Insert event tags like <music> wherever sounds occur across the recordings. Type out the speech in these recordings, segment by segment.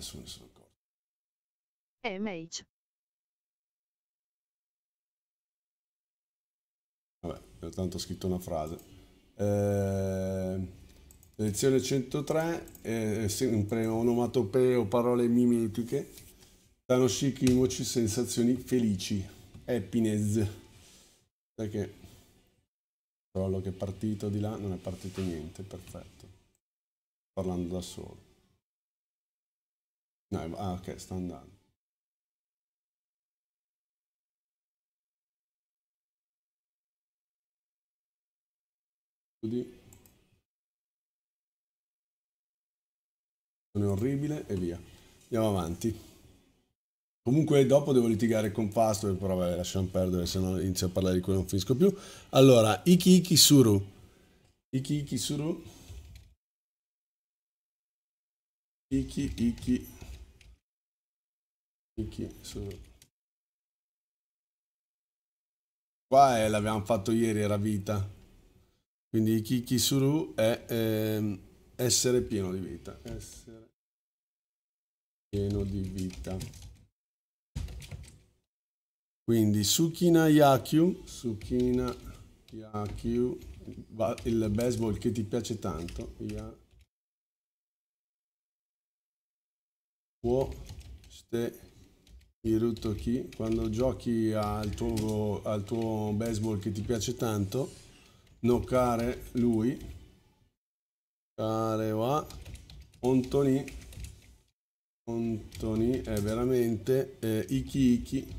nessuno se ne accorge. MH. Eh, Vabbè, pertanto ho scritto una frase. Eh, lezione 103, eh, eh sempre onomatopeo, parole mimetiche. Tanoshiki Mochi, sensazioni felici. Happiness. che... controllo che è partito di là, non è partito niente, perfetto. Parlando da solo. No, ah, ok, sta andando. Chiudi. Non orribile e via. Andiamo avanti. Comunque dopo devo litigare con Pasto, però vabbè, lasciamo perdere, se no inizio a parlare di quello non finisco più. Allora, Iki Iki Suru. Iki Iki Suru. Iki Iki Minchia, sono... Qua è, eh, l'abbiamo fatto ieri, era vita. Quindi Kiki Suru è ehm, essere pieno di vita. Essere pieno di vita. Quindi Sukina Yakyu, Sukina Yakyu, il baseball che ti piace tanto. Ya. Wo, ste, Rutto Key, quando giochi al tuo, al tuo baseball che ti piace tanto, noccare lui, care va, Ontoni, Ontoni è veramente eh, Iki Iki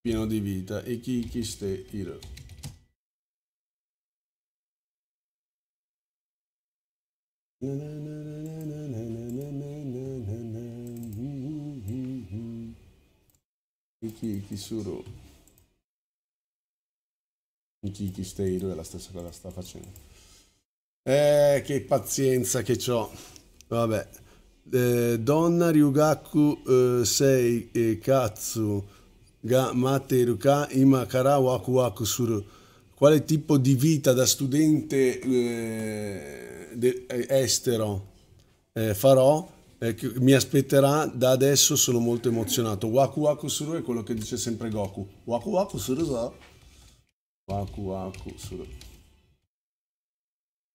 pieno di vita, Iki Iki Ste Hiro. Na na na na na na na na. Kikisuru Kiki Stay lui è la stessa cosa sta facendo eh che pazienza che ho vabbè eh, Donna Ryugaku eh, Sei eh, Katsu Ga Mate Ruka Imakara Waku Waku Suru quale tipo di vita da studente eh, eh, estero eh, farò eh, mi aspetterà da adesso sono molto emozionato Waku Waku Suru è quello che dice sempre Goku Waku Waku Suru no? Waku Waku Suru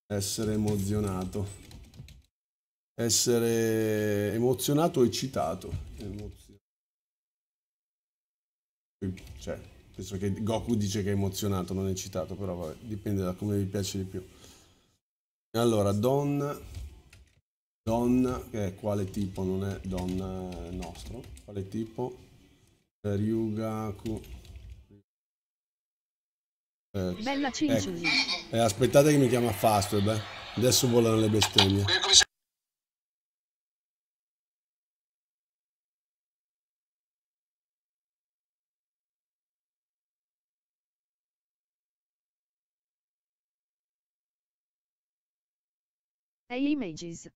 essere emozionato essere emozionato o eccitato Emozio... cioè penso che Goku dice che è emozionato non eccitato però vabbè dipende da come vi piace di più allora Don Don, che è quale tipo, non è Don nostro, quale tipo, eh, Ryugaku. Eh, Bella Cincioli. Ecco. Eh, aspettate che mi chiama fast eh, beh. adesso volano le bestemmie. Hey images.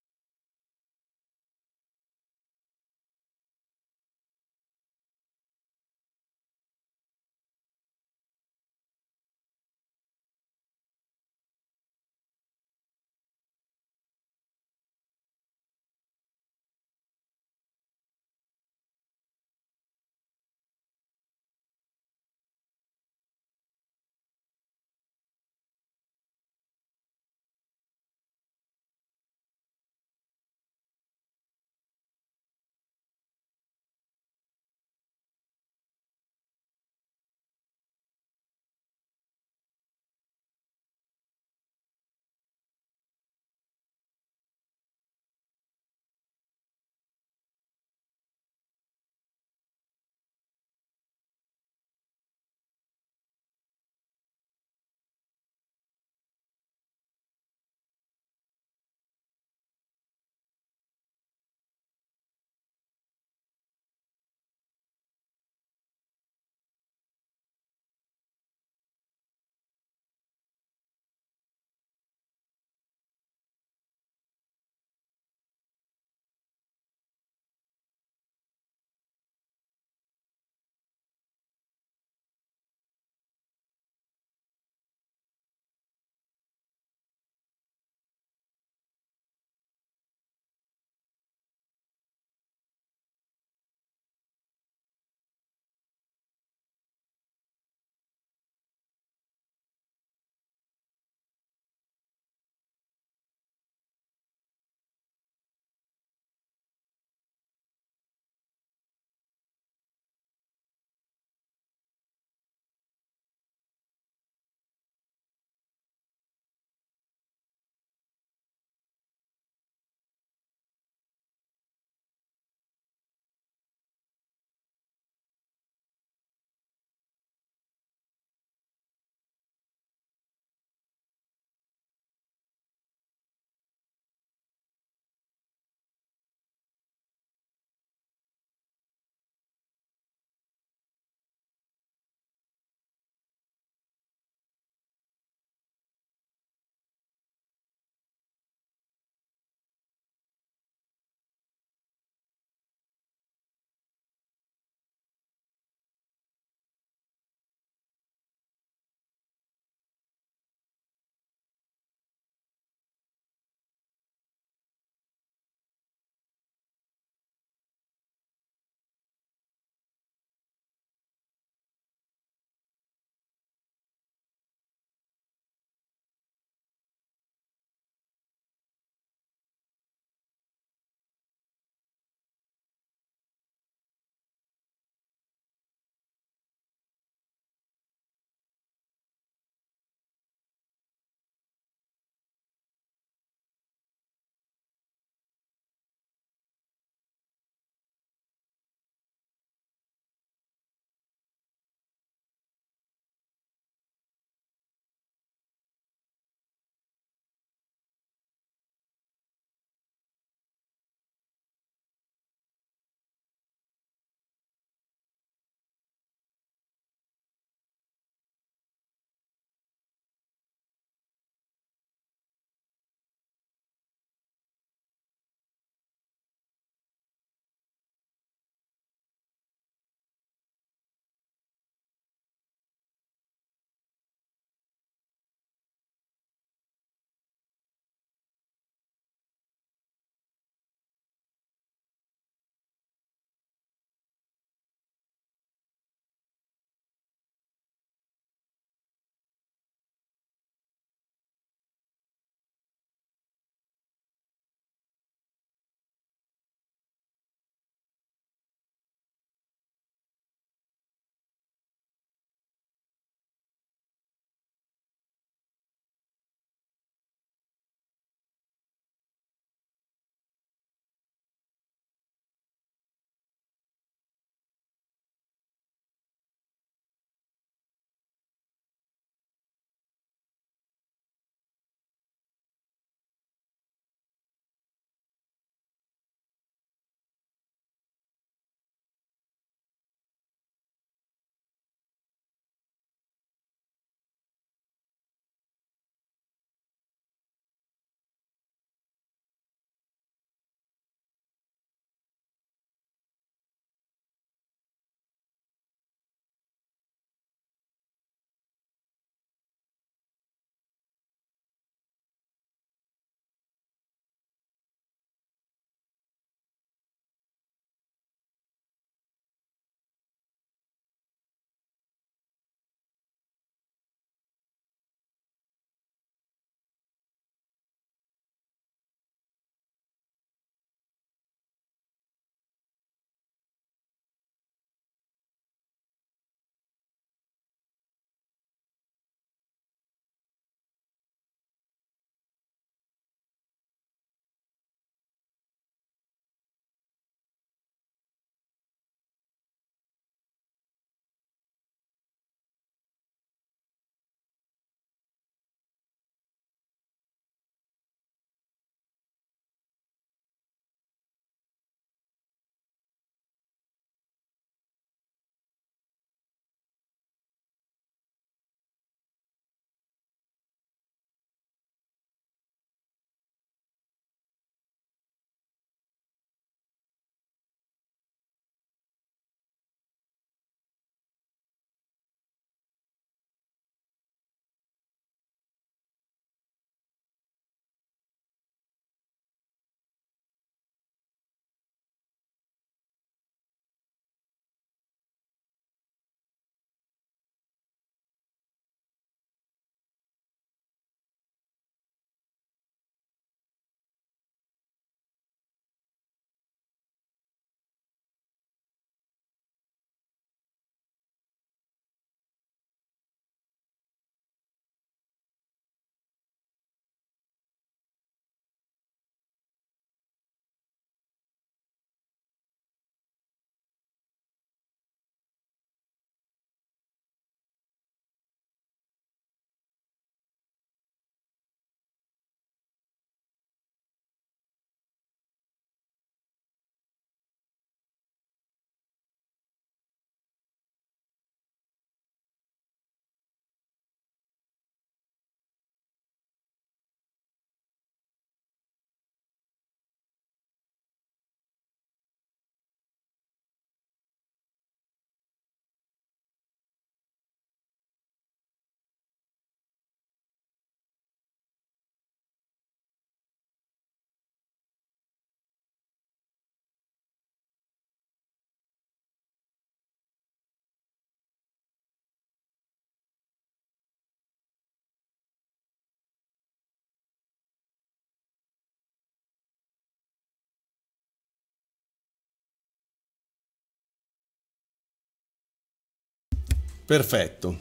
Perfetto,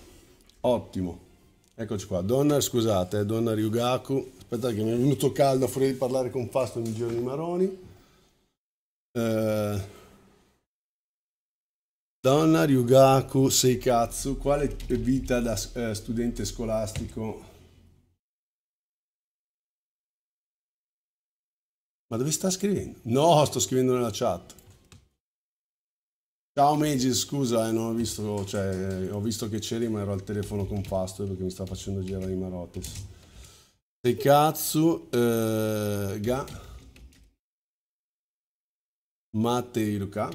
ottimo. Eccoci qua, donna, scusate, eh, donna Ryugaku. Aspetta che mi è venuto caldo fuori di parlare con Fasto in giro di Maroni. Eh, donna Ryugaku Seikatsu, quale vita da eh, studente scolastico? Ma dove sta scrivendo? No, sto scrivendo nella chat. Ciao Meji, scusa, eh, non ho visto, cioè, ho visto che c'eri ma ero al telefono con Fasto perché mi sta facendo girare i marotes. Tekatsu, eh, Ga, Matei Luca.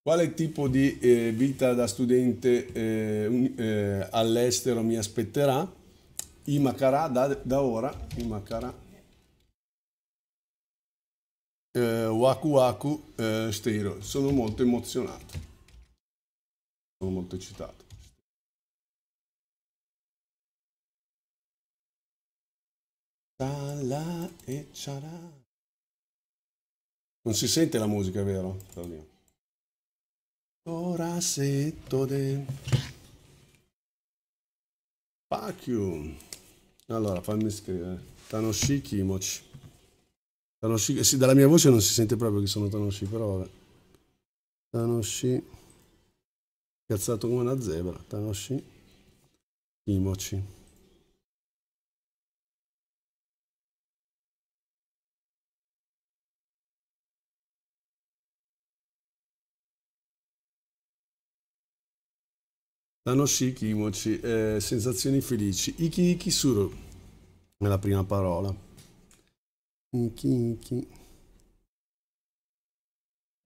Quale tipo di eh, vita da studente eh, un, eh, all'estero mi aspetterà? Imakara da, da ora, Imakara eh, Waku Waku eh, Stereo. Sono molto emozionato. Sono molto eccitato. e Non si sente la musica, vero? Corasetto de... Fuck Allora, fammi scrivere. Tanoshiki Mochi. Tanoshi, eh sì, dalla mia voce non si sente proprio che sono Tanoshi, però vabbè. Tanoshi, piazzato come una zebra, Tanoshi, Kimochi. Tanoshi, Kimochi, eh, sensazioni felici. Iki Iki Suru, è la prima parola. Inchi, inchi.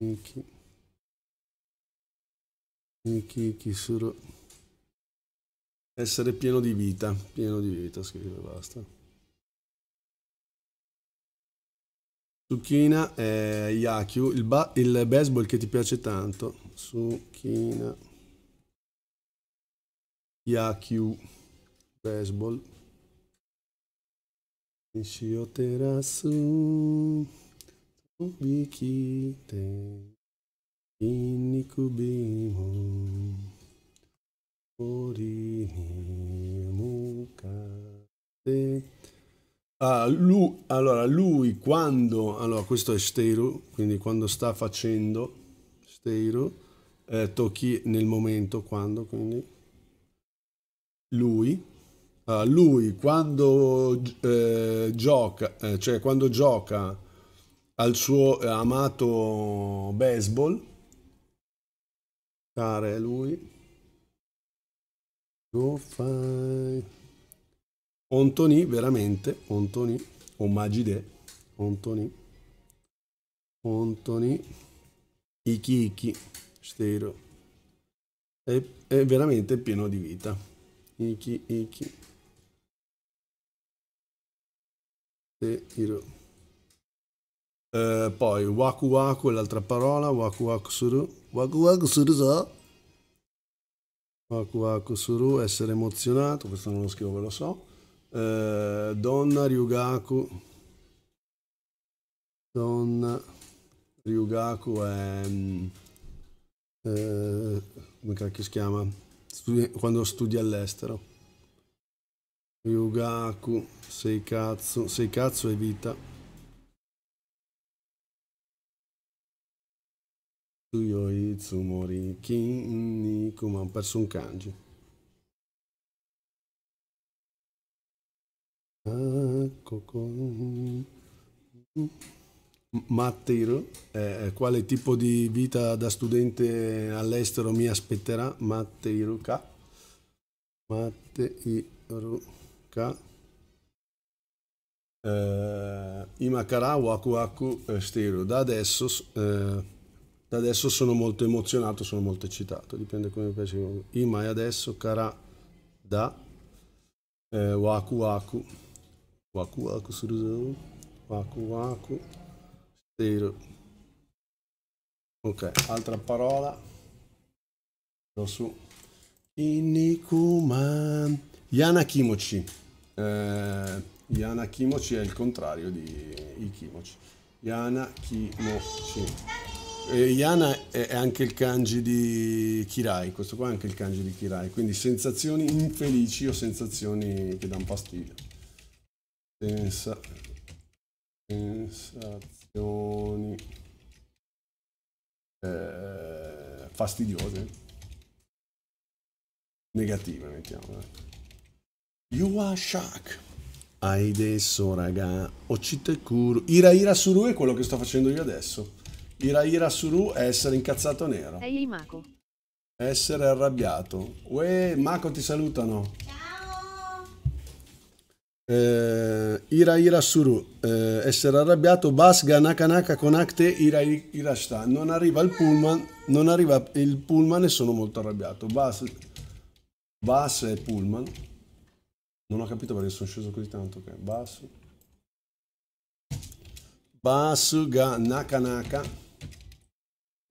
Inchi. Inchi, inchi solo. Essere pieno di vita, pieno di vita, scrive, basta. Tsukina è Yakyu, il, ba- il baseball che ti piace tanto. Tsukina. Yakyu, baseball. Enche o teraço, tubi um que tem, inicubimo, orinimo, cate. Ah, lui, allora, lui quando, allora questo è Steiro, quindi quando sta facendo Steiro, eh, tocchi nel momento quando, quindi lui Uh, lui quando, eh, gioca, eh, cioè quando gioca al suo eh, amato baseball, care lui, go fai. Ontoni, veramente, Ontoni, Omagide, Ontoni, Ontoni, Iki Iki, Stero, è, è veramente pieno di vita. Iki Iki. Te Hiro. Eh, poi Waku Waku è l'altra parola, Waku Waku Suru. Waku Waku Suru so. Waku Waku Suru, essere emozionato, questo non lo scrivo, ve lo so. Eh, donna Ryugaku. Donna Ryugaku è... Mm, eh, come cacchio si chiama? Studi quando studi all'estero. Yugaku, sei cazzo, sei cazzo e vita. Tsuyoitsu mori kin come hanno perso un kanji. Matteiro, eh, eh, quale tipo di vita da studente all'estero mi aspetterà? Matteiro, K. Matteiro eh, i Makara Waku Waku eh, Stereo. Da adesso, eh, da adesso sono molto emozionato, sono molto eccitato, dipende come pensi. I Ima adesso, Cara da eh, Waku Waku. Waku Waku Suruzo. Waku Waku Stereo. Ok, altra parola. Lo su. Inikuma Yana Kimochi eh, Iana Kimochi è il contrario di Ikimoci. Iana Kimochi. Eh, Iana è, è anche il kanji di Kirai, questo qua è anche il kanji di Kirai, quindi sensazioni infelici o sensazioni che danno fastidio. Sensa, sensazioni eh, fastidiose, negative mettiamo. Eh. You are shock. Aidesso, raga. Ocitekuru. Ira Ira Suru è quello che sto facendo io adesso. Ira Ira Suru è essere incazzato nero. Ehi, Mako. Essere arrabbiato. Uè, Mako ti salutano. Ciao. Eh, ira Ira Suru. Eh, essere arrabbiato. Basga Nakanaka Konakte Ira Ira Sta. Non arriva il pullman. Non arriva il pullman e sono molto arrabbiato. Bas, bas e pullman. Non ho capito perché sono sceso così tanto. Ok, basso. Basuga Nakanaka.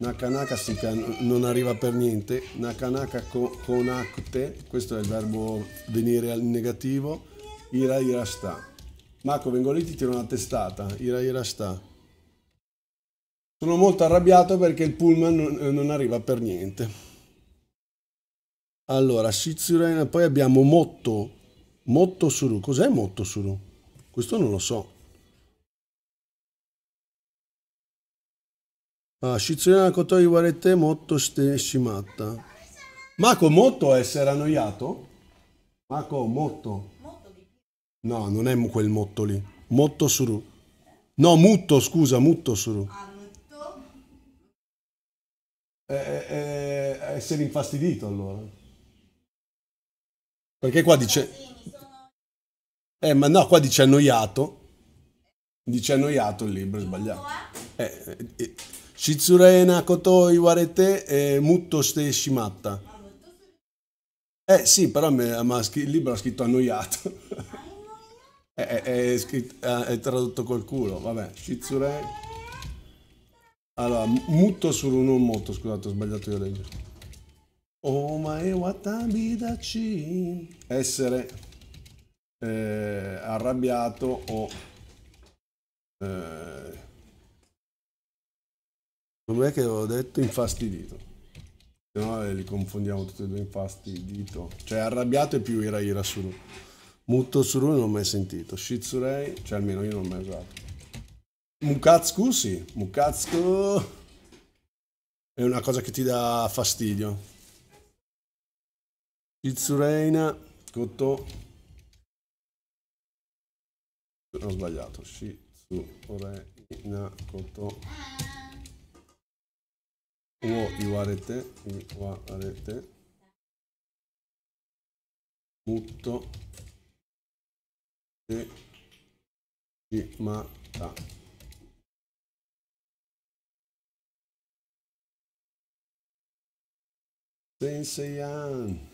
Nakanaka si non arriva per niente. Nakanaka con akte, Questo è il verbo venire al negativo. Ira ira sta. Marco, vengo lì ti tiro una testata. Ira ira sta. Sono molto arrabbiato perché il pullman non, eh, non arriva per niente. Allora, Shizurena, poi abbiamo Motto, Motto Mottosuru. Cos'è Motto Mottosuru? Questo non lo so. Ah, Shizuya Koto Iwarete Motto Shimatta. Mako Motto essere annoiato? Mako Motto. No, non è quel motto lì. Motto Suru. No, Mutto, scusa, ah, Mutto Suru. Eh, eh, essere eh, eh, infastidito allora. Perché qua dice... Eh, ma no, qua dice annoiato. Dice annoiato il libro, è sbagliato. Eh, eh, eh Shitsurena kotoi warete mutto ste shimatta. Eh sì, però me, ma, il libro ha scritto annoiato. <laughs> Eh, eh, è, è, scritto, è, tradotto col culo, vabbè. Shitsurena... Allora, mutto su un scusate, ho sbagliato io a leggere. Omae oh, watabi dachi. Essere eh, arrabbiato o... Eh, com'è che ho detto infastidito? Se no eh, li confondiamo tutti e due infastidito. Cioè arrabbiato e più ira ira suru. Mutto suru non ho mai sentito. Shitsurei, cioè almeno io non l'ho mai usato. Mukatsuku sì. Mukatsuku è una cosa che ti dà fastidio. Itsureina, Cotto. Ho sbagliato. Shizureina, Cotto. Wo iwarete, iwarete. Mutto. Te. Shimata. Senseian.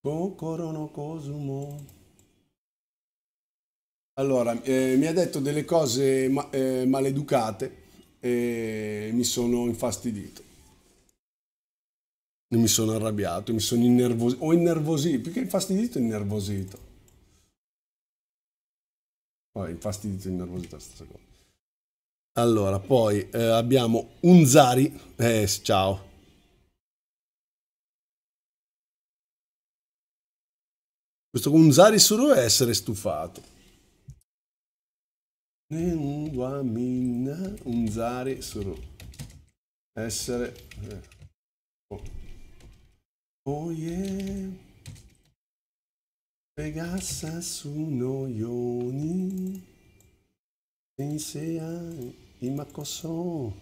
Kokoro no Kosumo. Allora, eh, mi ha detto delle cose ma eh, maleducate e mi sono infastidito. E Mi sono arrabbiato, mi sono innervosito, ho innervosito, più che infastidito, innervosito. Poi infastidito, innervosito, stessa cosa. Allora, poi eh, abbiamo Unzari, eh, ciao, Questo Zari solo è essere stufato. un Zari solo. Essere... Eh, oh, oh yeah. Pegassa su no yoni. Sensei, imakoso.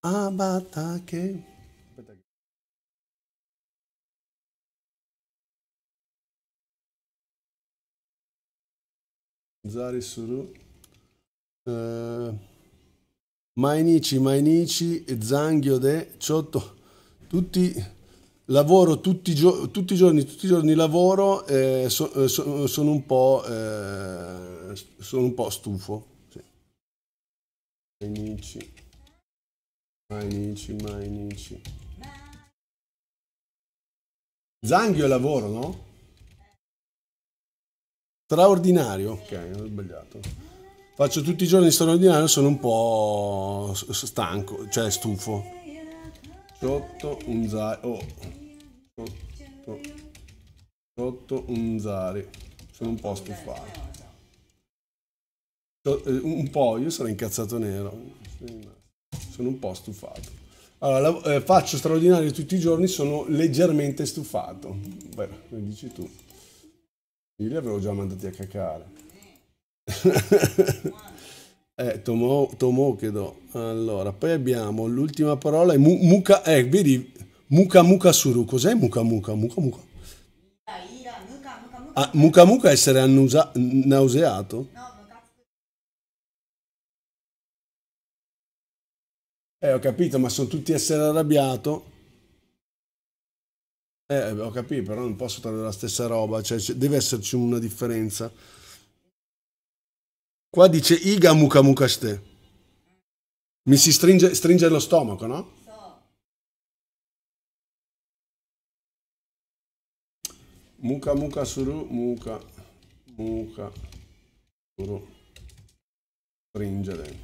Abatake. Zari Suru. Uh, Mainici, Mainichi, Zanghio De, Ciotto, tutti... Lavoro tutti, gio- tutti i giorni, tutti i giorni lavoro, e eh, so, eh, so, sono, un po', eh, sono un po' stufo. Sì. Mainici, Mainici, Mainichi. Zanghio è lavoro, no? Straordinario, ok, ho sbagliato. Faccio tutti i giorni straordinario, sono un po' stanco, cioè stufo. Sotto un zare, oh. Sotto, sotto un zare, sono un po' stufato. Eh, un po', io sono incazzato nero, sono un po' stufato. Allora, eh, faccio straordinario tutti i giorni, sono leggermente stufato. Beh, lo dici tu. Io li avevo già mandati a cacare. <laughs> eh, tomo, do. Allora, poi abbiamo l'ultima parola è mu, muka, eh, vedi, muka muka suru. Cos'è muka muka? Muka muka. Ah, muka muka essere annusa, nauseato? No. Eh, ho capito, ma sono tutti essere arrabbiato. Eh, eh, ho capito, però non posso trovare la stessa roba, cioè deve esserci una differenza. Qua dice Iga muca muca ste. Mi si stringe, stringe lo stomaco, no? Muka muka suru, muka muka suru. Stringere.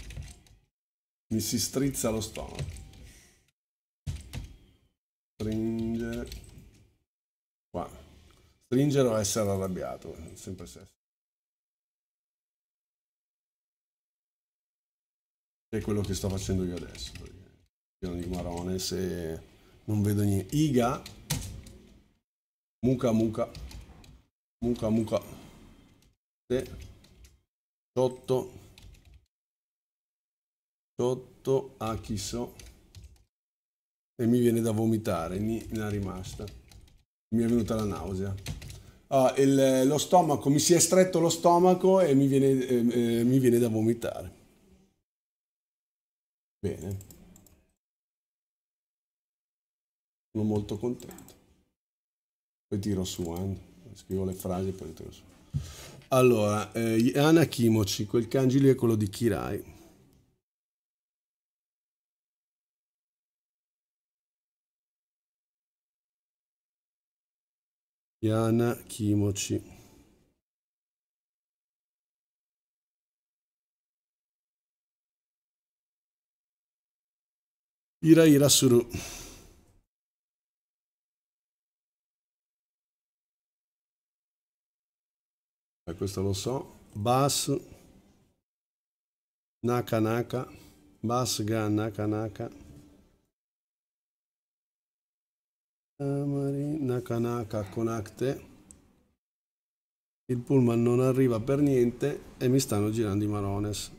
Mi si strizza lo stomaco. Stringere. Qua. Stringere o essere arrabbiato, sempre se. È quello che sto facendo io adesso. Piano di marone, se non vedo niente. Iga. Muca, muca. Muca, muca. Sotto. Sotto a chi so. E mi viene da vomitare, ne è rimasta mi è venuta la nausea. Ah, il, lo stomaco, mi si è stretto lo stomaco e mi viene, eh, eh, mi viene da vomitare. Bene. Sono molto contento. Poi tiro su, eh. scrivo le frasi e poi tiro su. Allora, eh, Yana Kimoci, quel kanji è quello di Kirai. Iana Kimoci. Ira Ira Suru. Eh, questo lo so. Bas Nakanaka. Basga Nakanaka. Nakanaka Conacte. Il pullman non arriva per niente e mi stanno girando i marones.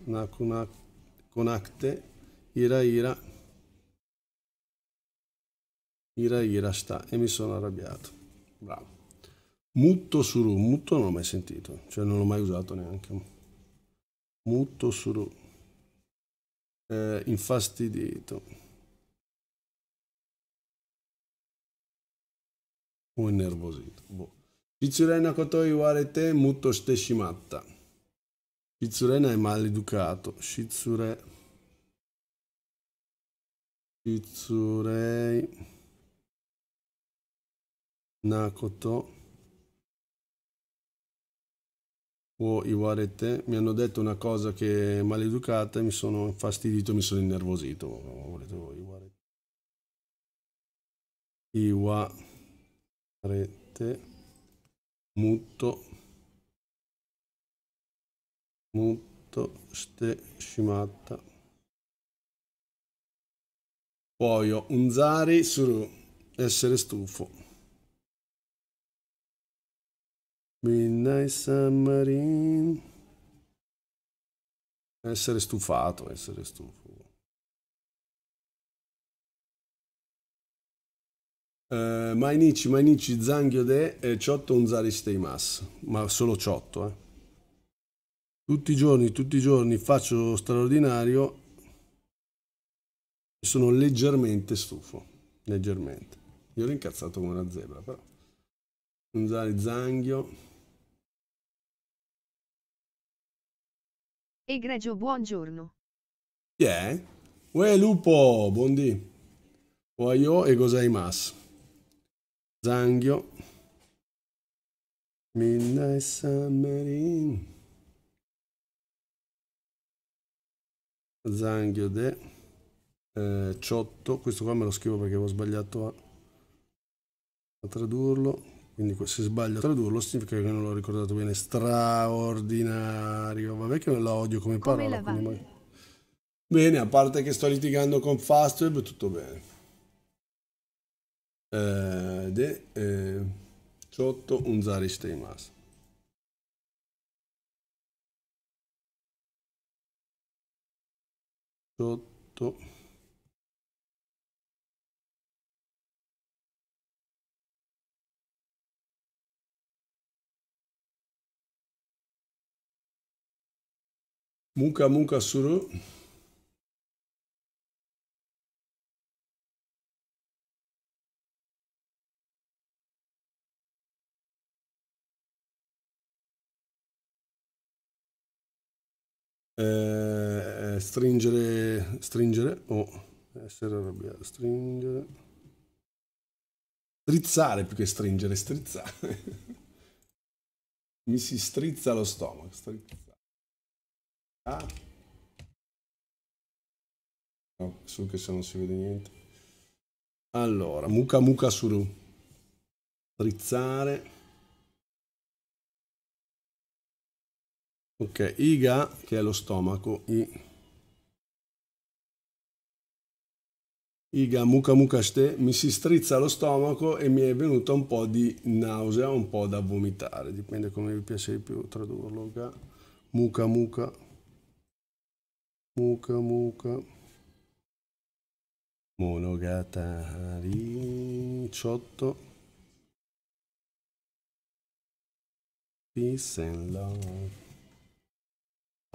Conacte, ira ira. Ira ira sta e mi sono arrabbiato. Bravo. Mutto suru, mutto non l'ho mai sentito, cioè non l'ho mai usato neanche. Mutto suru. Eh, infastidito. Un innervosito. Boh. Shizurena kotoi warete mutto shite shimatta. Shizurena è maleducato. Shizure... Shizurei... Nakoto... O te. mi hanno detto una cosa che è maleducata e mi sono infastidito, mi sono innervosito. Volete Iwa rete mutto mutto ste scimatta scimata un zari suru essere stufo Midnight Submarine essere stufato essere stufo Eh, Mainichi, Zanghio De e eh, Ciotto Unzari Steimas, ma solo Ciotto. Eh. Tutti i giorni, tutti i giorni faccio straordinario e sono leggermente stufo, leggermente. Io ero incazzato come una zebra, però. Unzari Zanghio. Egregio, buongiorno. Chi yeah. è? Uè, lupo, buondì. Oaio oh, e gozaimasu. Zanghio. Midnight Submarine. Zanghio de eh, Ciotto. Questo qua me lo scrivo perché avevo sbagliato a, a tradurlo. Quindi se sbaglio a tradurlo significa che non l'ho ricordato bene. Straordinario. Vabbè che me la odio come parola. Come magari... Bene, a parte che sto litigando con Fastweb, tutto bene. で、えー、ちょっとうんざりしています。ちょっと。ムカムカする。Eh, eh, stringere, stringere o oh, essere arrabbiato, stringere, strizzare più che stringere, strizzare. Mi si strizza lo stomaco, strizzare. Ah. No, solo che se non si vede niente. Allora, muca muca suru. Strizzare. Ok, Iga che è lo stomaco, I. Iga muca muca ste, mi si strizza lo stomaco e mi è venuta un po' di nausea, un po' da vomitare, dipende come vi piace di più tradurlo. Ga. Muca muca. Muca muca. Monogatari 18. Peace and love.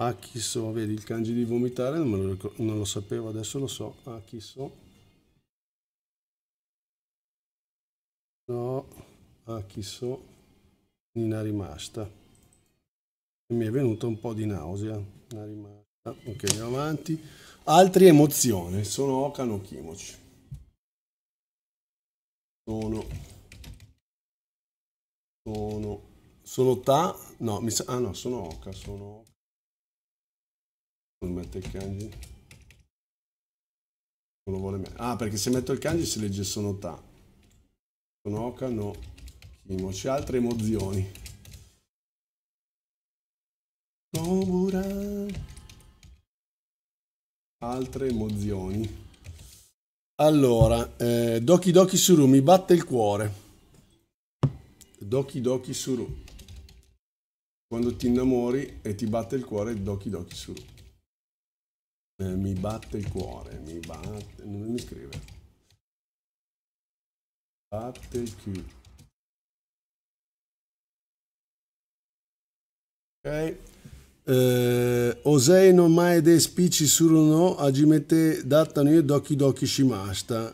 Akiso, vedi il kanji di vomitare, non, lo, non lo sapevo, adesso lo so, Akiso. No, Akiso non è rimasta. E mi è venuta un po' di nausea, non rimasta. Ok, andiamo avanti. Altri emozioni, sono Oka no Kimochi. Sono... Sono... Sono Ta... No, mi sa... Ah no, sono Oka, sono non mette il kanji. Non lo vuole mettere. Ah, perché se metto il kanji si legge sono ta. Sono oka, no. Kimo. C'è altre emozioni. Nomura. Altre emozioni. Allora, eh, Doki Doki Suru mi batte il cuore. Doki Doki Suru. Quando ti innamori e ti batte il cuore, Doki Doki Suru eh, mi batte il cuore, mi batte, non mi scrive. Batte il Q. Ok. Eh, Osei non mai dei spicci suru no, agimete dattano io doki doki shimashita.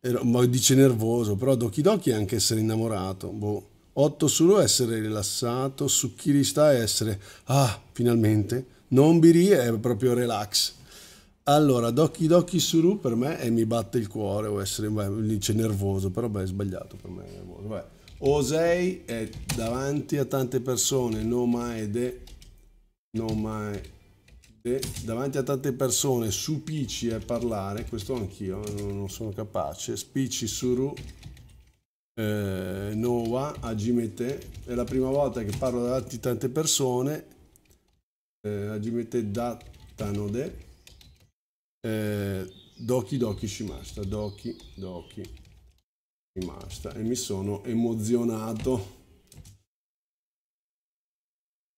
Ero, ma dice nervoso, però doki doki è anche essere innamorato, boh. 8 solo essere rilassato, su succhirista è essere, ah, finalmente, non biri è proprio relax. Allora, Doki Doki Suru per me è mi batte il cuore o essere dice nervoso, però beh, è sbagliato per me. Vabbè. Osei è davanti a tante persone, no maede, no de, davanti a tante persone, su Pici è parlare, questo anch'io eh, non sono capace, Spici Suru, eh, Nova, Agimete, è la prima volta che parlo davanti a tante persone, eh, Agimete Datanode, eh, Doki Doki Shimasta, Doki Doki Shimasta e mi sono emozionato.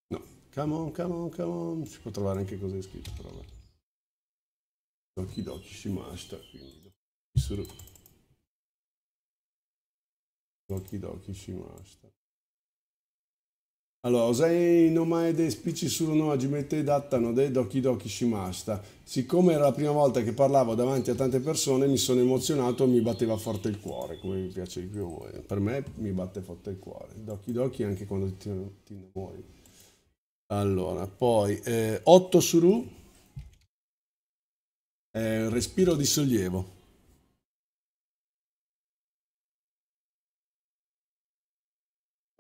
No, come on, come on, come on, si può trovare anche cosa è scritto però. Beh. Doki Doki Shimasta, quindi Doki Doki Doki Shimasta allora, osei no mae de spiccisuno no hajimete dattano de doki doki shimasta. Siccome era la prima volta che parlavo davanti a tante persone, mi sono emozionato e mi batteva forte il cuore, come vi piace di più a voi. Per me mi batte forte il cuore. Doki doki anche quando ti, ti innamori. Allora, poi eh, 8 suru. Eh, respiro di sollievo.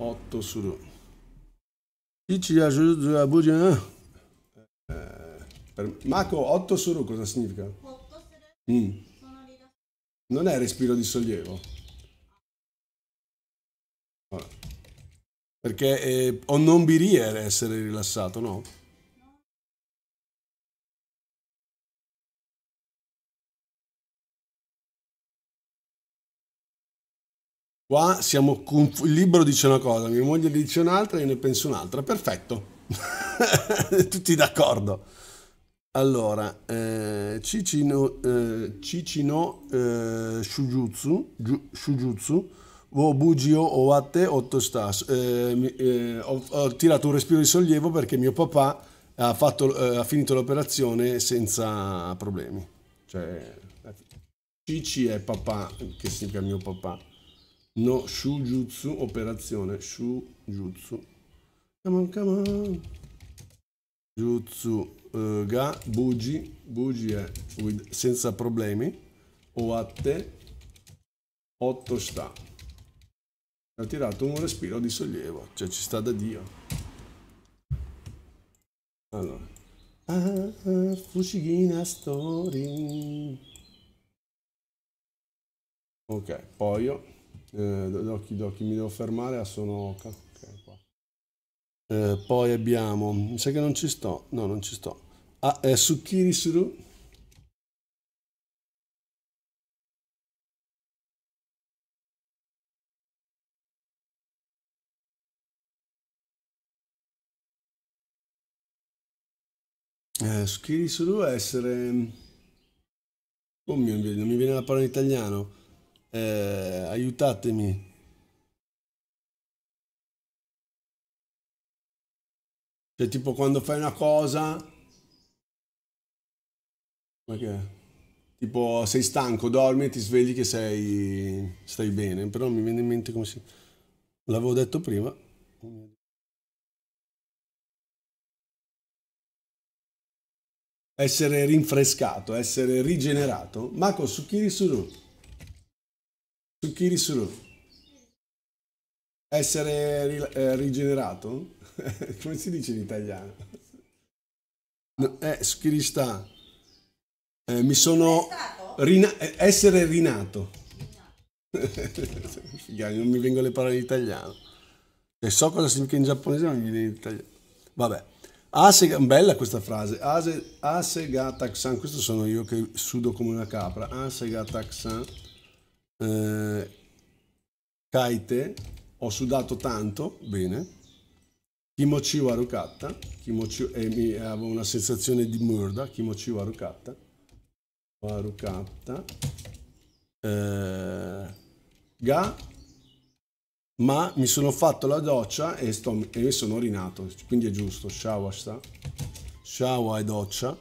Otto suru. Chi ci aiuta a Bugia? Per... Marco, 8 suru cosa significa? 8 mm. Non è respiro di sollievo. Allora. Perché eh, o non biriere essere rilassato, no? Qua siamo conf- il libro dice una cosa, mia moglie dice un'altra, io ne penso un'altra. Perfetto. <laughs> Tutti d'accordo. Allora, eh, Cicino, eh, Cicino eh, Shujutsu, Ju, Shujutsu, wo bugio o watte otto stas. Eh, eh, ho, tirato un respiro di sollievo perché mio papà ha, fatto, eh, ha finito l'operazione senza problemi. Cioè, Cici è papà, che significa mio papà. No Shujutsu, operazione Shujutsu. Come on, come on. Jutsu uh, eh, ga bugi, bugi è with, senza problemi. O a te 8 sta. Ha tirato un respiro di sollievo, cioè ci sta da Dio. Allora. Ah, ah Fushigina Story. Ok, poi io eh, d'occhi Doki, mi devo fermare a ah, sono Okay, qua. Eh, poi abbiamo, mi sa che non ci sto, no non ci sto. Ah, eh, Tsukiri Suru. Eh, Tsukiri Suru è essere... Mm, oh mio Dio, non mi viene la parola in italiano. Eh, aiutatemi. Cioè, tipo quando fai una cosa... Perché? Tipo, sei stanco, dormi e ti svegli che sei... stai bene. Però mi viene in mente come si... L'avevo detto prima. Essere rinfrescato, essere rigenerato. Mako Tsukiri Suru. Tsukiri Suru. Essere ri eh, rigenerato? <laughs> Come si dice in italiano? No, eh, Tsukiri sta. Eh, mi sono... Rina eh, essere rinato. <laughs> non mi vengono le parole in italiano. E so cosa significa in giapponese, ma mi viene in italiano. Vabbè. Asega, bella questa frase. Asega Taksan, questo sono io che sudo come una capra. Asega Taksan eh, Kaite, ho sudato tanto, bene. Kimochi Warukatta, Kimochi, eh, mi, avevo una sensazione di murda Kimochi Warukatta, Warukatta, eh, Ga, ma mi sono fatto la doccia e, sto, e sono rinato, quindi è giusto, Shawa sta, Shawa e doccia,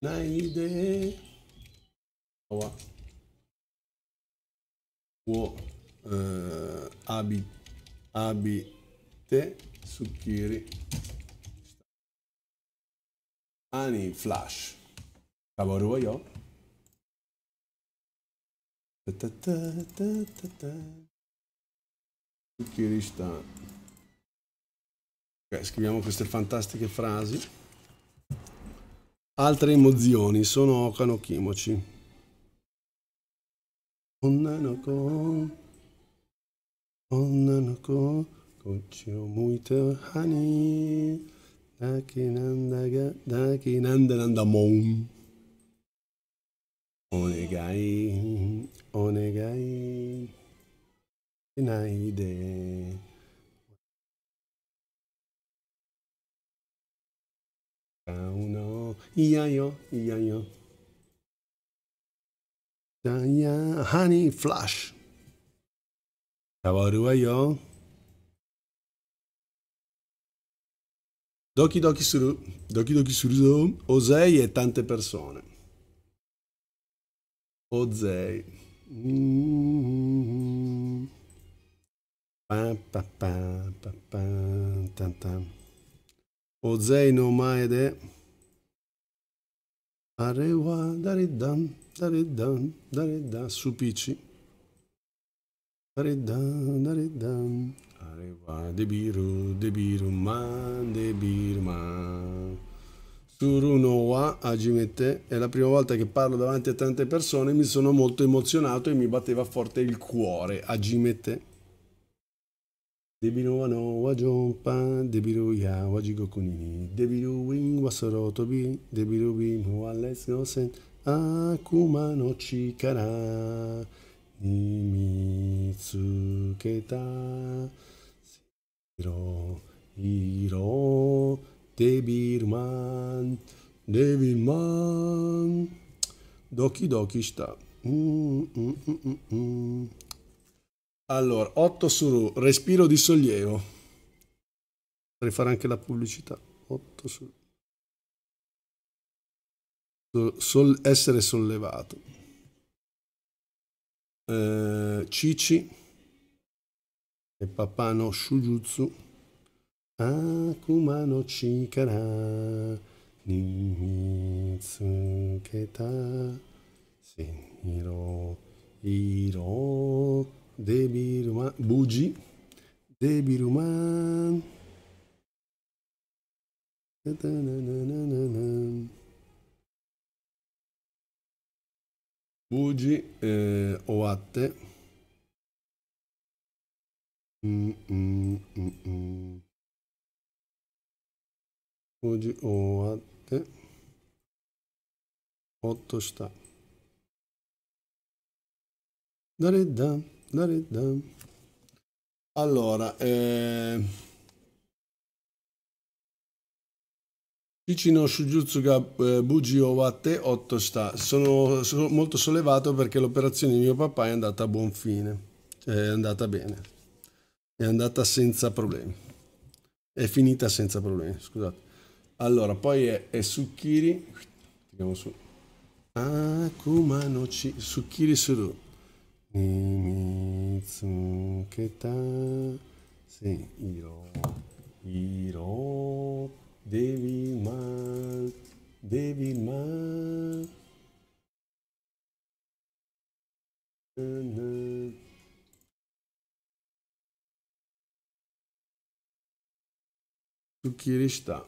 Naide, tuo eh, abit, abite Tsukiri Ani Flash Cavoruoyo Tsukiri Stan okay, scriviamo queste fantastiche frasi altre emozioni sono Okano Kimochi 女の子女の子こっちを向いてハニーだけなんだがだけなんだなんだもんお願いお願いしないで買うの嫌よ嫌よ Honey Flash. Savoru yo. Doki Doki Suru, Doki Doki Suru, Osei e tante persone. Osei. Mm -hmm. Pa, pa, pa, pa, pa, tan, tan. Osei no maede. Arewa daridan dare da, dare da, su PC. Dare da, dare da. Areva debiru, debiru, ma, debiru, ma. Suruno wa Ajimete è la prima volta che parlo davanti a tante persone, mi sono molto emozionato e mi batteva forte il cuore. Ajimete. Debiru no wa jompa, debiru ya wa jigokunini, debiru wing wa sorotobi, debiru bim wa let's go send. Akuma no chikara nimitsuketa Iro Iro Debilman Debilman Doki Doki sta mm, mm, mm, mm, mm. Allora, 8 su respiro di sollievo Potrei fare anche la pubblicità 8 su Sol, essere sollevato. Eh, Cici e Papano Shujutsu. Akumano Chikara Nimitsu Keta Seniro Iro Debiruman Buji Debiruman Ugi eh, Oatte. Mm, mm, mm, mm. Oatte. Otto sta. Dare da, dare da. Allora, eh... Ichino Shujutsu ga eh, Buji Owate 8 sta. Sono, molto sollevato perché l'operazione di mio papà è andata a buon fine. È andata bene. È andata senza problemi. È finita senza problemi, scusate. Allora, poi è, è Tsukiri. Andiamo su. Akuma no chi, Tsukiri suru. Nimitsu keta se iro. Iro Devi Man, devi Man. Türkiye'de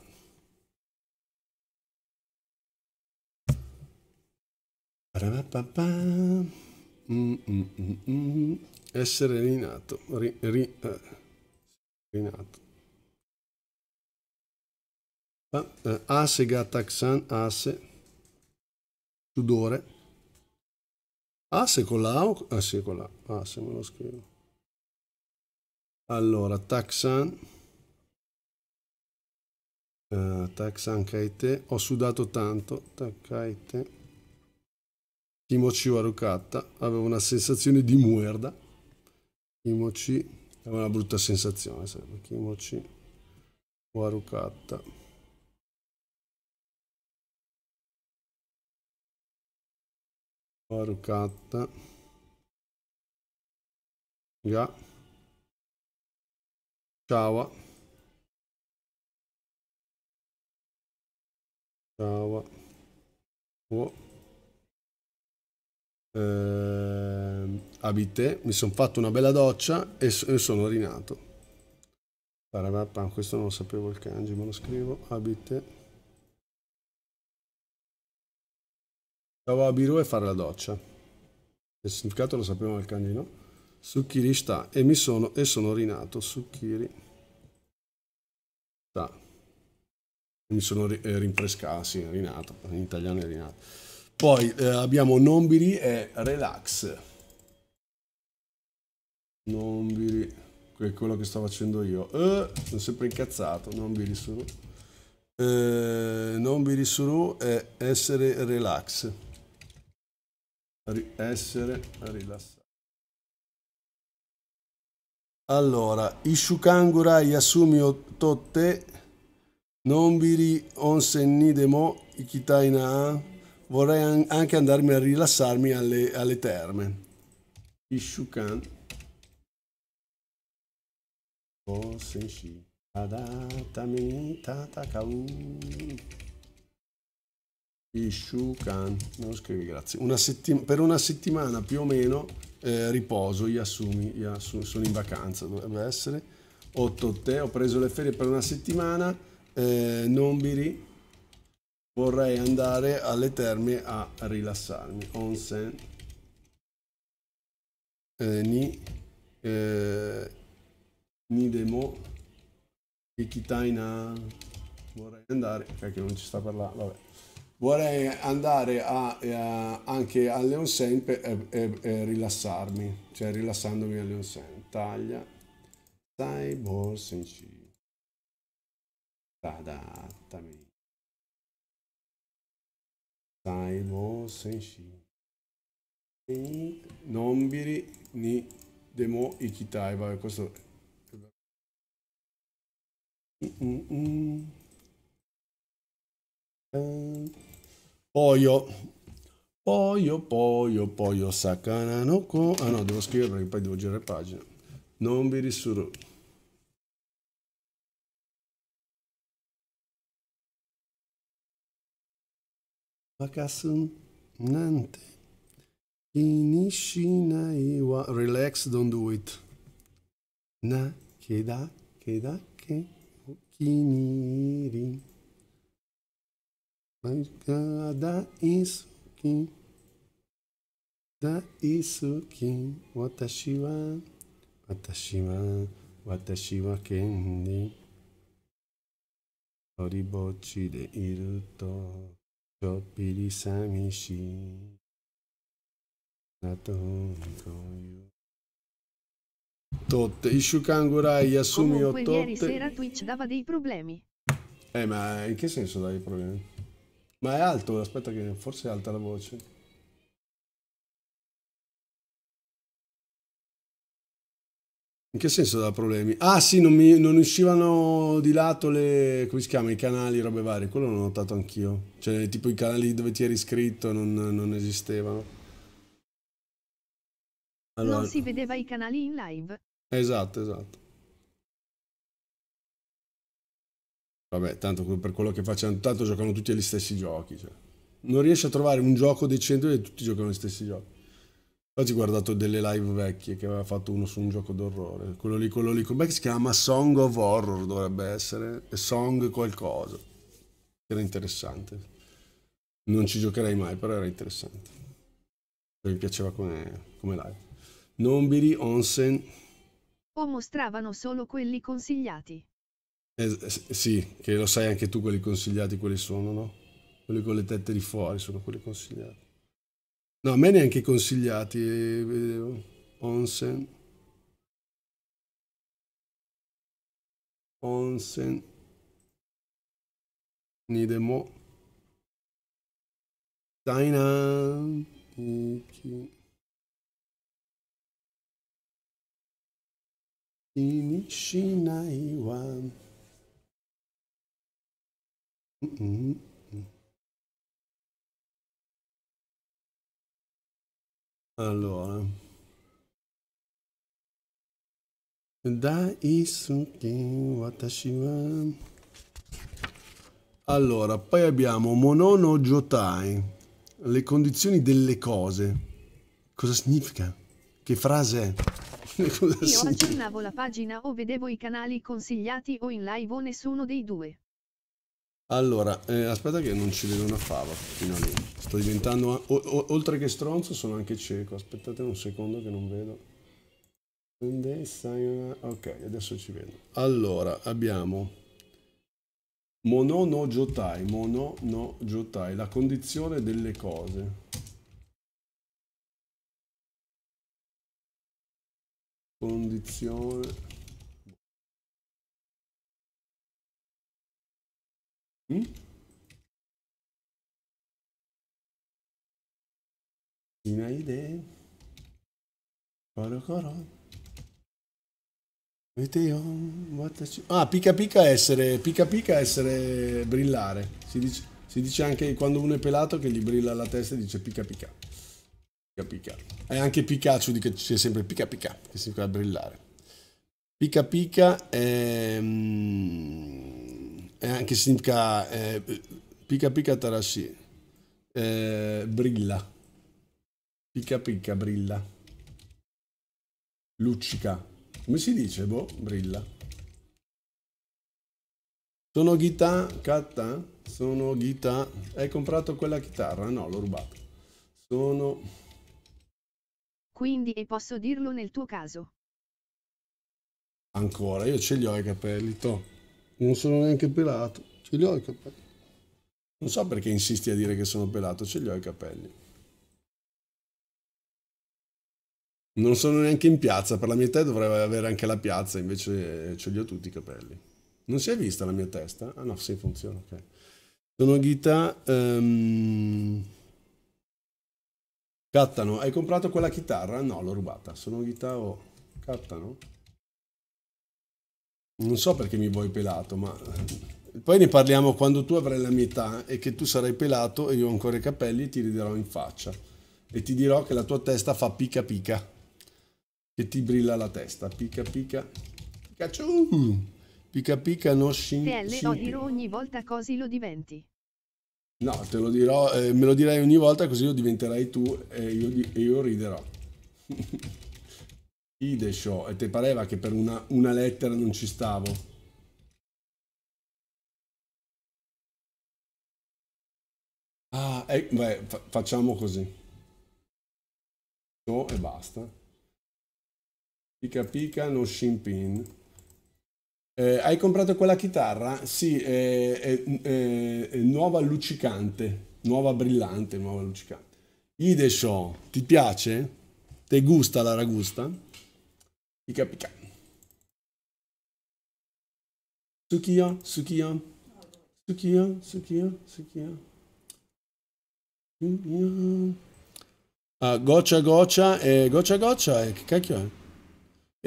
mm mm, mm, mm, Essere rinato, ri, ri, eh, rinato. Eh, Asega taxan, asse, sudore. Asse con la A o asse con la ase me lo scrivo. Allora, taxan. Uh, taxan kaite. Ho sudato tanto. Takaite. Kimochi warukatta Avevo una sensazione di muerda. Kimochi. È una brutta sensazione. Sarebbe. Kimochi warukata. Barukat. Ga. Ciao. Ciao. Oh. Eh, abite, mi sono fatto una bella doccia e, e sono rinato. Questo non lo sapevo il kanji, ma lo scrivo. Abite. Stavo a Biru e fare la doccia. Il significato lo sapevo nel kanji, no? Sukiri sta e mi sono e sono rinato. Sukiri sta. Mi sono eh, rinfrescato, ah, sì, rinato. In italiano è rinato. Poi eh, abbiamo Nombiri e Relax. Nombiri, è quello che sto facendo io. Eh, sono sempre incazzato, Nombiri solo. Eh, Nombiri solo è essere relax essere rilassati. Allora, Ishukangura Yasumi Ototte Nonbiri Onsen Nidemo Ikitai Na Vorrei anche andarmi a rilassarmi alle, alle terme. Ishukan Osenshi Adatami Tatakau Ishukan, non scrivi grazie, una per una settimana più o meno eh, riposo, gli assumi, sono in vacanza, dovrebbe essere, 8 te, ho preso le ferie per una settimana, eh, biri, vorrei andare alle terme a rilassarmi, Onsen, eh, Ni, eh, Nidemo, Ikitaina, vorrei andare, perché non ci sta parlando, vabbè vorrei andare a, eh, anche a Leon Saint e, e, e, rilassarmi, cioè rilassandomi a Leon Saint. Taglia, sai, borsa in C. Adattami. Sai, borsa in C. biri ni demo ikitai, vabbè questo... Mm -mm. Um. Poio. Poio, poio, poio, sacananoco. Ah no, devo scrivere perché poi devo girare pagina. Non vi risuro. Vakasun nante. Inishinai wa. Relax, don't do it. Na, che da, che da, che. Okiniri. Da Isuki. Da Isuki. Watashi wa. Watashi wa. Watashi wa ken ni. Toribocchi de iru to. Choppiri samishi. Nato koyu. Totte, Ishukangurai, Assumi Comunque, ieri sera Twitch dava dei problemi. Eh, ma in che senso dava dei problemi? Ma è alto, aspetta che forse è alta la voce. In che senso dava problemi? Ah sì, non, mi, non uscivano di lato le, come si chiama, i canali, robe varie, quello l'ho notato anch'io. Cioè, tipo i canali dove ti eri iscritto non, non esistevano. Allora. Non si vedeva i canali in live. Esatto, esatto. Vabbè, tanto per quello che facciano, tanto giocano tutti gli stessi giochi. Cioè. Non riesci a trovare un gioco decente dove tutti giocano gli stessi giochi. Oggi ho guardato delle live vecchie che aveva fatto uno su un gioco d'orrore. Quello lì, quello lì, come si chiama? Song of Horror dovrebbe essere. E Song qualcosa. Era interessante. Non ci giocherei mai, però era interessante. Mi piaceva come, come live. Nombiri Onsen. O mostravano solo quelli consigliati. Eh, sì, che lo sai anche tu quelli consigliati, quelli sono, no? Quelli con le tette di fuori sono quelli consigliati. No, a me neanche consigliati, eh, vedevo. Onsen. Onsen. Nidemo. Dainan. Iki. Inishinai wa. Mm, mm, mm. Allora. Dai suki watashi wa. Allora, poi abbiamo Monono Jotai. Le condizioni delle cose. Cosa significa? Che frase è? <laughs> Cosa Io aggiornavo la pagina o vedevo i canali consigliati o in live o nessuno dei due. Allora, eh, aspetta che non ci vedo una fava fino a lì. Sto diventando, o, o, oltre che stronzo, sono anche cieco. Aspettate un secondo che non vedo. Ok, adesso ci vedo. Allora, abbiamo... Mono no jotai, mono no jotai, la condizione delle cose. Condizione... Fino mm? ai dei. Coro coro. Meteo Ah, pica pica essere, pica pica essere brillare. Si dice, si dice anche quando uno è pelato che gli brilla la testa e dice pica pica. Pica pica. E anche Pikachu che c'è sempre pica pica, che si fa brillare. Pica pica è... Mm, eh, anche Simka eh, Pica Pica Tarassi eh, Brilla Pica Pica Brilla Luccica come si dice? Boh, Brilla sono Ghita Catta sono Ghita hai comprato quella chitarra? no, l'ho rubata sono quindi e posso dirlo nel tuo caso ancora, io ce li ho i capelli, to non sono neanche pelato, ce li ho i capelli. Non so perché insisti a dire che sono pelato, ce li ho i capelli. Non sono neanche in piazza, per la mia età dovrei avere anche la piazza, invece eh, ce li ho tutti i capelli. Non si è vista la mia testa? Ah no, sì, funziona, ok. Sono Ghita... Um... Cattano, hai comprato quella chitarra? No, l'ho rubata. Sono Ghita o... Cattano? non so perché mi vuoi pelato, ma poi ne parliamo quando tu avrai la mia età e che tu sarai pelato e io ho ancora i capelli e ti riderò in faccia e ti dirò che la tua testa fa pica pica, che ti brilla la testa, pica pica, Pikachu, pica pica no shin, Te lo dirò ogni volta così lo diventi. No, te lo dirò, eh, me lo dirai ogni volta così lo diventerai tu e io, e io riderò. <laughs> Ide show. E ti pareva che per una, una lettera non ci stavo? Ah, eh, beh, fa facciamo così. No, e basta. Pica pica, no shimpin. Eh, hai comprato quella chitarra? Sì, è, è, è, è, nuova luccicante, nuova brillante, nuova luccicante. Ide show, ti piace? Te gusta la ragusta? Pica pica. Sukiya, Sukiya, Sukiya, Sukiya, Sukiya. Ah, goccia goccia e eh, goccia goccia e eh, che cacchio è?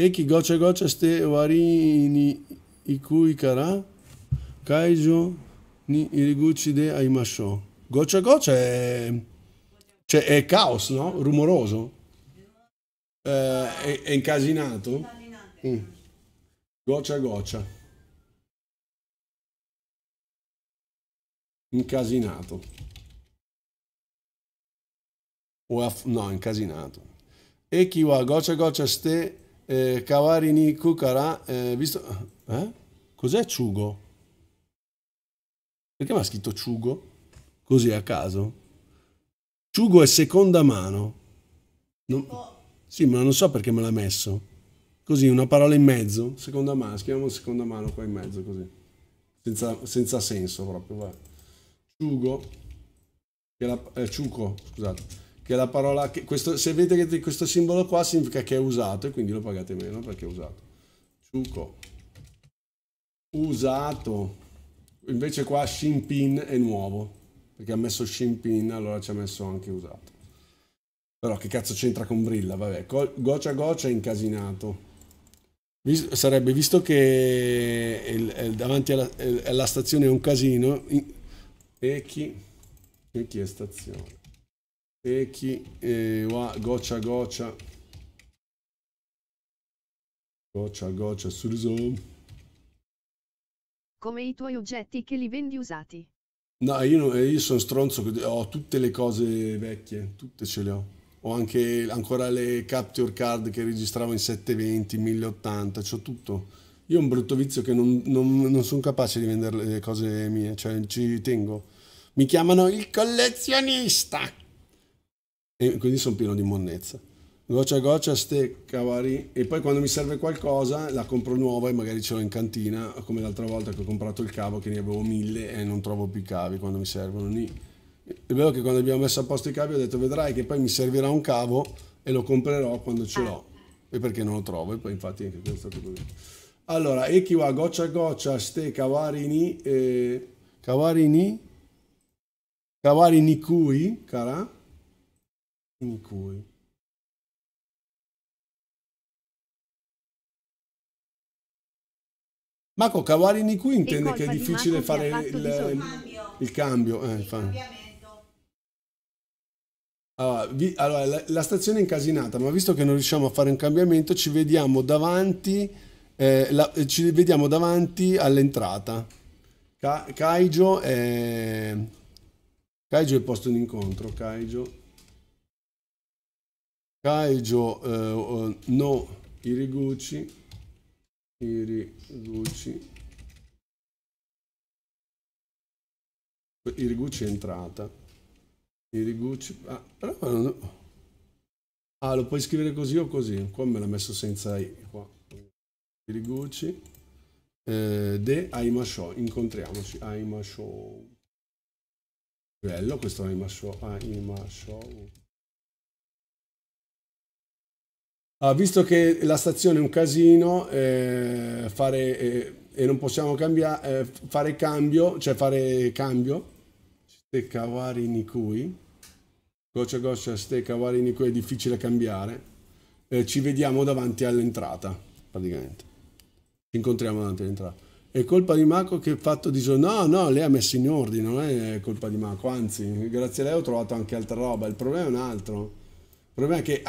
E chi goccia goccia ste varini i cui cara Kaijo ni iriguchi de aimasho. Goccia goccia è cioè è caos, no? Rumoroso. Eh, è, è, incasinato? Mm. Goccia a goccia. Incasinato. O aff- no, incasinato. E chi va goccia a goccia ste eh, cucara eh, visto... Eh? Cos'è ciugo? Perché mi ha scritto ciugo? Così a caso? Ciugo è seconda mano. Non... Sì, ma non so perché me l'ha messo. Così, una parola in mezzo, seconda mano, scriviamo seconda mano qua in mezzo, così. Senza, senza senso proprio, va. Ciugo, che la, eh, ciuco, scusate, che la parola, che questo, se vedete questo simbolo qua significa che è usato e quindi lo pagate meno perché è usato. Ciuco, usato, invece qua Shin Pin è nuovo, perché ha messo Shin Pin, allora ci ha messo anche usato. Però che cazzo c'entra con Brilla? Vabbè, Goccia a Goccia è incasinato. Vis sarebbe visto che il, il, davanti alla, il, alla, stazione è un casino. In, e chi? E chi è stazione? E chi? Eh, wa, goccia a goccia. Goccia a goccia suriso. Come i tuoi oggetti che li vendi usati. No, io, no, io sono stronzo, ho tutte le cose vecchie, tutte ce le ho ho anche ancora le capture card che registravo in 720, 1080, ho tutto. Io ho un brutto vizio che non, non, non sono capace di vendere le cose mie, cioè ci tengo. Mi chiamano il collezionista! E quindi sono pieno di monnezza. Goccia goccia, ste cavari. E poi quando mi serve qualcosa la compro nuova e magari ce l'ho in cantina, come l'altra volta che ho comprato il cavo che ne avevo mille e non trovo più cavi quando mi servono. Lì è vero che quando abbiamo messo a posto i cavi ho detto vedrai che poi mi servirà un cavo e lo comprerò quando ce l'ho. Ah. E perché non lo trovo? E poi infatti anche questo è stato così. Allora, Ekiwa goccia a goccia ste kawarini eh, kawarini kawarini kui cara nikui. Marco Kawarini qui intende ecco, che è difficile fare il, il, il, cambio. Eh, allora, ah, vi, allora la, la, stazione è incasinata, ma visto che non riusciamo a fare un cambiamento, ci vediamo davanti, eh, la, eh, ci vediamo davanti all'entrata. Ka, Kaijo è... Kaijo è il posto d'incontro, Kaijo. Kaijo eh, no Iriguchi Iriguchi Iriguchi è entrata Irigucci. Ah, ah, lo puoi scrivere così o così? Qua me l'ha messo senza I. Qua. Irigucci. Eh, de Aima Show. Incontriamoci. Aima Show. Bello questo Aima Show. Aima Show. Ah, visto che la stazione è un casino, eh, fare, eh, e non possiamo cambiare, eh, fare cambio, cioè fare cambio, Kawari Nikui. Goccia goccia, stecca, vari Nico è difficile cambiare. Eh, ci vediamo davanti all'entrata, praticamente. Ci incontriamo davanti all'entrata. È colpa di Marco che ha fatto disordine. No, no, lei ha messo in ordine, non è colpa di Marco. Anzi, grazie a lei ho trovato anche altra roba. Il problema è un altro. Il problema è che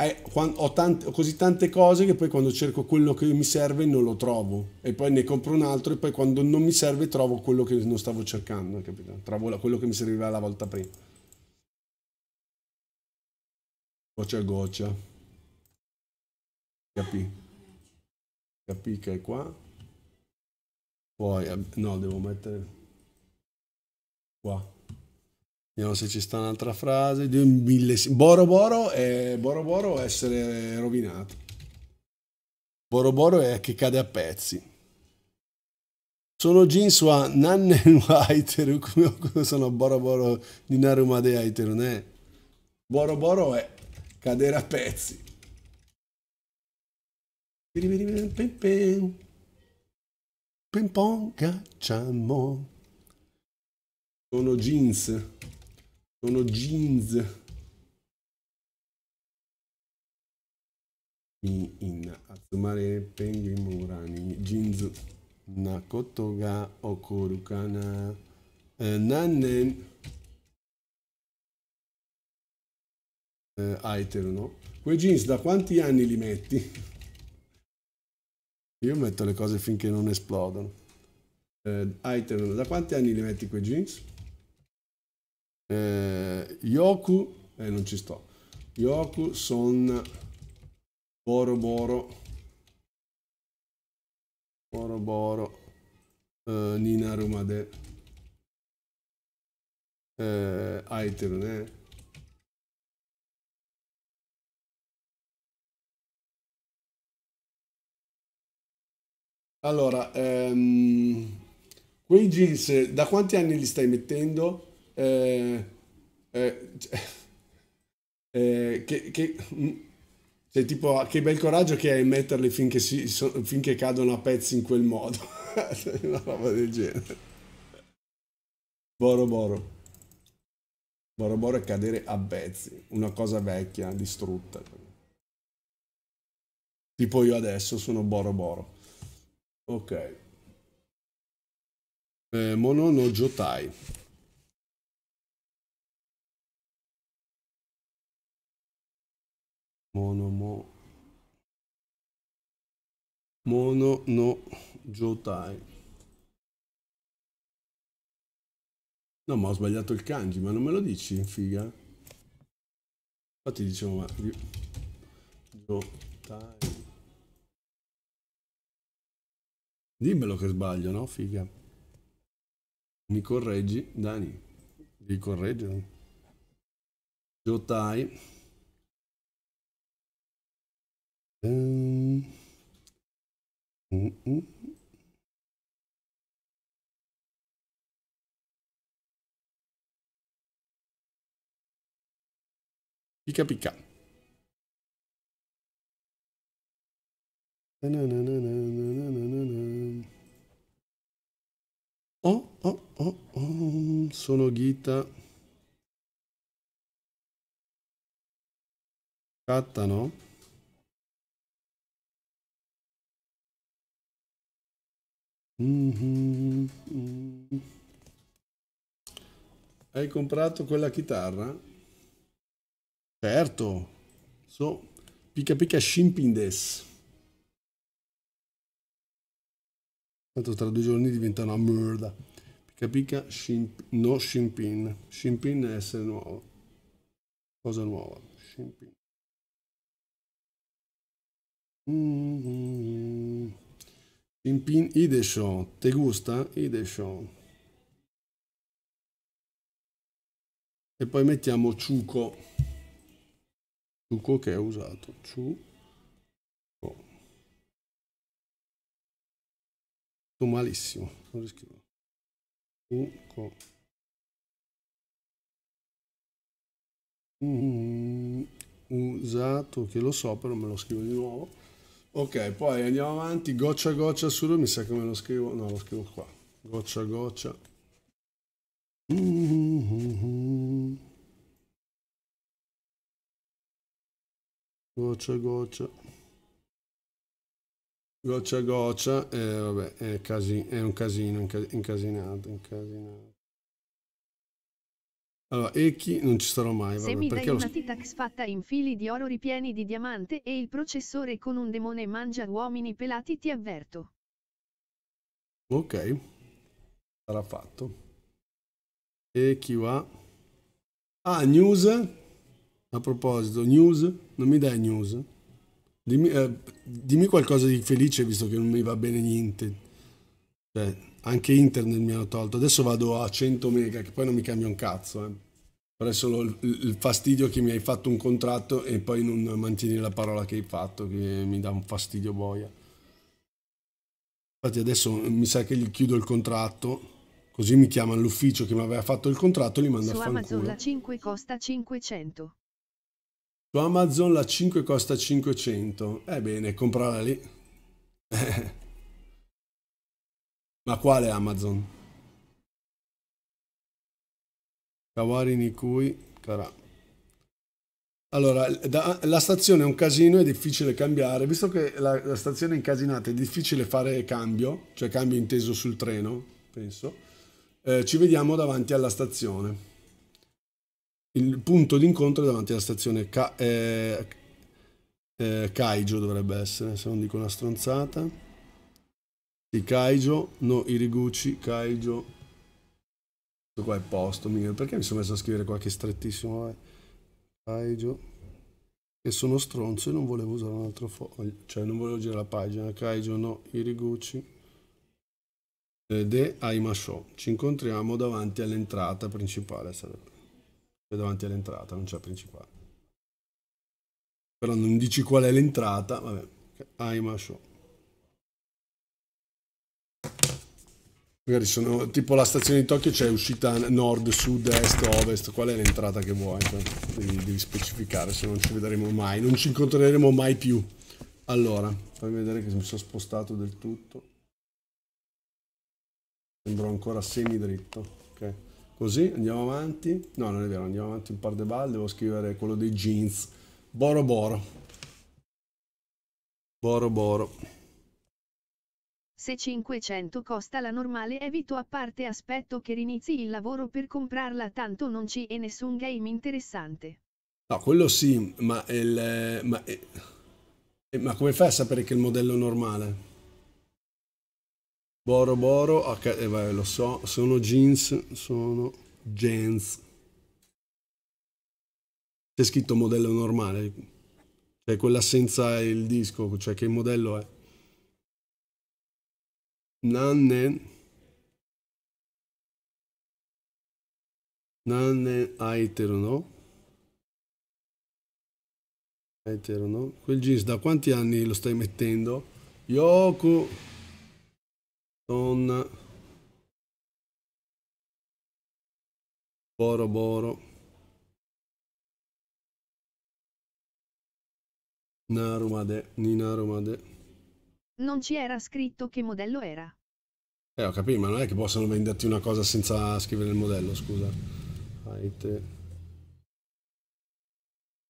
ho, tante, ho, così tante cose che poi quando cerco quello che mi serve non lo trovo e poi ne compro un altro e poi quando non mi serve trovo quello che non stavo cercando, capito? Trovo quello che mi serviva la volta prima. goccia a goccia capì capì che è qua poi eh, no devo mettere qua vediamo se ci sta un'altra frase Boro Boro è Boro Boro essere rovinato Boro Boro è che cade a pezzi sono Jinsu ha nannen haiteru, <laughs> come sono Boro Boro di Narumade haiteru, ne? Boro Boro è cadere a pezzi. Ping pong cacciamo. Sono jeans. Sono jeans. Mi in Atsumare Penguin Murani. Jeans. Nakoto ga Okorukana. Eh, nannen. eh, Aether, no? Quei jeans da quanti anni li metti? Io metto le cose finché non esplodono. Eh, Aether, da quanti anni li metti quei jeans? Eh, Yoku, eh non ci sto. Yoku, Son, Boro Boro, Boro Boro, eh, Nina Rumade, eh, Aether, eh? Allora, ehm, quei jeans da quanti anni li stai mettendo? Eh, eh, <laughs> eh, che, che, mm, cioè, tipo, ah, che bel coraggio che hai a metterli finché, si, so, finché cadono a pezzi in quel modo. <laughs> Una roba del genere. Boro Boro. Boro Boro è cadere a pezzi. Una cosa vecchia, distrutta. Tipo io adesso sono Boro Boro. Ok. Eh, Monono Jotai. Monomo. Mono no Jotai. No, ma ho sbagliato il kanji, ma non me lo dici, figa? Infatti dicevo, ma... Jotai. Dimmelo che sbaglio, no, figa? Mi correggi, Dani. Mi correggio. Jotai. Um. Mm, mm. Pica pica. Oh, oh, oh, oh, sono Gita. Catta, no? Mm -hmm. Hai comprato quella chitarra? Certo. So, pica pica scimpi des. Tanto tra due giorni diventa una merda. Picca picca, shimp, no shimpin. Shimpin è essere nuovo. Cosa nuova. Shimpin. Mm -hmm. Shimpin Ideshon. Te gusta? Ideshon. E poi mettiamo ciuco. Ciuco che è usato. Ciuco. Sto malissimo, non riscrivo. Inco. Mm, usato, che lo so, però me lo scrivo di nuovo. Ok, poi andiamo avanti. Goccia goccia solo, mi sa che me lo scrivo. No, lo scrivo qua. Goccia goccia. Mm, goccia goccia goccia a goccia, eh, vabbè, è, casi, è, un casino, incasinato, incasinato. Allora, Ecchi non ci sarò mai, vabbè, Se mi dai lo... una Titax fatta in fili di oro ripieni di diamante e il processore con un demone mangia uomini pelati ti avverto. Ok, sarà fatto. E chi va? Ah, news? A proposito, news? Non mi dai news? Dimmi, eh, dimmi, qualcosa di felice visto che non mi va bene niente. Cioè, anche internet mi hanno tolto. Adesso vado a 100 mega che poi non mi cambia un cazzo. Eh. Però è solo il, il fastidio che mi hai fatto un contratto e poi non mantieni la parola che hai fatto, che mi dà un fastidio boia. Infatti adesso mi sa che gli chiudo il contratto. Così mi chiama l'ufficio che mi aveva fatto il contratto e li manda a fanculo. Su Amazon la 5 costa 500. Su Amazon la 5 costa 500. ebbene eh, comprala lì. <laughs> Ma quale Amazon? Kawari Nikui, cara. Allora, da, la stazione è un casino, è difficile cambiare. Visto che la, la, stazione è incasinata, è difficile fare cambio, cioè cambio inteso sul treno, penso. Eh, ci vediamo davanti alla stazione il punto d'incontro è davanti alla stazione Ka eh, eh, Kaijo dovrebbe essere, se non dico una stronzata. Di Kaijo, no, Iriguchi, Kaijo. Questo qua è posto, mica. perché mi sono messo a scrivere qua che è strettissimo? Vai. Eh? Kaijo. Che sono stronzo e non volevo usare un altro foglio, cioè non volevo girare la pagina. Kaijo, no, Iriguchi. Eh, De Aimasho. Ci incontriamo davanti all'entrata principale, sarebbe. È davanti all'entrata, non c'è principale. Però non dici qual è l'entrata, vabbè. Aima Show. Magari sono tipo la stazione di Tokyo, c'è uscita nord, sud, est, ovest, qual è l'entrata che vuoi? Devi, devi, specificare, se non ci vedremo mai, non ci incontreremo mai più. Allora, fammi vedere che mi sono spostato del tutto. Sembro ancora semi dritto, ok. Così andiamo avanti. No, non è vero, andiamo avanti un par de balle. Devo scrivere quello dei jeans. Boro Boro. Boro Boro. Se 500 costa la normale evito a parte aspetto che rinizi il lavoro per comprarla tanto non ci è nessun game interessante. No, quello sì, ma, il, ma, ma come fai a sapere che è il modello normale? Boro Boro, ok, eh, vai, lo so, sono jeans, sono jeans. C'è scritto modello normale, cioè quella senza il disco, cioè che modello è? Nanne. Nanne Aetero, no? Aetero, no? Quel jeans da quanti anni lo stai mettendo? Yoku! non Boro Boro Narumade Ninarumade Non ci era scritto che modello era Eh ho capito ma non è che possono venderti una cosa senza scrivere il modello scusa Haite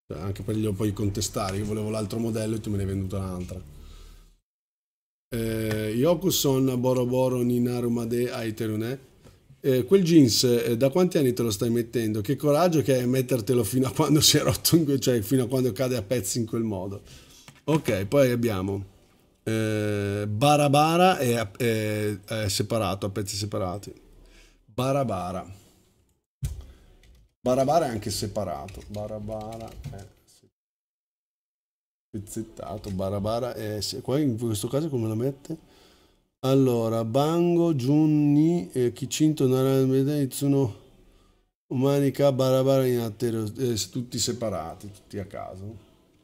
cioè, anche per glielo puoi contestare, io volevo l'altro modello e tu me ne hai venduta un'altra eh, Yokuson Boro Boro Ninarumade Aiterune. Eh, quel jeans eh, da quanti anni te lo stai mettendo? Che coraggio che hai a mettertelo fino a quando si è rotto, quel, cioè fino a quando cade a pezzi in quel modo. Ok, poi abbiamo eh, Barabara è, è, è separato, a pezzi separati. Barabara. Barabara è anche separato. Barabara è Pizzittato, bara e eh, qua in questo caso come la mette? Allora, Bango, Giunni, eh, Kicinto, Naramede, Itsuno, Umanica, bara in attero, eh, tutti separati, tutti a caso,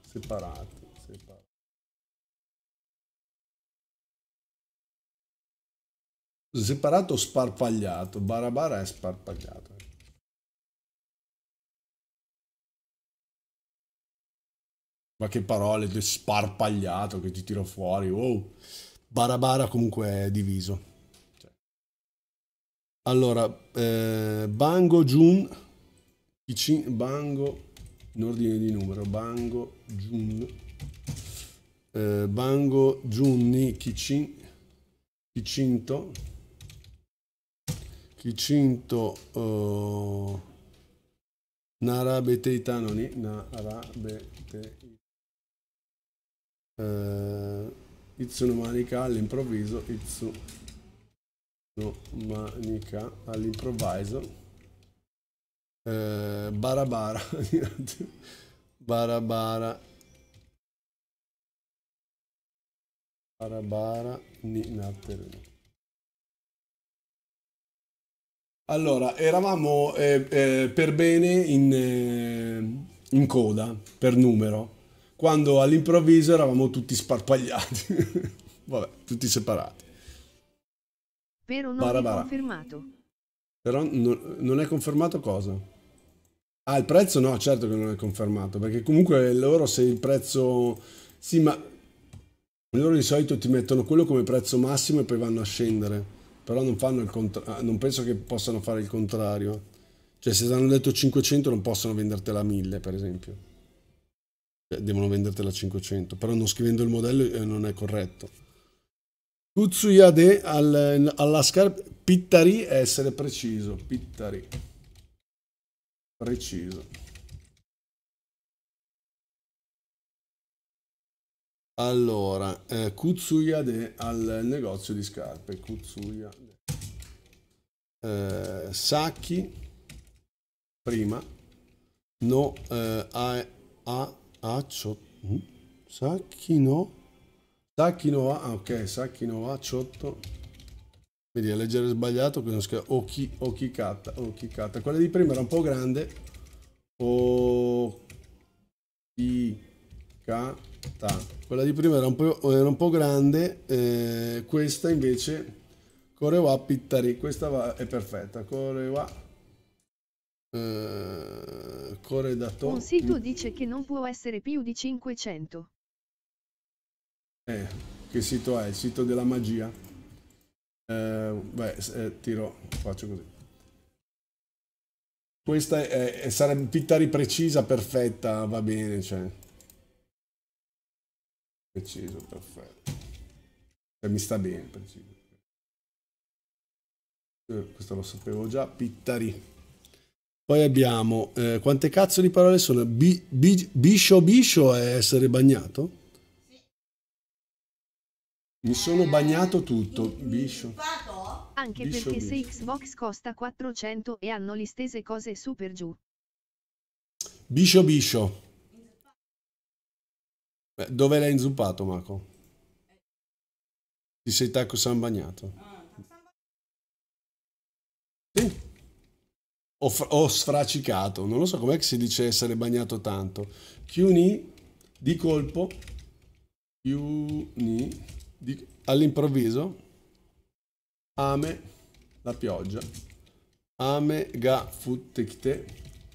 separati. separati. Separato o sparpagliato? Barabara è sparpagliato. ma che parole, sparpagliato che ti tiro fuori, wow. Barabara comunque è diviso. Allora, eh, Bango Jun, Bango, in ordine di numero, Bango Jun, eh, Bango Giunni Kicin, Kicinto, Kicinto uh, eh, Narabeteitanoni, Narabeteitanoni eh, Itsunomanica all'improvviso Manica all'improvviso eh, Barabara Barabara <laughs> Barabara ni natter allora, eravamo eh, eh, per bene in, eh, in coda, per numero, quando all'improvviso eravamo tutti sparpagliati, <laughs> vabbè, tutti separati. Però non Barabara. è confermato. Però non, non è confermato cosa? Ah, il prezzo no, certo che non è confermato, perché comunque loro se il prezzo... Sì, ma loro di solito ti mettono quello come prezzo massimo e poi vanno a scendere, però non, fanno il contra... Ah, non penso che possano fare il contrario. Cioè se ti hanno detto 500 non possono vendertela a 1000, per esempio. Eh, devono vendertela a 500, però non scrivendo il modello eh, non è corretto. Kutsuyade al, alla scarpa, pittari essere preciso, pittari, preciso. Allora, eh, Kutsuyade al negozio di scarpe, Kutsuyade. Eh, Sacchi, prima, no, eh, a, a Acho... Sacchino? Sacchino a... Ah, ok, Sacchino a 8. Vedi, a leggere sbagliato, quindi non scrivo Oki, Okikata, Okikata. Quella di prima era un po' grande. o Okikata. Quella di prima era un po', era un po grande, eh, questa invece... Korewa Pittari, questa va, è perfetta. Korewa eh, corredatore. Un sito dice che non può essere più di 500. Eh, che sito è? Il sito della magia? Eh, beh, eh, tiro, faccio così. Questa è, è, sarà pittari precisa, perfetta, va bene, cioè. Preciso, perfetto. Cioè, mi sta bene, preciso. Eh, questo lo sapevo già, pittari. Poi abbiamo eh, quante cazzo di parole sono? Bi, bi, biscio biscio è essere bagnato? Mi sono bagnato tutto, biscio. Anche biscio, perché biscio. se Xbox costa 400 e hanno le stesse cose super giù. Biscio biscio. Beh, dove l'hai inzuppato, Marco? Ti sei tacco san bagnato. Ah, sì o, fr- o sfracicato, non lo so com'è che si dice essere bagnato tanto. Chiuni di colpo, chiuni di, all'improvviso, ame la pioggia, ame ga futtekte,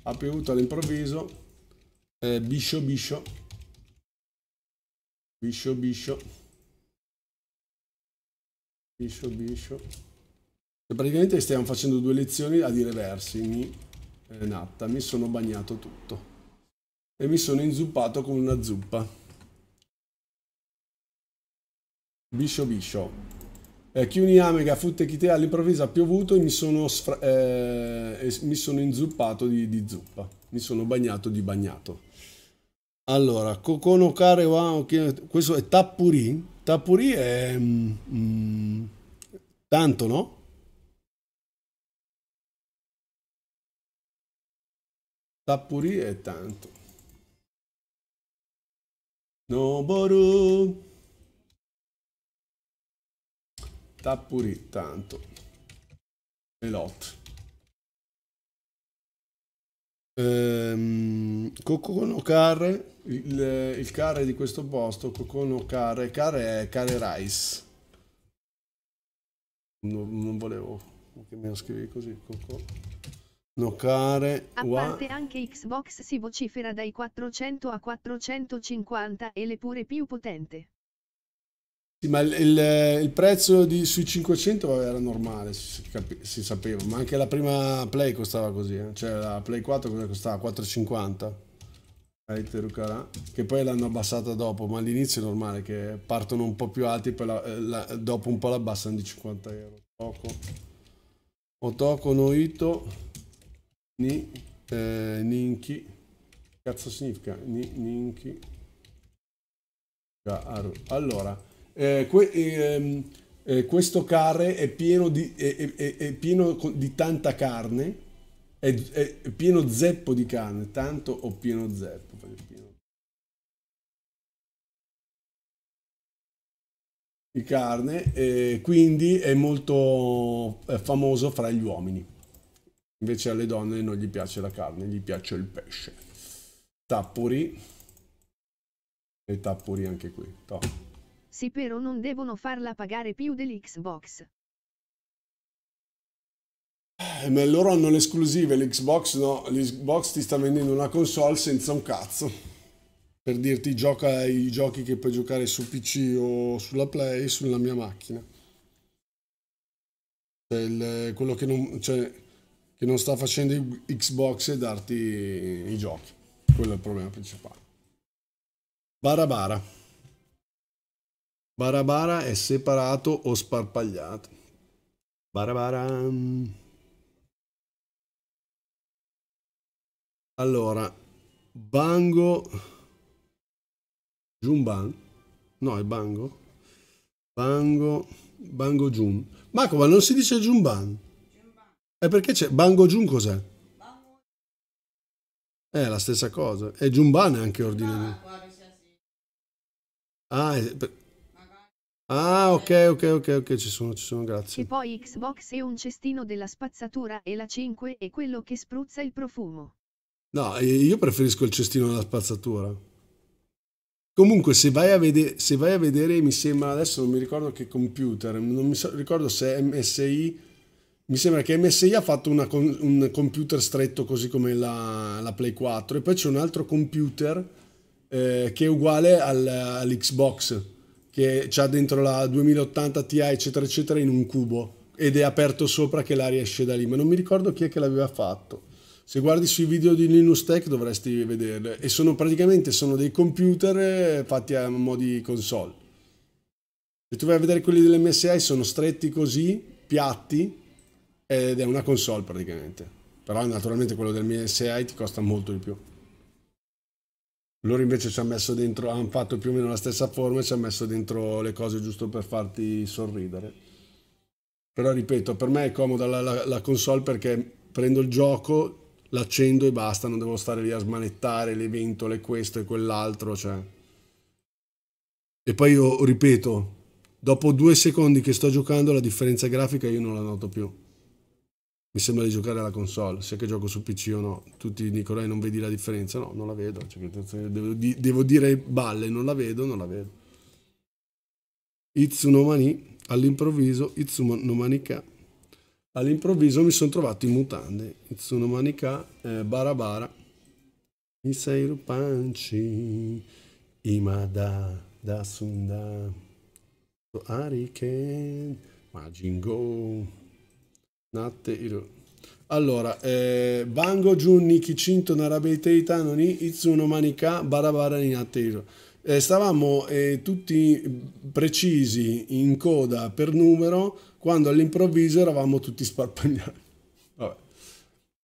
ha piovuto all'improvviso, eh, biscio biscio, biscio biscio, biscio biscio. Cioè, praticamente stiamo facendo due lezioni a dire versi, mi eh, natta, mi sono bagnato tutto e mi sono inzuppato con una zuppa. Biscio biscio. Eh, Chiuni Amega, Futte Chitea all'improvviso ha piovuto e mi sono, eh, mi sono inzuppato di, di, zuppa. Mi sono bagnato di bagnato. Allora, cocono care questo è Tappuri. Tappuri è... Mm, mm, tanto, no? Tappuri è tanto. Noboru. Tappuri tanto. Melot. Ehm, Cocono Care, il, il care di questo posto, Cocono Care, Care è Care Rice. Non, non volevo che me lo scrivi così, Cocono. Nocare. A parte anche Xbox si vocifera dai 400 a 450 e le pure più potente. Sì, ma il, il, il prezzo di, sui 500 era normale, si, capi, si, sapeva, ma anche la prima Play costava così, eh? cioè la Play 4 costava? 4,50, che poi l'hanno abbassata dopo, ma all'inizio è normale che partono un po' più alti, poi la, eh, la, dopo un po' l'abbassano di 50 euro. Poco. Otoko Noito. Ni, eh, ninchi. Cazzo significa? Ni, ninchi. Garu. Allora, eh, que, ehm, eh, questo carre è pieno di, è, è, è pieno di tanta carne. È, è, pieno zeppo di carne, tanto o pieno zeppo. Pieno... Di carne, eh, quindi è molto eh, famoso fra gli uomini. Invece alle donne non gli piace la carne, gli piace il pesce. Tappuri. E tappuri anche qui. Top. Sì, però non devono farla pagare più dell'Xbox. Eh, ma loro hanno le esclusive, l'Xbox no. L'Xbox ti sta vendendo una console senza un cazzo. Per dirti gioca i giochi che puoi giocare su PC o sulla Play, sulla mia macchina. Cioè, il, quello che non... Cioè, che non sta facendo Xbox e darti i giochi. Quello è il problema principale. Barabara. Barabara è separato o sparpagliato. Barabara. Allora, Bango. Jumban. No, è Bango. Bango. Bango Jun. Marco, ma non si dice Jumban? E perché c'è Bango Jun cos'è? È la stessa cosa. E Jumban è anche ordine. Ah, è... ah, ok, ok, ok, ok, ci sono, ci sono, grazie. E poi Xbox è un cestino della spazzatura e la 5 è quello che spruzza il profumo. No, io preferisco il cestino della spazzatura. Comunque, se vai, a vedere, se vai a vedere, mi sembra adesso non mi ricordo che computer, non mi so, ricordo se è MSI mi sembra che MSI ha fatto una, un computer stretto così come la, la Play 4 e poi c'è un altro computer eh, che è uguale al, all'Xbox che ha dentro la 2080 Ti eccetera eccetera in un cubo ed è aperto sopra che l'aria esce da lì ma non mi ricordo chi è che l'aveva fatto se guardi sui video di Linus Tech dovresti vederle e sono praticamente sono dei computer eh, fatti a modi console se tu vai a vedere quelli dell'MSI sono stretti così piatti ed è una console praticamente. Però naturalmente quello del MSI ti costa molto di più. Loro invece ci hanno messo dentro, hanno fatto più o meno la stessa forma e ci hanno messo dentro le cose giusto per farti sorridere. Però ripeto, per me è comoda la, la, la console perché prendo il gioco, l'accendo e basta, non devo stare lì a smanettare le ventole, questo e quell'altro. Cioè. E poi io ripeto, dopo due secondi che sto giocando la differenza grafica io non la noto più mi sembra di giocare alla console, sia che gioco su PC o no. Tutti dicono, eh, non vedi la differenza? No, non la vedo. Cioè, devo, devo, dire balle, non la vedo, non la vedo. Itsuno all'improvviso, Itsuno Manika. All'improvviso mi sono trovato in mutande. Itsuno Manika, eh, Barabara. Mi sei rupanci, Imada, da Sunda, Ariken, Majin Natte iru. Allora, eh, Bango Giunni Kicinto Narabete Itano ni Itsuno Manika Barabara ni Natte iru. Eh, stavamo eh, tutti precisi in coda per numero quando all'improvviso eravamo tutti sparpagliati.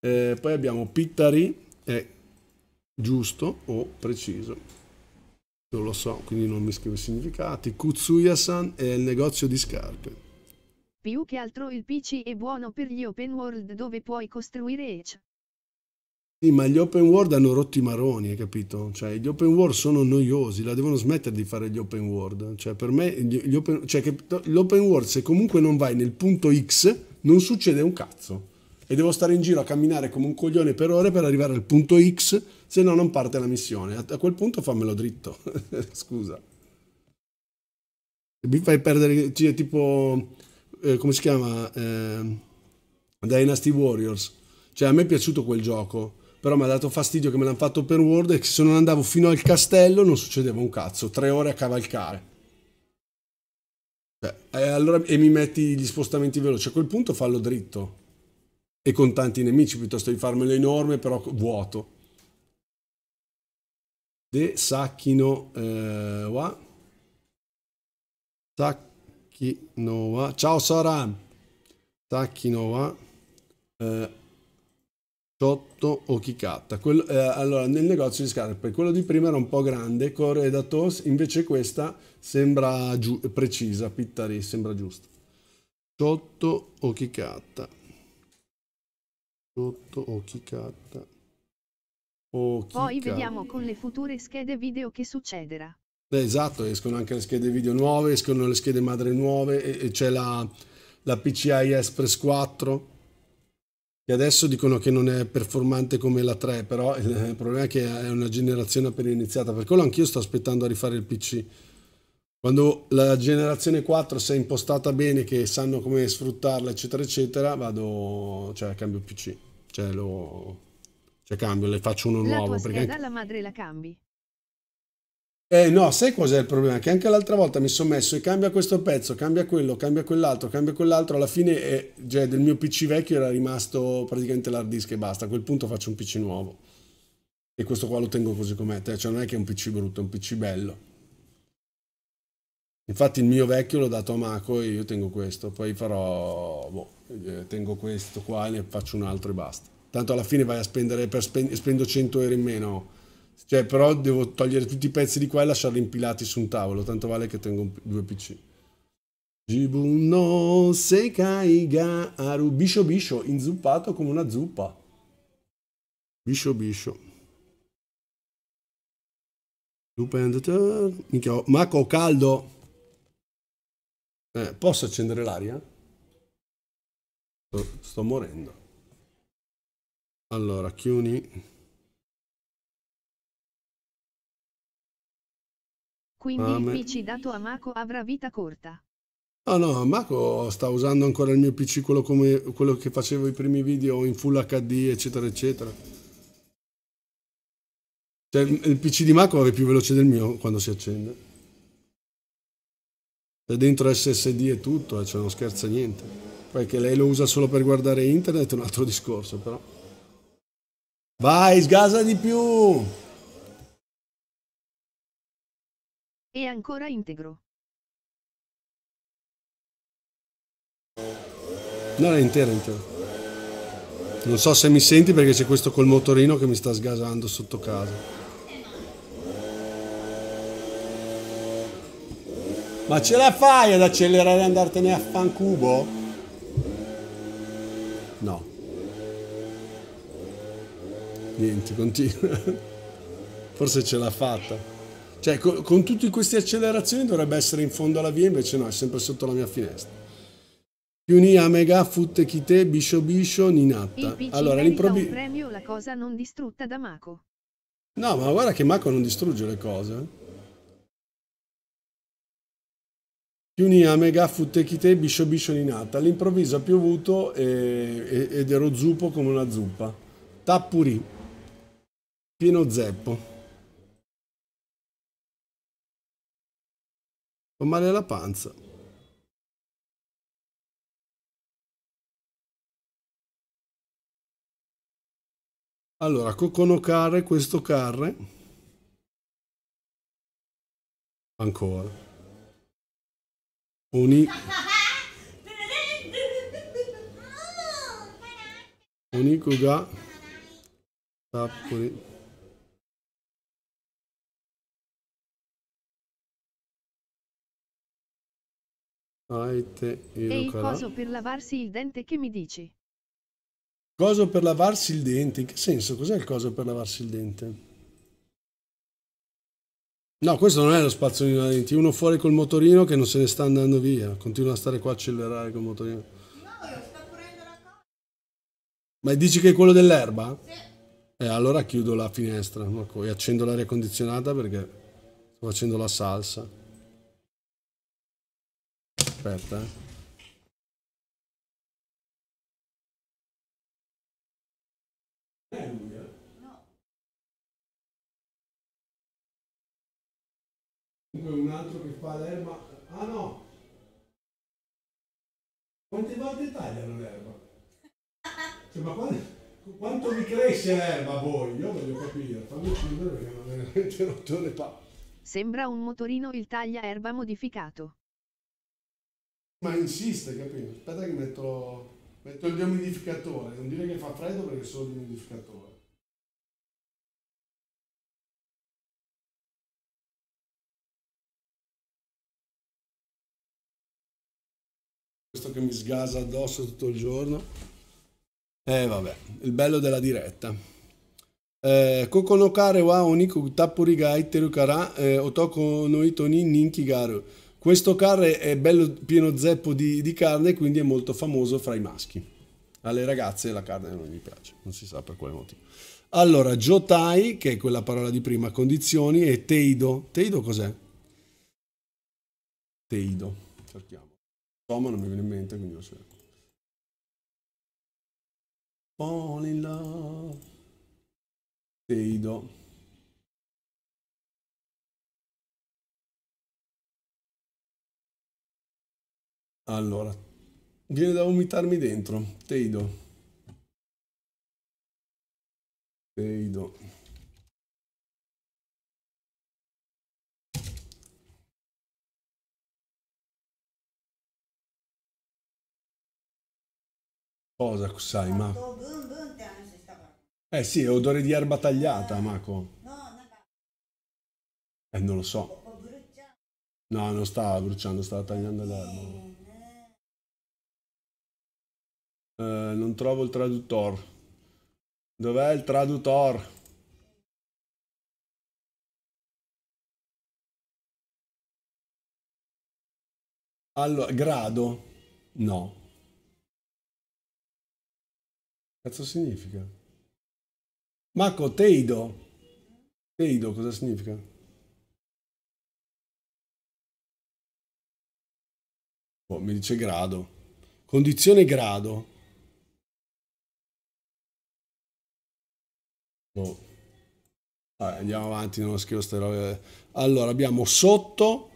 Eh, poi abbiamo Pittari, è giusto o preciso, non lo so, quindi non mi scrivo i significati. Kutsuya-san è il negozio di scarpe. Più che altro il PC è buono per gli open world dove puoi costruire edge. Sì, ma gli open world hanno rotti i maroni, hai capito? Cioè, gli open world sono noiosi, la devono smettere di fare gli open world. Cioè, per me, gli, open, cioè, che, l'open world, se comunque non vai nel punto X, non succede un cazzo. E devo stare in giro a camminare come un coglione per ore per arrivare al punto X, se no non parte la missione. A quel punto fammelo dritto. <laughs> Scusa. Mi fai perdere, cioè, tipo eh, come si chiama? Eh, Dynasty Warriors. Cioè, a me è piaciuto quel gioco, però mi ha dato fastidio che me l'hanno fatto per World e che se non andavo fino al castello non succedeva un cazzo. Tre ore a cavalcare. Cioè, e, allora, e mi metti gli spostamenti veloci. A quel punto fallo dritto. E con tanti nemici, piuttosto di farmelo enorme, però vuoto. De Sacchino eh, wa. Sac Nova. Ciao Sara! Takinova. Eh, 8 Okikata. Quello, eh, allora, nel negozio di scarpe, quello di prima era un po' grande, corre da tos, invece questa sembra precisa, pittari, sembra giusta. 8 Okikata. 8 Okikata. Poi vediamo con le future schede video che succederà. Eh, esatto, escono anche le schede video nuove, escono le schede madre nuove, e, e c'è la, la PCI Express 4 che adesso dicono che non è performante come la 3, però eh, il problema è che è una generazione appena iniziata, per quello anch'io sto aspettando a rifare il PC. Quando la generazione 4 si è impostata bene, che sanno come sfruttarla, eccetera, eccetera, vado, cioè cambio PC, cioè, lo, cioè cambio, le faccio uno la nuovo. Tua scheda, perché... la madre la cambi. Eh no, sai cos'è il problema? Che anche l'altra volta mi sono messo e cambia questo pezzo, cambia quello, cambia quell'altro, cambia quell'altro, alla fine eh, cioè, del mio PC vecchio era rimasto praticamente l'hard disk e basta, a quel punto faccio un PC nuovo. E questo qua lo tengo così com'è, cioè, cioè non è che è un PC brutto, è un PC bello. Infatti il mio vecchio l'ho dato a Mako e io tengo questo, poi farò, boh, eh, tengo questo qua e ne faccio un altro e basta. Tanto alla fine vai a spendere, per spend spendo 100 euro in meno cioè, però devo togliere tutti i pezzi di qua e lasciarli impilati su un tavolo, tanto vale che tengo due PC. Jibun no sekai ga aru bisho bisho, inzuppato come una zuppa. Bisho bisho. Loop and turn. Minchia, oh, caldo. Eh, posso accendere l'aria? Sto, sto morendo. Allora, chiuni. Quindi ah, il PC dato a Mako avrà vita corta. Ah no, Mako sta usando ancora il mio PC, quello, come, quello che facevo i primi video in full HD, eccetera, eccetera. Cioè, il PC di Mako è più veloce del mio quando si accende. C'è cioè, dentro SSD e tutto, eh, cioè non scherza niente. Poi che lei lo usa solo per guardare internet è un altro <laughs> discorso, però. Vai, sgasa di più! È ancora integro. Non è intero, intero. Non so se mi senti perché c'è questo col motorino che mi sta sgasando sotto casa. Ma ce la fai ad accelerare e andartene a fancubo? No. Niente, continua. <laughs> Forse ce l'ha fatta. Cioè, con, con tutte queste accelerazioni dovrebbe essere in fondo alla via, invece no, è sempre sotto la mia finestra. Piuni, Amega, Futte, Kite, Biscio, Biscio, Ninatta. Allora, l'improvviso... premio la cosa non distrutta da Mako. No, ma guarda che Mako non distrugge le cose. Piuni, Amega, Futte, Kite, Biscio, Biscio, Ninatta. All'improvviso ha piovuto e... ed ero zuppo come una zuppa. Tappuri. Pieno zeppo. Fa male la panza. Allora, Cocono Carre, questo carre. Ancora. Oni... Onikuga. Sappori. Aite E il coso per lavarsi il dente che mi dici? Coso per lavarsi il dente? In che senso? Cos'è il coso per lavarsi il dente? No, questo non è lo spazzolino da denti, uno fuori col motorino che non se ne sta andando via, continua a stare qua a accelerare col motorino. No, io sto la cosa. Ma dici che è quello dell'erba? Sì. E eh, allora chiudo la finestra e accendo l'aria condizionata perché sto facendo la salsa. Aspetta. Eh. Comunque un altro che fa l'erba. Ah no! Quante volte tagliano l'erba? Cioè, ma quando, quanto vi cresce l'erba voi? Io voglio capire, fammi chiudere perché non è rotto le palle. Sembra un motorino il taglia erba modificato. Ma insiste, capito? Aspetta che metto, metto il deumidificatore, non dire che fa freddo perché è solo il deumidificatore. Questo che mi sgasa addosso tutto il giorno. E eh, vabbè, il bello della diretta. wa ninki garu. Questo carro è bello pieno zeppo di, di carne, quindi è molto famoso fra i maschi. Alle ragazze la carne non gli piace, non si sa per quale motivo. Allora, Jotai, che è quella parola di prima, condizioni, e Teido. Teido cos'è? Teido, cerchiamo. Toma non mi viene in mente, quindi lo cerco. Fall in love. Teido. Allora, viene da vomitarmi dentro, Teido. Teido. Cosa sai, ma... Eh sì, odore di erba tagliata, Maco. Eh, non lo so. No, non stava bruciando, stava tagliando l'erba. Eh, non trovo il traduttore. Dov'è il traduttore? Allora, grado? No. Cazzo significa? Marco, Teido. Teido cosa significa? Oh, mi dice grado. Condizione grado. Boh. Vabbè, andiamo avanti, non scrivo ste robe. Allora, abbiamo sotto.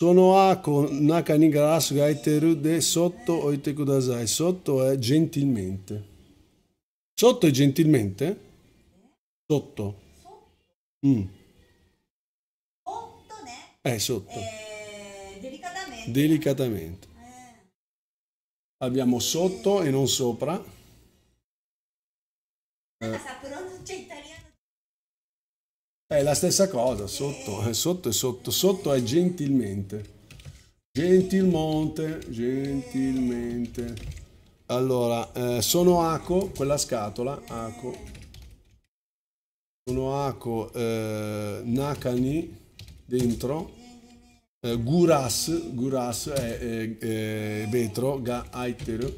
Sono A con Nakanigaras Gaiteru de sotto Oite Kudasai. Sotto è gentilmente. Sotto è gentilmente? Sotto. Mm. Eh, sotto. Eh, delicatamente. Delicatamente. Eh. Abbiamo sotto e non sopra italiano. È la stessa cosa, sotto, eh. eh sotto è sotto, sotto è gentilmente. Gentilmente, gentilmente. Allora, eh, sono Aco, quella scatola, Aco. Sono Aco eh, Nakani dentro. Eh, guras, Guras è vetro, Gaiteru.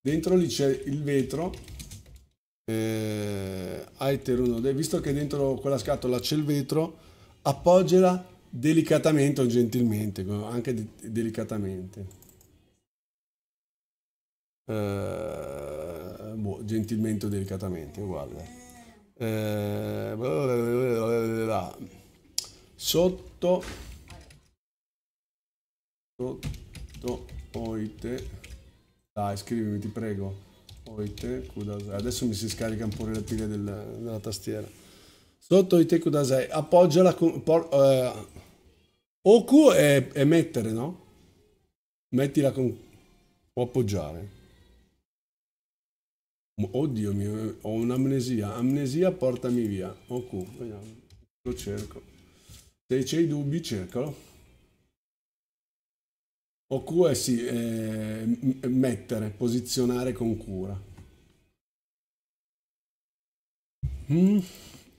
Dentro lì c'è il vetro eh, ai terunoide, visto che dentro quella scatola c'è il vetro, appoggiala delicatamente o gentilmente, anche de delicatamente. Eh, boh, gentilmente o delicatamente, guarda. Eh, sotto sotto oite dai scrivimi ti prego Oite Kudasai. Adesso mi si scaricano pure le pile del, della tastiera. Sotto Oite Kudasai, appoggiala con... Por, eh, Q è, è, mettere, no? Mettila con... Può appoggiare. Oddio mio, ho un'amnesia. Amnesia portami via. O Q, vediamo. Lo cerco. Se c'è i dubbi, cercalo. O Q è eh, sì, eh, mettere, posizionare con cura. Mm.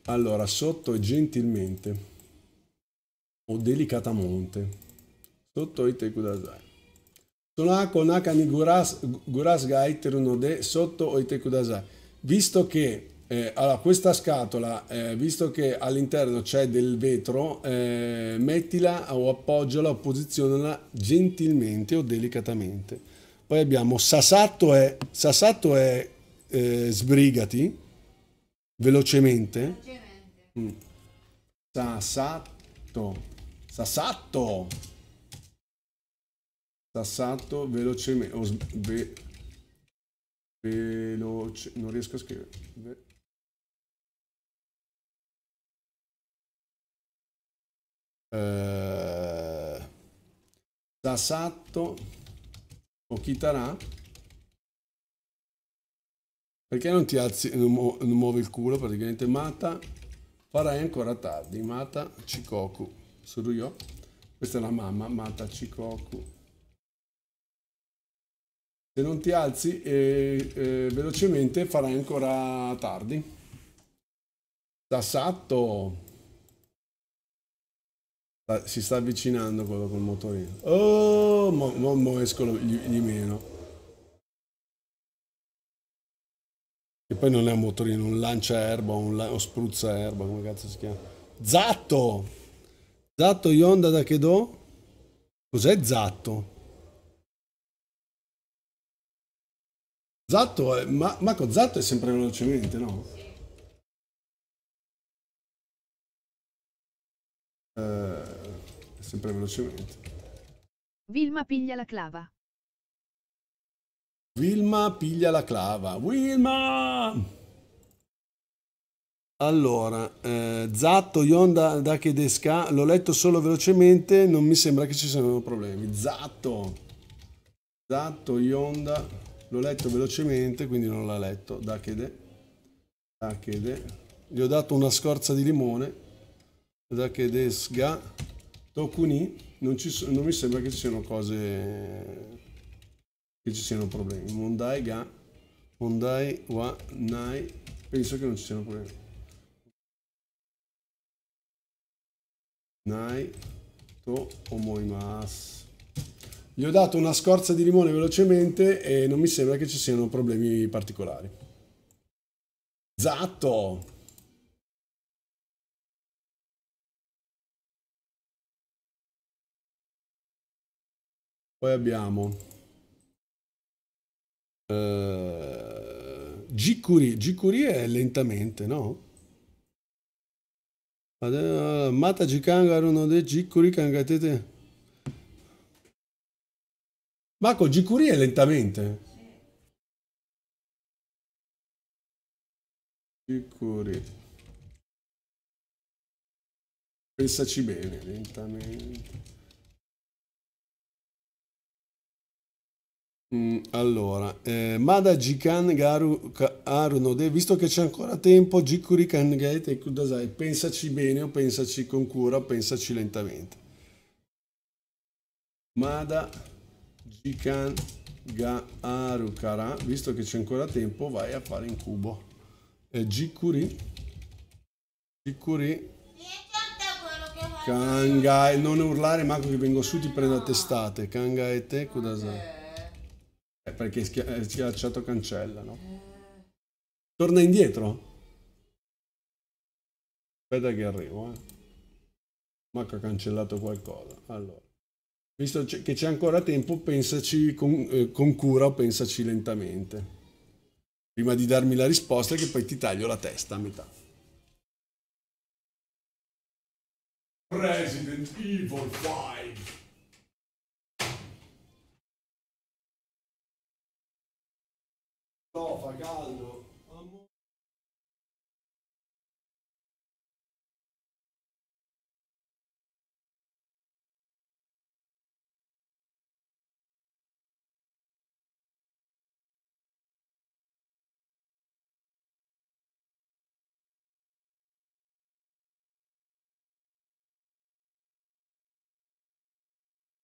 Allora, sotto e gentilmente o delicatamente. Sotto è te kudasai. Sono a con H ni guras, gaiter gaiteru no de sotto o te kudasai. Visto che eh, allora, questa scatola, eh, visto che all'interno c'è del vetro, eh, mettila o appoggiala o posizionala gentilmente o delicatamente. Poi abbiamo Sasatto è, Sasatto è eh, sbrigati velocemente. Mm. Sasatto, Sasatto, Sasatto velocemente. Ve, Veloce, non riesco a scrivere. eh, Satto o Kitara perché non ti alzi non, mu non muovi il culo praticamente Mata farai ancora tardi Mata Chikoku Suruyo questa è la mamma Mata Chikoku se non ti alzi eh, eh, velocemente farai ancora tardi da Satto si sta avvicinando quello col motorino. Oh, mo, mo, mo escono gli, gli, meno. Che poi non è un motorino, un lancia erba, un, un spruzza erba, come cazzo si chiama? Zatto! Zatto Yonda da Kedo? Cos'è Zatto? Zatto è... Ma, Marco, Zatto è sempre velocemente, no? Eh sempre velocemente. Vilma piglia la clava. Vilma piglia la clava. Vilma! Allora, eh, Zatto, Yonda, da che desca, l'ho letto solo velocemente, non mi sembra che ci siano problemi. Zatto, Zatto, Yonda, l'ho letto velocemente, quindi non l'ha letto. Da che de, da che de. Gli ho dato una scorza di limone. Da che desca. Tokuni non, ci, non mi sembra che ci siano cose che ci siano problemi. Mondai ga Mondai wa nai penso che non ci siano problemi. Nai to omoimasu. Gli ho dato una scorza di limone velocemente e non mi sembra che ci siano problemi particolari. Zatto! Poi abbiamo uh, eh, Gicuri. Gicuri è lentamente, no? Eh, Mata Gikangaru no de Gicuri Kangatete. Marco, Gicuri è lentamente. Gicuri. Pensaci bene, lentamente. Mm, allora, eh, Mada Jikan Garu Arunode, visto che c'è ancora tempo, Jikuri Kangete Kudasai, pensaci bene o pensaci con cura, pensaci lentamente. Mada Jikan Garu Kara, visto che c'è ancora tempo, vai a fare incubo. Eh, Jikuri Jikuri Kangai, non urlare manco che vengo su ti prendo a testate. Kangaete Kudasai. Eh, perché schia- eh, schiacciato cancella, no? Torna indietro? Aspetta che arrivo, eh. Mac ha cancellato qualcosa. Allora, visto che c'è ancora tempo, pensaci con, eh, con cura o pensaci lentamente. Prima di darmi la risposta che poi ti taglio la testa a metà. Resident Evil 5 No, fa caldo.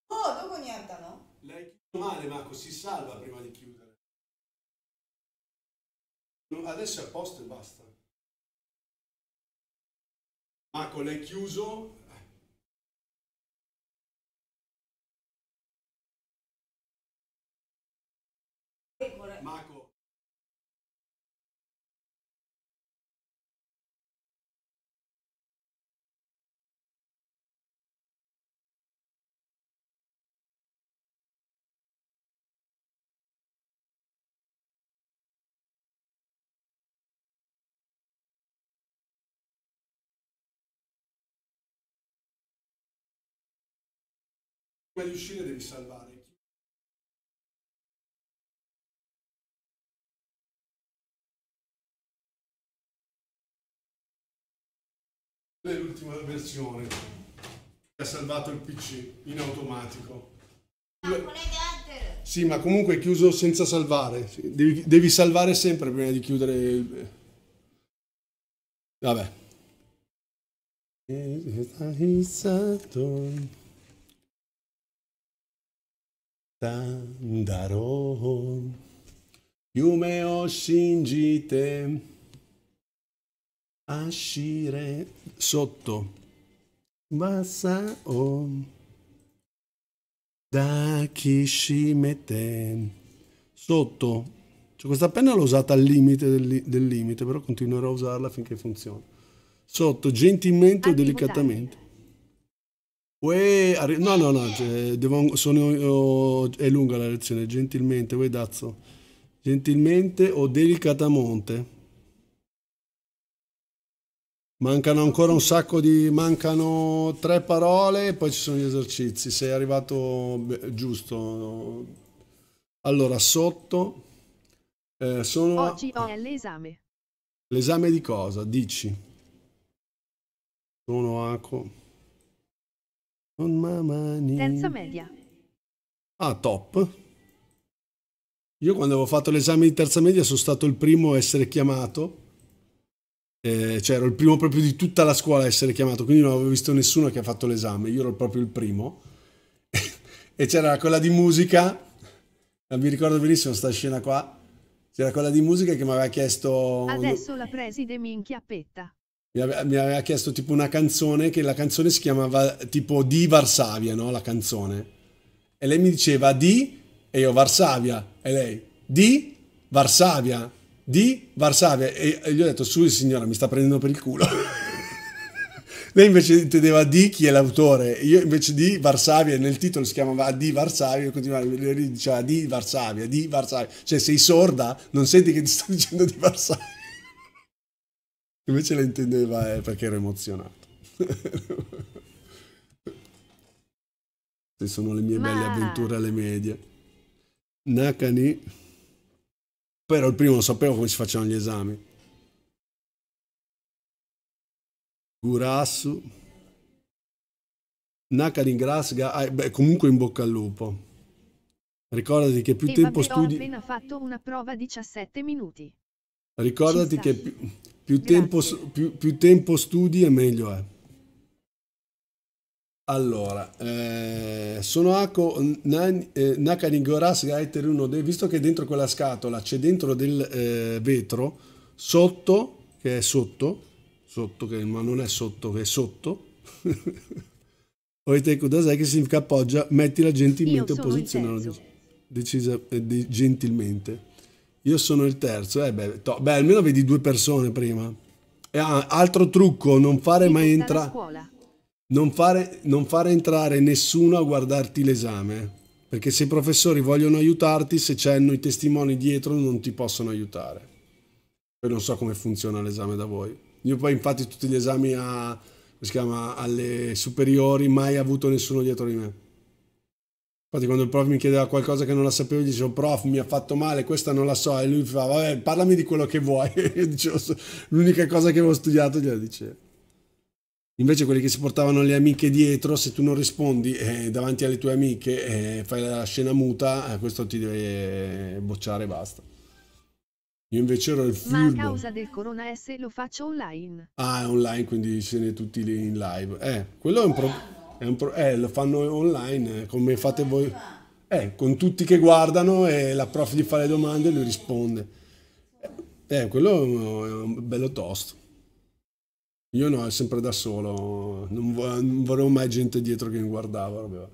Oh, dopo niente, no? Lei chiude male, Marco, si salva prima di chiudere. Adesso è a posto e basta. Marco, l'hai chiuso? Eh, Marco, prima di uscire devi salvare. è L'ultima versione ha salvato il PC in automatico. Ah, sì, ma comunque è chiuso senza salvare. Devi, devi salvare sempre prima di chiudere il... Vabbè o んだろう夢を信じて走れ sotto 朝を抱きしめて sotto cioè questa penna l'ho usata al limite del, li del limite però continuerò a usarla finché funziona sotto gentilmente o delicatamente Uè, arri- no, no, no, cioè, devo, sono, oh, è lunga la lezione, gentilmente, uè Dazzo, gentilmente o delicatamente. Mancano ancora un sacco di... mancano tre parole e poi ci sono gli esercizi, sei arrivato beh, giusto. Allora, sotto... Eh, sono... Oggi è l'esame. L'esame di cosa? Dici. Sono Aco. Non mamani. Senza media. Ah, top. Io quando avevo fatto l'esame di terza media sono stato il primo a essere chiamato. Eh, cioè ero il primo proprio di tutta la scuola a essere chiamato, quindi non avevo visto nessuno che ha fatto l'esame, io ero proprio il primo. <laughs> e c'era quella di musica, mi ricordo benissimo sta scena qua, c'era quella di musica che mi aveva chiesto... Adesso la preside mi inchiappetta mi aveva, chiesto tipo una canzone che la canzone si chiamava tipo di Varsavia, no? La canzone. E lei mi diceva di e io Varsavia e lei di Varsavia, di Varsavia e, e gli ho detto "Scusi signora, mi sta prendendo per il culo". <laughs> lei invece intendeva di chi è l'autore, io invece di Varsavia, nel titolo si chiamava di Varsavia, e continuava, diceva di Varsavia, di Varsavia, cioè sei sorda, non senti che ti sto dicendo di Varsavia. Invece la intendeva eh, perché ero emozionato. <laughs> Se sono le mie Ma... belle avventure alle medie. Nakani. Però il primo non sapevo come si facevano gli esami. Gurassu. Nakani Grasga. Ah, beh, comunque in bocca al lupo. Ricordati che più sì, tempo vabbè, studi... Ho appena fatto una prova 17 minuti. Ricordati che più, più, tempo, più, più, tempo, studi e meglio è. Eh. Allora, eh, sono Ako eh, Nakanigoras Gaiter 1D, visto che dentro quella scatola c'è dentro del eh, vetro, sotto, che è sotto, sotto che, ma non è sotto, che è sotto, <laughs> Oiteku Dasai che significa appoggia, mettila gentilmente o posizionalo decisa, eh, gentilmente. Io sono il terzo. Eh, beh, beh, almeno vedi due persone prima. E, ah, altro trucco, non fare mai entrare... Non fare, non fare entrare nessuno a guardarti l'esame. Perché se i professori vogliono aiutarti, se c'hanno i testimoni dietro, non ti possono aiutare. Poi non so come funziona l'esame da voi. Io poi infatti tutti gli esami a, si chiama, alle superiori mai avuto nessuno dietro di me. Infatti, quando il prof mi chiedeva qualcosa che non la sapevo, gli dicevo, prof, mi ha fatto male, questa non la so. E lui fa, vabbè, parlami di quello che vuoi. <laughs> Io dicevo, l'unica cosa che avevo studiato gliela dicevo. Invece quelli che si portavano le amiche dietro, se tu non rispondi eh, davanti alle tue amiche, eh, fai la scena muta, eh, questo ti deve eh, bocciare e basta. Io invece ero il furbo. Ma a causa del corona S lo faccio online. Ah, è online, quindi siete tutti lì in live. Eh, quello è un problema pro- eh, lo fanno online eh, come fate voi, eh, con tutti che guardano e la prof gli fa le domande e lui risponde. Eh, eh quello è un bello tosto. Io no, è sempre da solo, non, vo- non volevo mai gente dietro che mi guardava.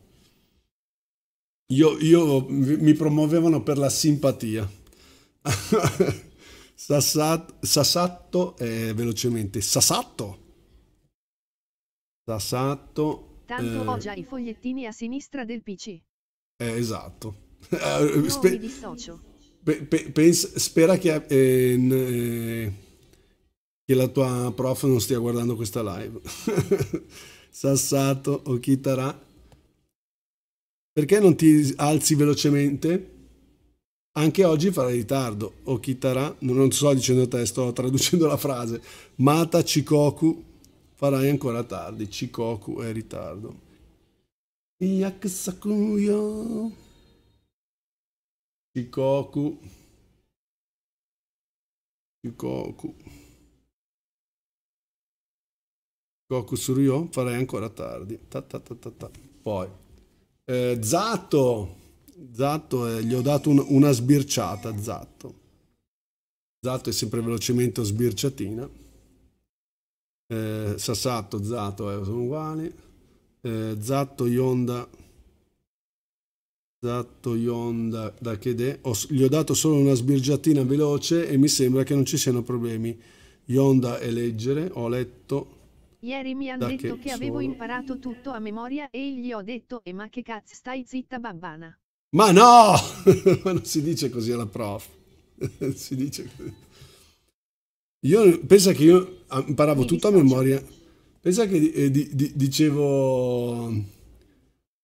Io, io mi promuovevano per la simpatia. <laughs> Sassat, sassatto eh, velocemente. Sassatto. Sassatto Tanto eh... ho già i fogliettini a sinistra del PC. Eh, esatto. <laughs> Ah, spe- Pe- pe- pens- spera che, eh, n- eh, che, la tua prof non stia guardando questa live. <laughs> Sassato o Kitara. Perché non ti alzi velocemente? Anche oggi farai ritardo. O Kitara, non, non sto dicendo te, sto traducendo la frase. Mata Chikoku farai ancora tardi, Chikoku è in ritardo. Yakusakuyo. Chikoku. Chikoku. Goku Suryo, farei ancora tardi. Ta ta ta Poi, eh, Zatto, Zatto eh, gli ho dato un, una sbirciata, Zatto. Zatto è sempre velocemente sbirciatina eh, Sassato, Zato eh, sono uguali, eh, Zatto, Yonda, Zatto, Yonda, da Chede, Ho, gli ho dato solo una sbirgiatina veloce e mi sembra che non ci siano problemi. Yonda è leggere, ho letto. Ieri mi hanno detto che, che avevo imparato tutto a memoria e gli ho detto e ma che cazzo stai zitta babbana. Ma no! <laughs> ma non si dice così alla prof. <laughs> si dice così. Io pensa che io ah, imparavo tutto a memoria. Pensa che eh, di, di, dicevo,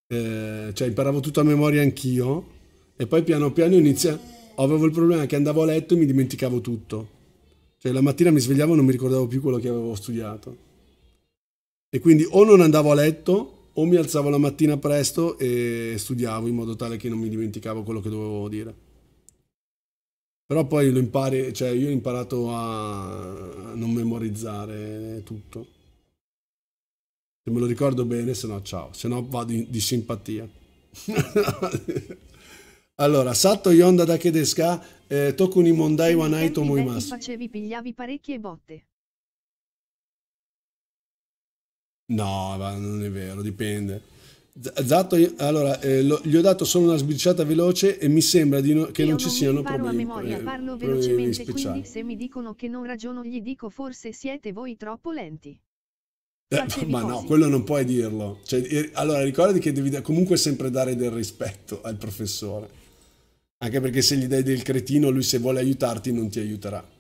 eh, cioè imparavo tutto a memoria anch'io e poi piano piano inizia, avevo il problema che andavo a letto e mi dimenticavo tutto. Cioè la mattina mi svegliavo e non mi ricordavo più quello che avevo studiato. E quindi o non andavo a letto o mi alzavo la mattina presto e studiavo in modo tale che non mi dimenticavo quello che dovevo dire. Però poi lo impari, cioè io ho imparato a non memorizzare tutto. Se me lo ricordo bene, se no ciao, se no vado di, di simpatia. <laughs> Allora, Sato Yonda da Kedesca, eh, Tokuni Mondai Wanai Tomoimasu. facevi pigliavi parecchie botte. No, ma non è vero, dipende. Zato, allora, eh, lo, gli ho dato solo una sbirciata veloce e mi sembra no, che io non ci non siano eh, parlo problemi. Parlo a memoria, parlo velocemente, quindi se mi dicono che non ragiono gli dico forse siete voi troppo lenti. Eh, ma no, quello non puoi dirlo. Cioè, allora, ricordati che devi comunque sempre dare del rispetto al professore. Anche perché se gli dai del cretino, lui se vuole aiutarti non ti aiuterà.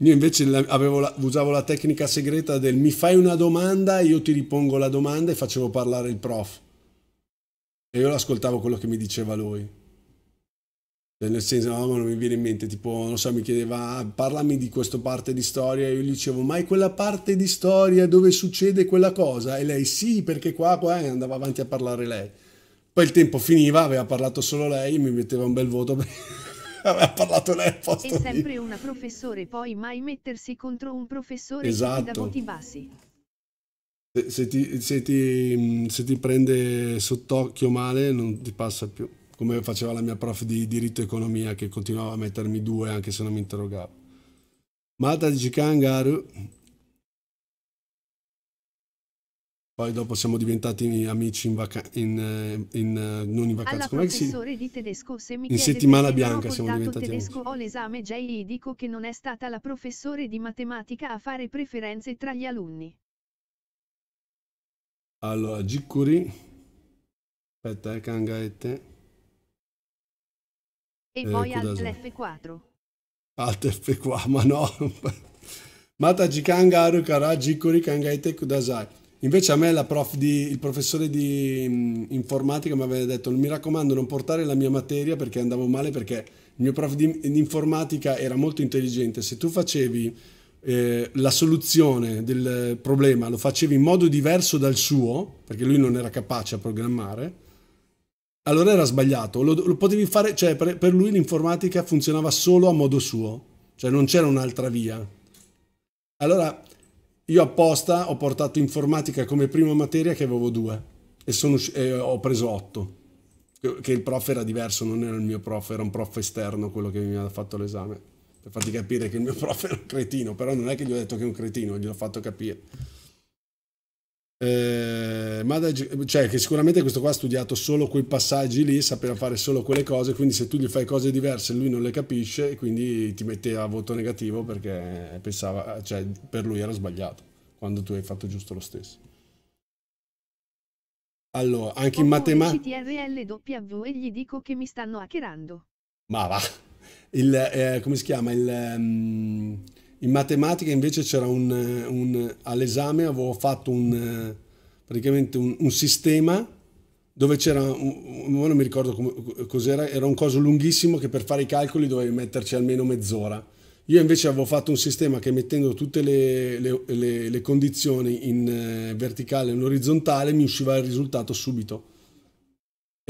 Io invece la, usavo la tecnica segreta del mi fai una domanda, io ti ripongo la domanda e facevo parlare il prof. E io ascoltavo quello che mi diceva lui. Cioè, nel senso, no, ma non mi viene in mente, tipo, non so, mi chiedeva, ah, parlami di questa parte di storia, e io gli dicevo, ma è quella parte di storia dove succede quella cosa? E lei, sì, perché qua, qua, e andava avanti a parlare lei. Poi il tempo finiva, aveva parlato solo lei, mi metteva un bel voto aveva <laughs> parlato lei al posto È sempre di... una professore, poi mai mettersi contro un professore esatto. da voti bassi. Se, se, ti, se, ti, se ti prende sott'occhio male non ti passa più, come faceva la mia prof di diritto e economia che continuava a mettermi due anche se non mi interrogava. di Jikangaru Poi dopo siamo diventati amici in vacanza, in, eh, in, eh, non in vacanza, Alla come si... di tedesco se mi in settimana bianca siamo diventati tedesco amici. ho l'esame già e dico che non è stata la professore di matematica a fare preferenze tra gli alunni. Allora, Jikuri, aspetta eh, Kangaette. E eh, poi Alt F4. Alt F4, ma no. <laughs> Mata Jikanga Arukara, Kara Jikuri Kangaette Kudasai. Invece a me di, il professore di mm, informatica mi aveva detto mi raccomando non portare la mia materia perché andavo male perché il mio prof di, di informatica era molto intelligente. Se tu facevi eh, la soluzione del problema, lo facevi in modo diverso dal suo, perché lui non era capace a programmare, allora era sbagliato. Lo, lo potevi fare, cioè per, per lui l'informatica funzionava solo a modo suo, cioè non c'era un'altra via. Allora io apposta ho portato informatica come prima materia che avevo due e, sono, e ho preso otto. Che il prof era diverso, non era il mio prof, era un prof esterno quello che mi ha fatto l'esame. Per farti capire che il mio <laughs> prof era un cretino, però non è che gli ho detto che è un cretino, gli ho fatto capire. Eh, ma da, cioè che sicuramente questo qua ha studiato solo quei passaggi lì, sapeva fare solo quelle cose, quindi se tu gli fai cose diverse lui non le capisce e quindi ti mette a voto negativo perché pensava, cioè per lui era sbagliato, quando tu hai fatto giusto lo stesso. Allora, anche in matematica... e gli dico che mi stanno hackerando. Ma va! Il, eh, come si chiama? Il... Um in matematica invece c'era un, un all'esame avevo fatto un, praticamente un, un sistema dove c'era, non mi ricordo cos'era, era un coso lunghissimo che per fare i calcoli dovevi metterci almeno mezz'ora. Io invece avevo fatto un sistema che mettendo tutte le, le, le, le condizioni in eh, verticale e in orizzontale mi usciva il risultato subito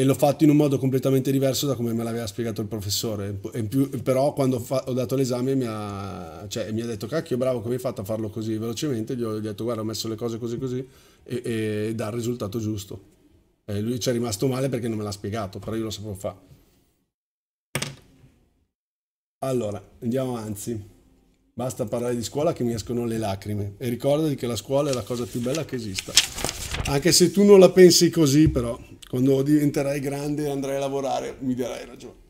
e l'ho fatto in un modo completamente diverso da come me l'aveva spiegato il professore. Più, però quando fa, ho dato l'esame mi ha, cioè, mi ha, detto cacchio bravo come hai fatto a farlo così velocemente, gli ho, gli ho detto guarda ho messo le cose così così e, e dà il risultato giusto. E lui ci è rimasto male perché non me l'ha spiegato, però io lo sapevo fare. Allora, andiamo avanti. Basta parlare di scuola che mi escono le lacrime. E ricordati che la scuola è la cosa più bella che esista. Anche se tu non la pensi così, però... Quando diventerai grande e andrai a lavorare mi darai ragione.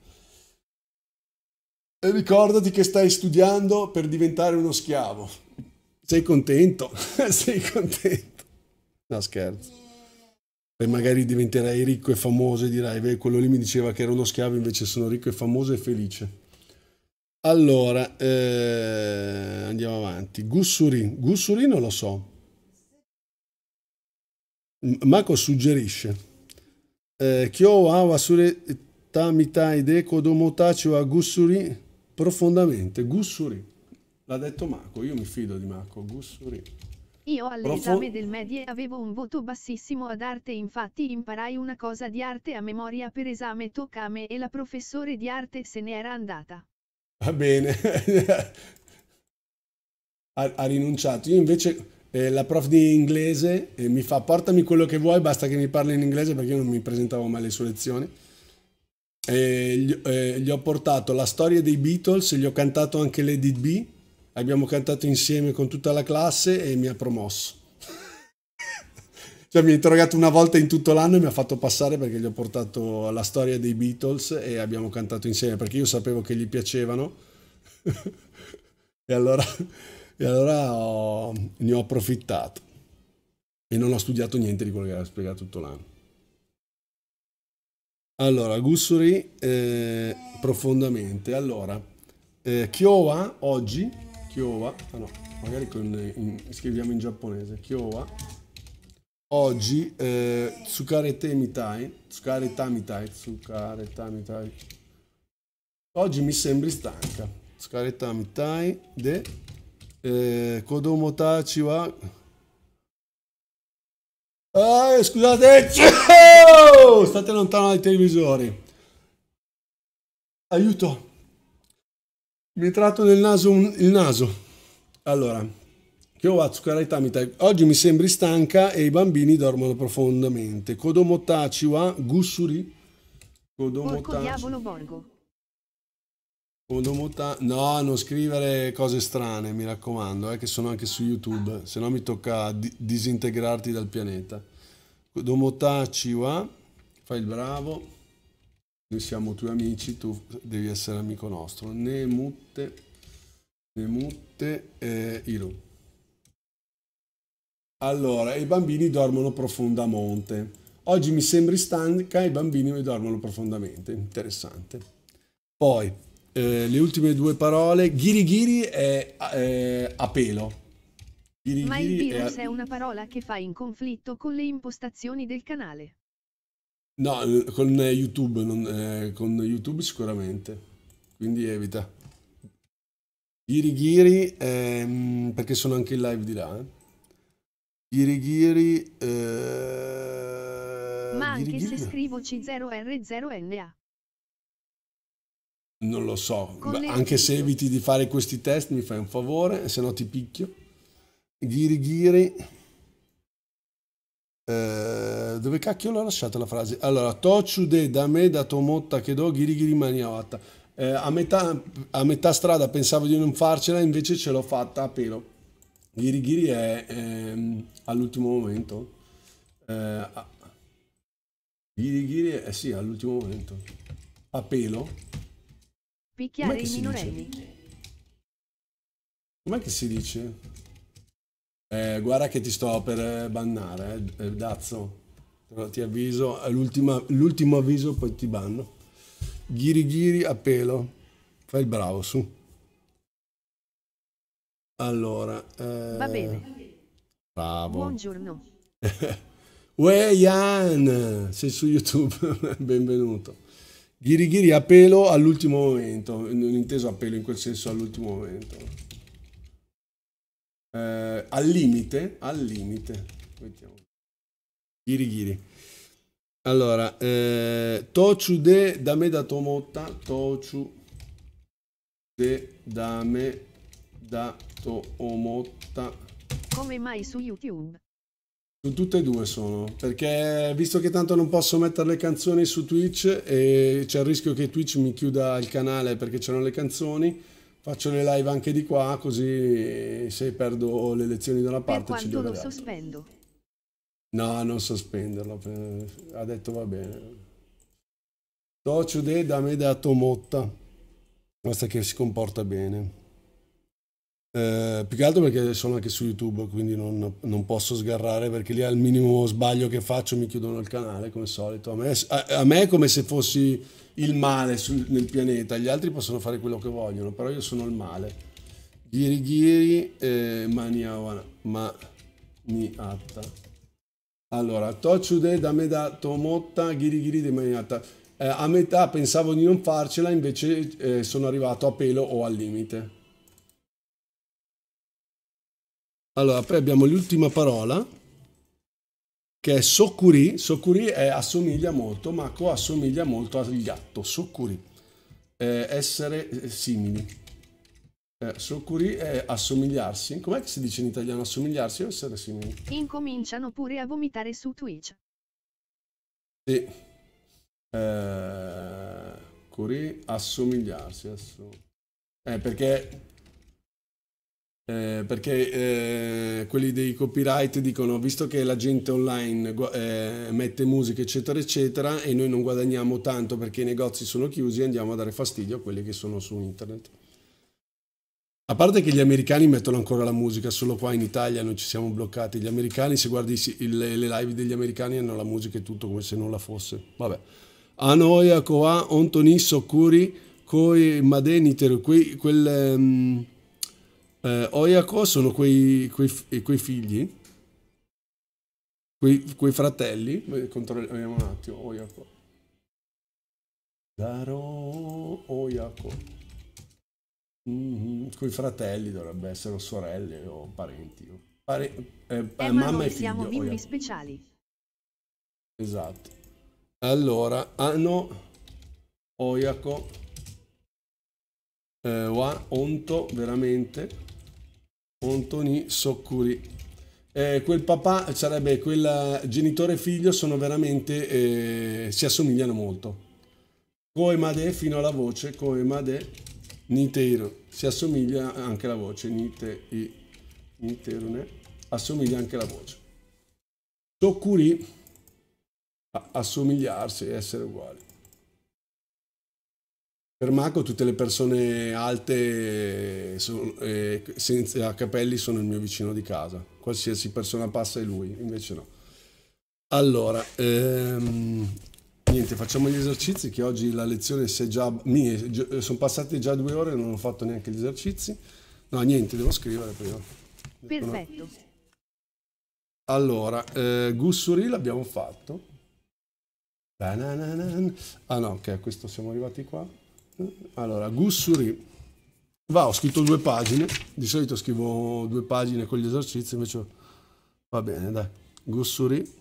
E ricordati che stai studiando per diventare uno schiavo. Sei contento? <laughs> Sei contento? No scherzo. Poi magari diventerai ricco e famoso e dirai, beh, quello lì mi diceva che era uno schiavo, invece sono ricco e famoso e felice. Allora, eh, andiamo avanti. Gussuri, Gussuri non lo so. Marco suggerisce. えー、今日は忘れたみたいで子供たちはぐっすり eh, profondamente, gussuri. L'ha detto Marco, io mi fido di Marco, gussuri. Io all'esame del medie avevo un voto bassissimo ad arte, infatti imparai una cosa di arte a memoria per esame tocca a me e la professore di arte se ne era andata. Va bene. <laughs> ha, ha rinunciato. Io invece eh, la prof di inglese eh, mi fa portami quello che vuoi, basta che mi parli in inglese perché io non mi presentavo mai le sue lezioni. Gli, gli, ho portato la storia dei Beatles, gli ho cantato anche le DB, abbiamo cantato insieme con tutta la classe e mi ha promosso. <laughs> cioè mi ha interrogato una volta in tutto l'anno e mi ha fatto passare perché gli ho portato la storia dei Beatles e abbiamo cantato insieme perché io sapevo che gli piacevano. <laughs> e allora e allora ho, ne ho approfittato e non ho studiato niente di quello che aveva spiegato tutto l'anno. Allora, Gussuri eh, profondamente. Allora, eh, Kiowa oggi, Kiowa, ah no, magari con, in, scriviamo in giapponese, Kiowa, oggi eh, Tsukare Tamitai, Tsukare Tamitai, Tsukare Tamitai, oggi mi sembri stanca, Tsukare Tamitai de えー、子供たちは、ah, eh, scusate, ciao! state lontano dai televisori. Aiuto, mi è tratto nel naso un, il naso. Allora, che carità, oggi mi sembri stanca e i bambini dormono profondamente. Kodomotachi wa gusuri. Kodomotachi. Porco diavolo borgo. No, non scrivere cose strane, mi raccomando, eh, che sono anche su YouTube, se no mi tocca di disintegrarti dal pianeta. Domotà Ciwa, fai il bravo, noi siamo tuoi amici, tu devi essere amico nostro. Ne mutte, ne mutte, eh, Iru. Allora, i bambini dormono profondamente. Oggi mi sembri stanca, i bambini mi dormono profondamente. Interessante. Poi, eh, le ultime due parole. Ghirigiri è eh, a pelo. Ghiri Ma il virus è, a... è una parola che fa in conflitto con le impostazioni del canale. No, eh, con YouTube, non, eh, con YouTube sicuramente. Quindi evita. ghiri, ehm, perché sono anche in live di là. Eh. ghiri... Eh, Ma anche ghiri, se ghiri. scrivo C0R0NA. Non lo so, Come anche se eviti di fare questi test mi fai un favore, se no ti picchio. Ghiri ghiri. Eh, dove cacchio l'ho lasciata la frase? Allora, Tochude da me da Tomotta che do ghiri ghiri maniavata. Eh, a, metà, a metà strada pensavo di non farcela, invece ce l'ho fatta a pelo. Ghiri ghiri è ehm, all'ultimo momento. Eh, ghiri ghiri è sì, all'ultimo momento. A pelo Picchiare i minorenni. Com'è che si dice? Eh, guarda che ti sto per eh, bannare, eh, eh Dazzo. Ti avviso, eh, l'ultimo avviso poi ti banno. Ghiri ghiri a pelo. Fai il bravo, su. Allora. Eh... Va bene. Bravo. Buongiorno. <laughs> Uè Jan, sei su YouTube, <laughs> benvenuto. Ghirighiri a pelo all'ultimo momento, non inteso a pelo in quel senso all'ultimo momento. Eh, al limite, al limite. Mettiamo. Ghirighiri. Allora, eh, Tochu de dame da tomotta, Tochu de dame da tomotta. Come mai su YouTube? Su tutte e due sono, perché visto che tanto non posso mettere le canzoni su Twitch e c'è il rischio che Twitch mi chiuda il canale perché c'erano le canzoni, faccio le live anche di qua, così se perdo le lezioni da una parte per ci devo lo sospendo? No, non sospenderlo, eh, ha detto va bene. Tociude da me da Tomotta, basta che si comporta bene. Eh, più che altro perché sono anche su YouTube, quindi non, non, posso sgarrare perché lì al minimo sbaglio che faccio mi chiudono il canale come solito. A me, a, a me è come se fossi il male sul, nel pianeta, gli altri possono fare quello che vogliono, però io sono il male. Ghiri Ghiri eh, Maniawana Maniatta. Allora, Tochude da Meda Tomotta Ghiri Ghiri de Maniatta. Eh, a metà pensavo di non farcela, invece eh, sono arrivato a pelo o al limite. Allora, poi abbiamo l'ultima parola che è Sokuri. Sokuri è, assomiglia molto, ma assomiglia molto al gatto. Sokuri, eh, essere simili. Eh, Sokuri è assomigliarsi. Com'è che si dice in italiano assomigliarsi o essere simili? Incominciano pure a vomitare su Twitch. Sì. Eh, Kuri, assomigliarsi. Assom- eh, perché eh, perché eh, quelli dei copyright dicono visto che la gente online eh, mette musica eccetera eccetera e noi non guadagniamo tanto perché i negozi sono chiusi andiamo a dare fastidio a quelli che sono su internet a parte che gli americani mettono ancora la musica solo qua in Italia non ci siamo bloccati gli americani se guardi le, le live degli americani hanno la musica e tutto come se non la fosse vabbè Anoia Koa Ontoni Sokuri Koi Madeniter quel ehm, eh, Oyako sono quei, quei, quei figli, quei, quei, fratelli, controlliamo un attimo, Oyako. Daro Oyako. Mm-hmm. Quei fratelli dovrebbero essere sorelle o parenti. O pare, eh, eh, mamma e figlio. siamo bimbi speciali. Esatto. Allora, hanno Oyako eh, wa Onto veramente Antoni Soccuri. Eh, quel papà, sarebbe quel genitore e figlio, sono veramente, eh, si assomigliano molto. Koemade fino alla voce, Koemade Niteiro. Si assomiglia anche la voce, Nite, i, Niterone, assomiglia anche la voce. Soccuri, assomigliarsi, essere uguali. Per Marco tutte le persone alte sono, eh, senza capelli sono il mio vicino di casa. Qualsiasi persona passa è lui, invece no. Allora, ehm, niente, facciamo gli esercizi che oggi la lezione se già... Mie, sono passate già due ore e non ho fatto neanche gli esercizi. No, niente, devo scrivere prima. Perfetto. Allora, eh, Gussuri l'abbiamo fatto. Ah no, ok, questo siamo arrivati qua. Allora, Gussuri. Va, ho scritto due pagine. Di solito scrivo due pagine con gli esercizi, invece... Va bene, dai. Gussuri.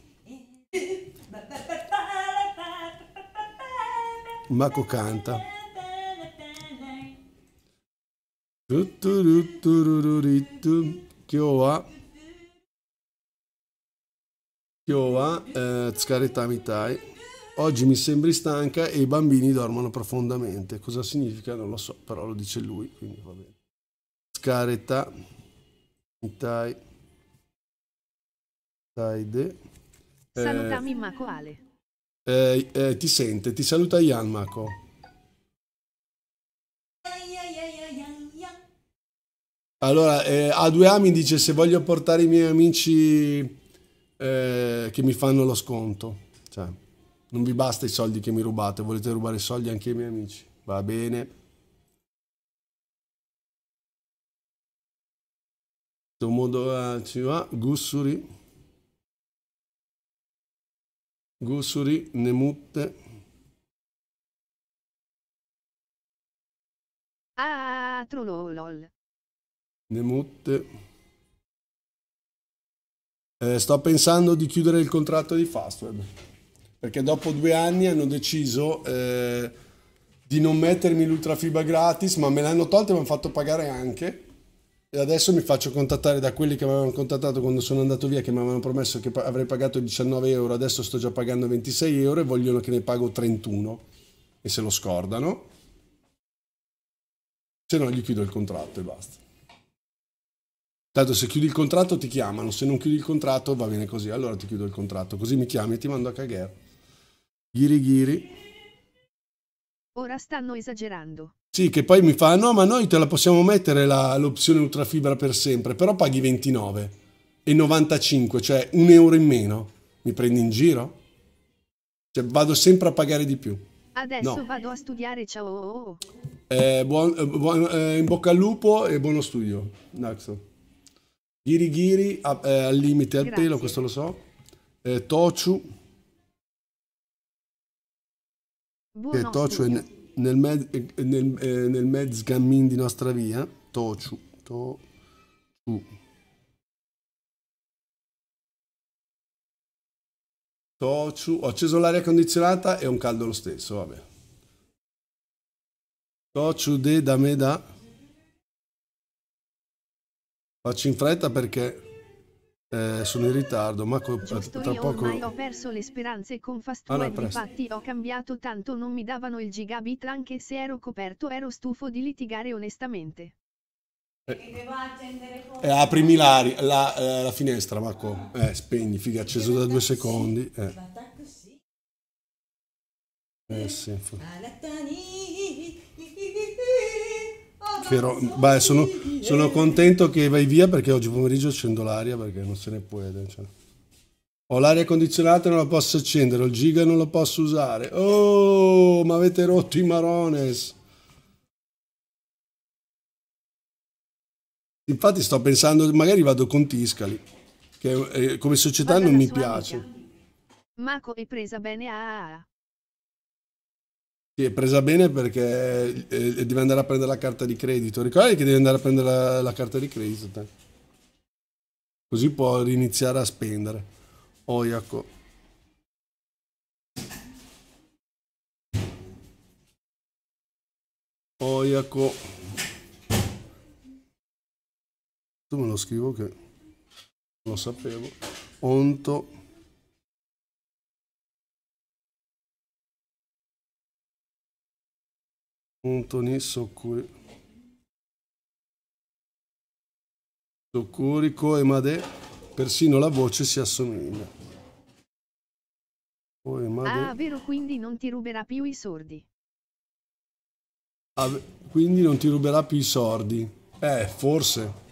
Mako canta. Kyoa. Kyoa. Tskare tamitai. Oggi mi sembri stanca e i bambini dormono profondamente. Cosa significa? Non lo so, però lo dice lui, quindi va bene. Scareta, mitai, taide. Eh, Salutami eh, Mako Ale. Eh, eh, ti sente, ti saluta Ian Mako. Allora, eh, A2A mi dice se voglio portare i miei amici eh, che mi fanno lo sconto. Non vi basta i soldi che mi rubate, volete rubare soldi anche ai miei amici. Va bene. Questo modo ah, ci va, Gussuri. Gussuri, Nemutte. Ah, trollol. Nemutte. Eh, sto pensando di chiudere il contratto di Fastweb perché dopo due anni hanno deciso eh, di non mettermi l'ultrafibra gratis, ma me l'hanno tolta e mi hanno fatto pagare anche. E adesso mi faccio contattare da quelli che mi avevano contattato quando sono andato via, che mi avevano promesso che avrei pagato 19 euro, adesso sto già pagando 26 euro e vogliono che ne pago 31. E se lo scordano, se no gli chiudo il contratto e basta. Tanto se chiudi il contratto ti chiamano, se non chiudi il contratto va bene così, allora ti chiudo il contratto, così mi chiami e ti mando a cagare. Ghiri ghiri. Ora stanno esagerando. Sì, che poi mi fa, no, ma noi te la possiamo mettere l'opzione ultrafibra per sempre, però paghi 29 e 95, cioè un euro in meno. Mi prendi in giro? Cioè, vado sempre a pagare di più. Adesso no. vado a studiare, ciao. Eh, buon, eh, buon eh, in bocca al lupo e buono studio, Naxo. Ghiri ghiri, eh, al limite, al Grazie. pelo, questo lo so. Eh, Tochu. Buono. Che eh, Tociu è nel, med, eh, nel, eh, nel mezzo cammin di nostra via. Tociu. Tociu. Tociu. Ho acceso l'aria condizionata e è un caldo lo stesso, vabbè. Tociu de da me da. Faccio in fretta perché eh, sono in ritardo, ma co- Giusto tra io poco... ormai ho perso le speranze con Fast Allora, Web, infatti ho cambiato tanto non mi davano il gigabit anche se ero coperto, ero stufo di litigare onestamente. Eh, eh aprimi la, la, eh, la finestra, Marco. Eh, spegni, figa, acceso da due secondi. Eh. Eh sì, infatti. Fero... Beh, sono, sono, contento che vai via perché oggi pomeriggio accendo l'aria perché non se ne può. Cioè. Ho l'aria condizionata non la posso accendere, il giga non lo posso usare. Oh, ma avete rotto i marones. Infatti sto pensando, magari vado con Tiscali, che eh, come società Vada non mi piace. Amica. Marco è presa bene a... Ah, ah, ah. Sì, è presa bene perché eh, eh, devi andare a prendere la carta di credito. Ricordati che devi andare a prendere la, la carta di credito. Te. Così può riniziare a spendere. Oh, Jacopo. Oiaco. Oh, tu me lo scrivo che non lo sapevo. Onto. punto soccuri e Made, persino la voce si assomiglia. Ah, vero, quindi non ti ruberà più i sordi. Ah, quindi non ti ruberà più i sordi. Eh, forse.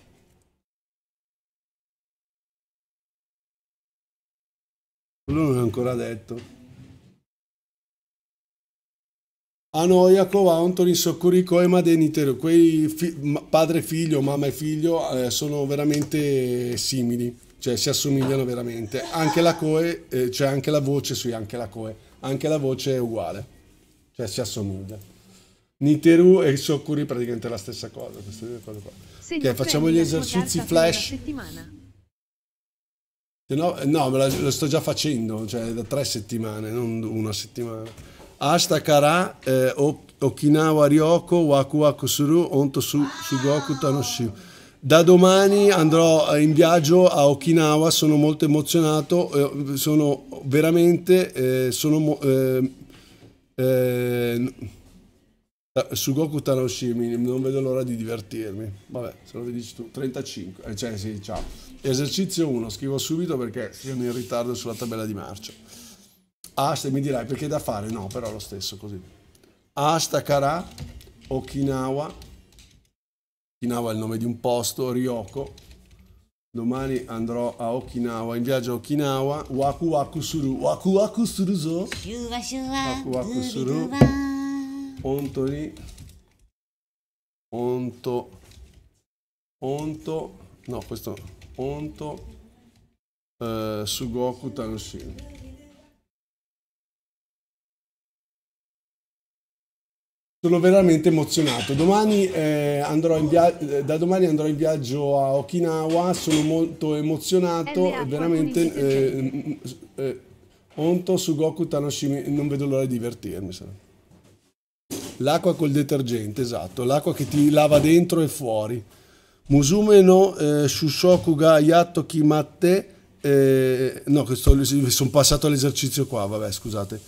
Lui non è ancora detto. Anoia, Iacov, Anthony, Soccorico e Madenitero. Quei fi- padre e figlio, mamma e figlio eh, sono veramente simili, cioè si assomigliano veramente. Anche la coe, eh, cioè anche la voce, sì, anche la coe, anche la voce è uguale, cioè si assomiglia. Niteru e Soccuri praticamente la stessa cosa, queste due cose qua. Sì, facciamo gli esercizi flash. No, eh, no, me la, lo sto già facendo, cioè da tre settimane, non una settimana. Ashtakara eh, Okinawa Ryoko Waku Waku Suru Onto su, Sugoku Tanoshiu. Da domani andrò eh, in viaggio a Okinawa, sono molto emozionato, eh, sono veramente, eh, sono... Eh, eh, Sugoku Tanoshimi, non vedo l'ora di divertirmi. Vabbè, se lo dici tu, 35, eh, cioè sì, ciao. Esercizio 1, scrivo subito perché sono in ritardo sulla tabella di marcia. Asta, ah, se mi dirai perché da fare, no, però lo stesso così. Astakara, Okinawa, Okinawa è il nome di un posto, Ryoko. Domani andrò a Okinawa, in viaggio a Okinawa, Waku Waku Suru, Waku Waku Suruzo, Waku Waku Suru, ni. Onto, Onto, no questo, Onto, eh, Sugoku Tanoshin. Sono veramente emozionato. Domani, eh, eh, da domani andrò in viaggio a Okinawa, sono molto emozionato eh e veramente... Eh, eh onto su Goku Tanoshimi, non vedo l'ora di divertirmi. L'acqua col detergente, esatto, l'acqua che ti lava dentro e fuori. Musume no eh, Shushoku ga yatto kimatte. Eh, no, questo, sono passato all'esercizio qua, vabbè, scusate.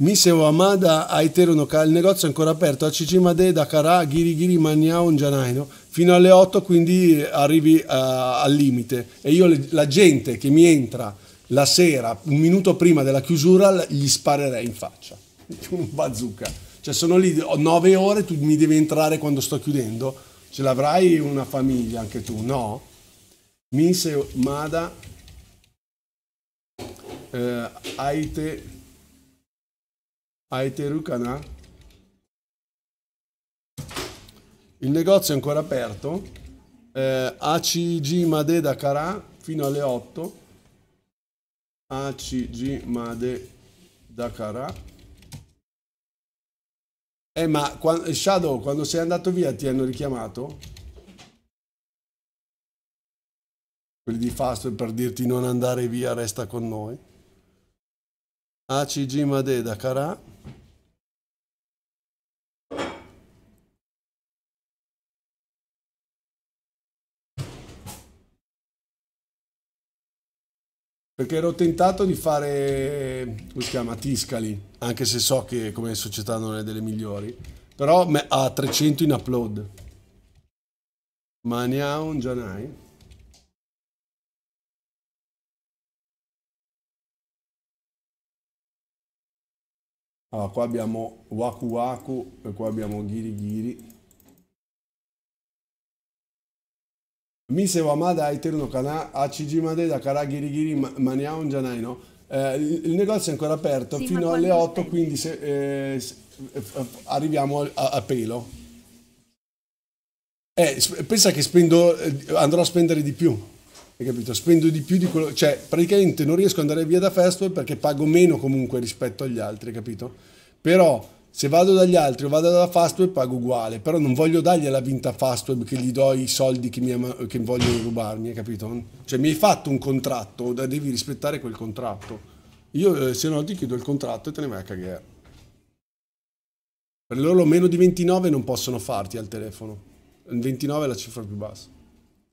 Miseo Amada a Iteronoka, il negozio è ancora aperto a Cicimade, Dakara, Ghirigiri, Magnaon, Gianaino, fino alle 8 quindi arrivi uh, al limite e io la gente che mi entra la sera, un minuto prima della chiusura, gli sparerei in faccia, <laughs> un bazooka, cioè sono lì, ho 9 ore, tu mi devi entrare quando sto chiudendo, ce l'avrai una famiglia anche tu, no? Miseo Amada, uh, Aite... Il negozio è ancora aperto eh, ACG Made da Carà fino alle 8 ACG Made da Carà eh ma quando, Shadow quando sei andato via ti hanno richiamato? quelli di Fast per dirti non andare via resta con noi ACG Made da Carà perché ero tentato di fare, come si chiama, Tiscali, anche se so che come società non è delle migliori, però ha 300 in upload. Ma un Janai? Allora, qua abbiamo Waku Waku e qua abbiamo Giri Giri. 店はまだ開いてるのかなあちじまでだからギリギリ間に合うんじゃないの eh, il negozio è ancora aperto sì, fino alle 8 quindi se, eh, eh arriviamo a, a pelo eh, pensa che spendo, eh, andrò a spendere di più hai capito? Spendo di più di quello, cioè praticamente non riesco ad andare via da festival perché pago meno comunque rispetto agli altri, hai capito? Però se vado dagli altri o vado dalla Fastweb pago uguale, però non voglio dargli la vinta Fastweb che gli do i soldi che, mi, che vogliono rubarmi, hai capito? Cioè mi hai fatto un contratto, devi rispettare quel contratto. Io eh, se no ti chiedo il contratto e te ne vai a cagare. Per loro meno di 29 non possono farti al telefono. 29 è la cifra più bassa.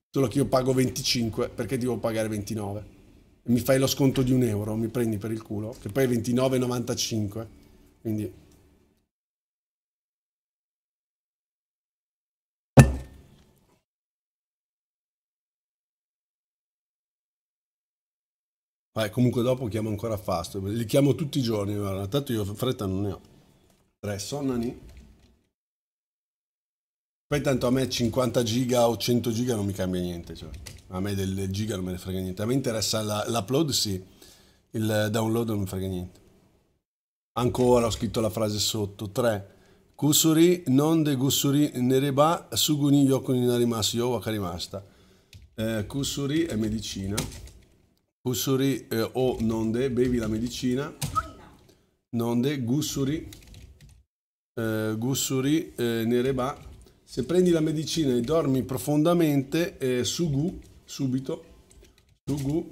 Solo che io pago 25 perché devo pagare 29. E mi fai lo sconto di un euro, mi prendi per il culo, che poi è 29,95. Quindi... Vai, comunque dopo chiamo ancora Fasto, li chiamo tutti i giorni, guarda. tanto io fretta non ne ho. Tre sonnani. Poi tanto a me 50 giga o 100 giga non mi cambia niente, cioè. a me del giga non me ne frega niente, a me interessa la, l'upload sì, il download non mi frega niente. Ancora ho scritto la frase sotto, 3. Kusuri non de gusuri nereba suguni yoku narimasu yo wakarimasta. Eh, kusuri è medicina. Gussuri eh, o nonde, bevi la medicina. Nonde, gussuri. Eh, gussuri, eh, nereba. Se prendi la medicina e dormi profondamente, eh, sugu, subito. Sugu.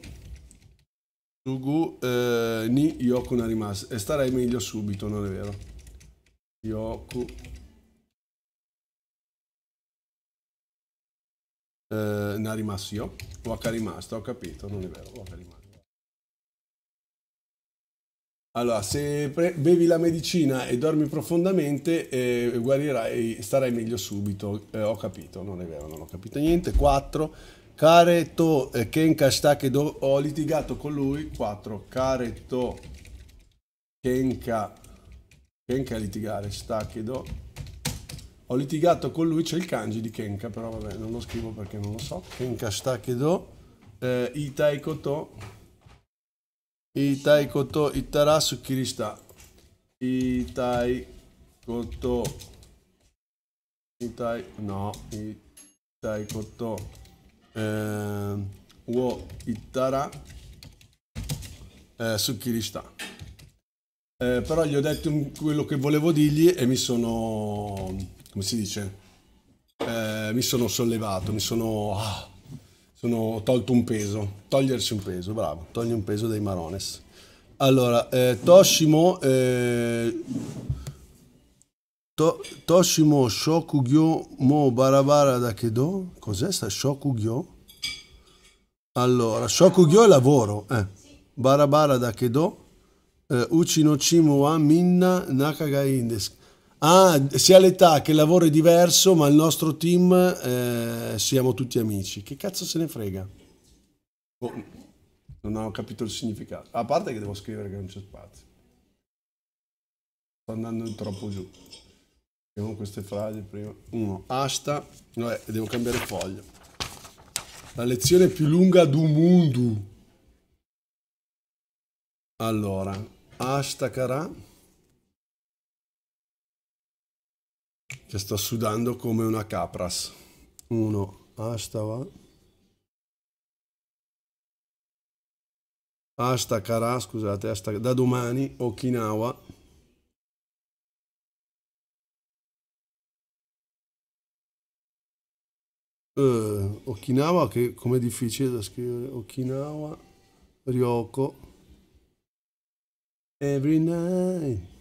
Sugu eh, ni yoku narimasu. E starei meglio subito, non è vero? Yoku eh, io. Waka rimasta, ho capito, non è vero, Waka rimasta. Allora, se bevi la medicina e dormi profondamente, eh, guarirai, starai meglio subito. Eh, ho capito, non è vero, non ho capito niente. 4. Care Careto eh, Ken Kenka Stakedo, ho litigato con lui. 4. Care Careto Kenka, Kenka litigare, Stakedo ho litigato con lui, c'è il kanji di Kenka, però vabbè, non lo scrivo perché non lo so. Kenka Stakedo, eh, Itai Koto, Itai Koto Itarasu Kirista, Itai Koto, Itai, no, Itai Koto, eh, Wo Itara eh, Kirista. Eh, però gli ho detto quello che volevo dirgli e mi sono come si dice, eh, mi sono sollevato, mi sono, ah, sono tolto un peso, togliersi un peso, bravo, togli un peso dai Marones. Allora, eh, Toshimo, eh, to, Toshimo Shokugyo Mo Barabara da Kedo, cos'è sta Shokugyo? Allora, Shokugyo è lavoro, eh. Barabara Dakedo, eh, Uchino Chimu Wa Minna Nakagai Indesu. Ah, sia l'età che il lavoro è diverso, ma il nostro team eh, siamo tutti amici. Che cazzo se ne frega? Oh, non ho capito il significato. A parte che devo scrivere che non c'è spazio. Sto andando troppo giù. Abbiamo queste frasi prima. Uno, asta. Vabbè, eh, devo cambiare foglio. La lezione più lunga du mondo. Allora, asta cara. che sto sudando come una capras. Uno, Astava. Astakara, scusate, Astakara. da domani Okinawa. Uh, Okinawa che come difficile da scrivere Okinawa Ryoko Every night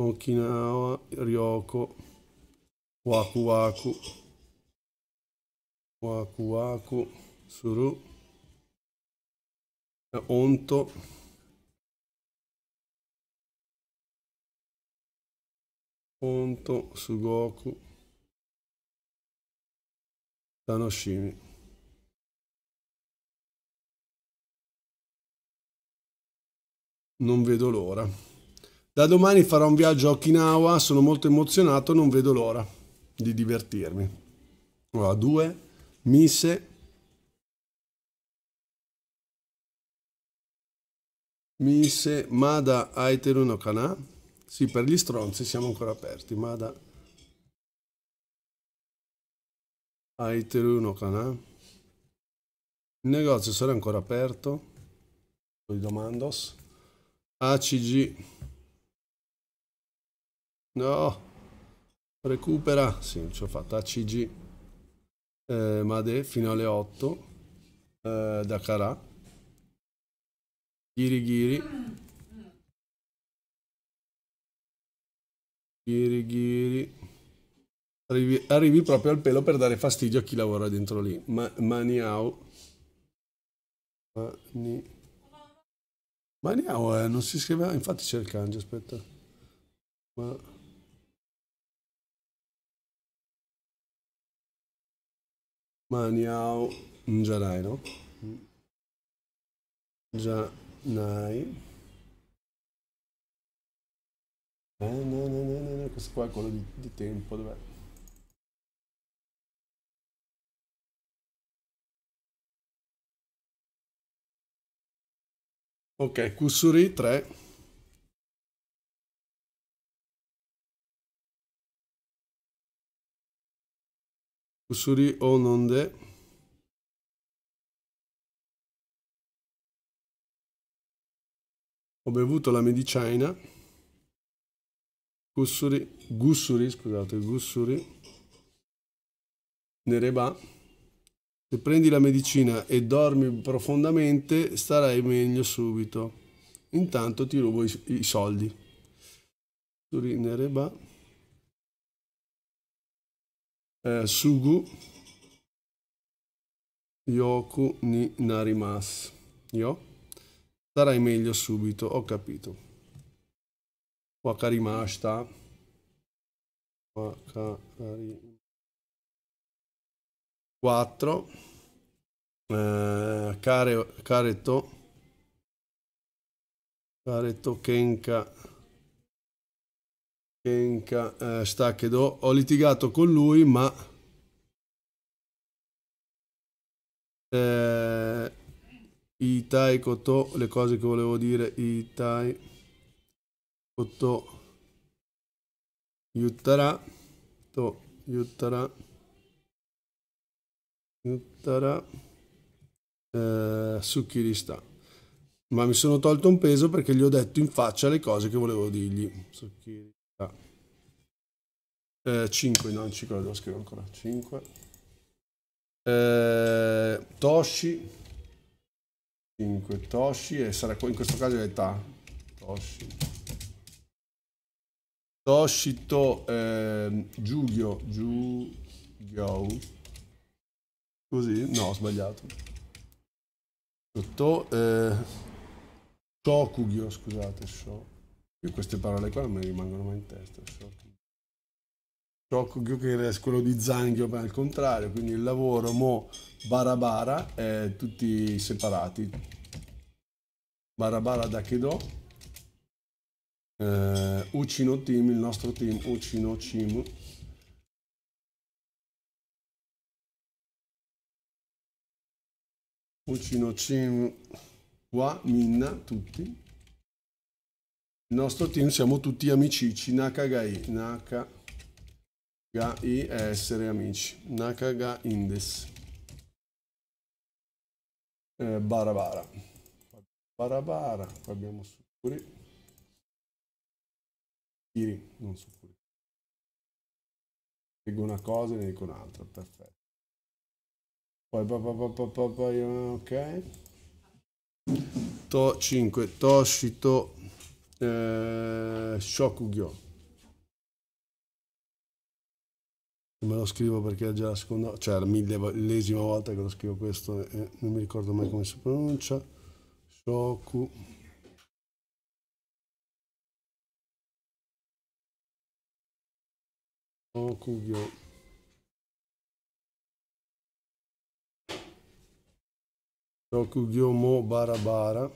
Okinawa, Ryoko, Waku Waku, Waku Waku, Suru, Onto, Onto, Sugoku, Tanoshimi. Non vedo l'ora. Da domani farò un viaggio a Okinawa, sono molto emozionato, non vedo l'ora di divertirmi. Allora, due, Mise. Mise, Mada Aiteru no Kana. Sì, per gli stronzi siamo ancora aperti. Mada Aiteru no Kana. Il negozio sarà ancora aperto. Poi domandos. ACG No, recupera. Sì, ci ho fatta ACG eh, Made fino alle 8 eh, da Carà. Ghiri Ghiri. Ghiri Ghiri. Arrivi, arrivi, proprio al pelo per dare fastidio a chi lavora dentro lì. Ma, maniao. Mani... Maniao eh, non si scriveva, infatti c'è il kanji, aspetta. Ma... Maniao Njanai, no? Njanai. Eh, no, no, no, no, no, questo qua è quello di, di tempo, dov'è? Ok, Kusuri 3. Usuri o non de. Ho bevuto la medicina. Gussuri, gussuri, scusate, gussuri. Nereba. Se prendi la medicina e dormi profondamente, starai meglio subito. Intanto ti rubo i, i soldi. Gussuri, Nereba eh, sugu yoku ni narimasu. Io sarai meglio subito, ho capito. Wakarimashita. Wakarimashita. 4. Eh, care, careto. Careto kenka Kenka eh, Stachedo. Ho litigato con lui, ma eh, Itai Cotò, le cose che volevo dire, Itai Cotò Yuttara, To Yuttara, Yuttara, eh, Sukirista. Ma mi sono tolto un peso perché gli ho detto in faccia le cose che volevo dirgli. Sukirista eh, 5, no, 5 lo devo scrivere ancora, 5. Eh, Toshi, 5 Toshi e sarà in questo caso l'età. Toshi. Toshito eh, Giulio, Giulio. Così? No, ho sbagliato. Sotto eh, Shokugyo, scusate, Shokugyo. Queste parole qua non mi rimangono mai in testa. Shokugyo che Giocheres, quello di Zanghio, ma al contrario, quindi il lavoro Mo bara bara eh, tutti separati. bara bara da Kedo. Eh, Ucino Team, il nostro team, Ucino Cimu. Ucino Cimu, qua, Minna, tutti. Il nostro team siamo tutti amicici, Nakagai, Naka. HI è essere amici. Nakaga Indes. Eh, Barabara. Barabara. Qua abbiamo Sukuri. Kiri, non Sukuri. Leggo una cosa e ne dico un'altra. Perfetto. poi, ok. To 5. Toshito eh, Shokugyo. non me lo scrivo perché è già la seconda, cioè la millesima volta che lo scrivo questo e non mi ricordo mai come si pronuncia. Shoku. Shokugyo. Shokugyo mo barabara.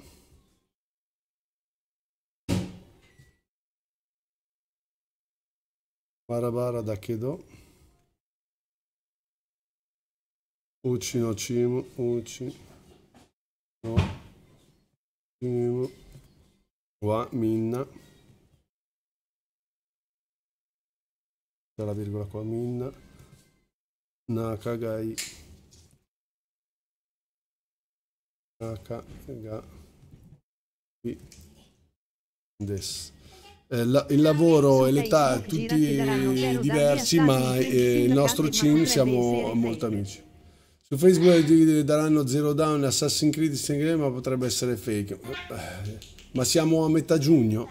Barabara da Kedo. Uci no cimu, uci no cimu, qua minna, dalla virgola qua minna, nakagai, nakagai, des. Eh, la, il lavoro e l'età tutti diversi, ma eh, il nostro team siamo molto amici. Su Facebook daranno Zero Down Assassin's Creed, Assassin's Creed, ma potrebbe essere fake. Ma siamo a metà giugno?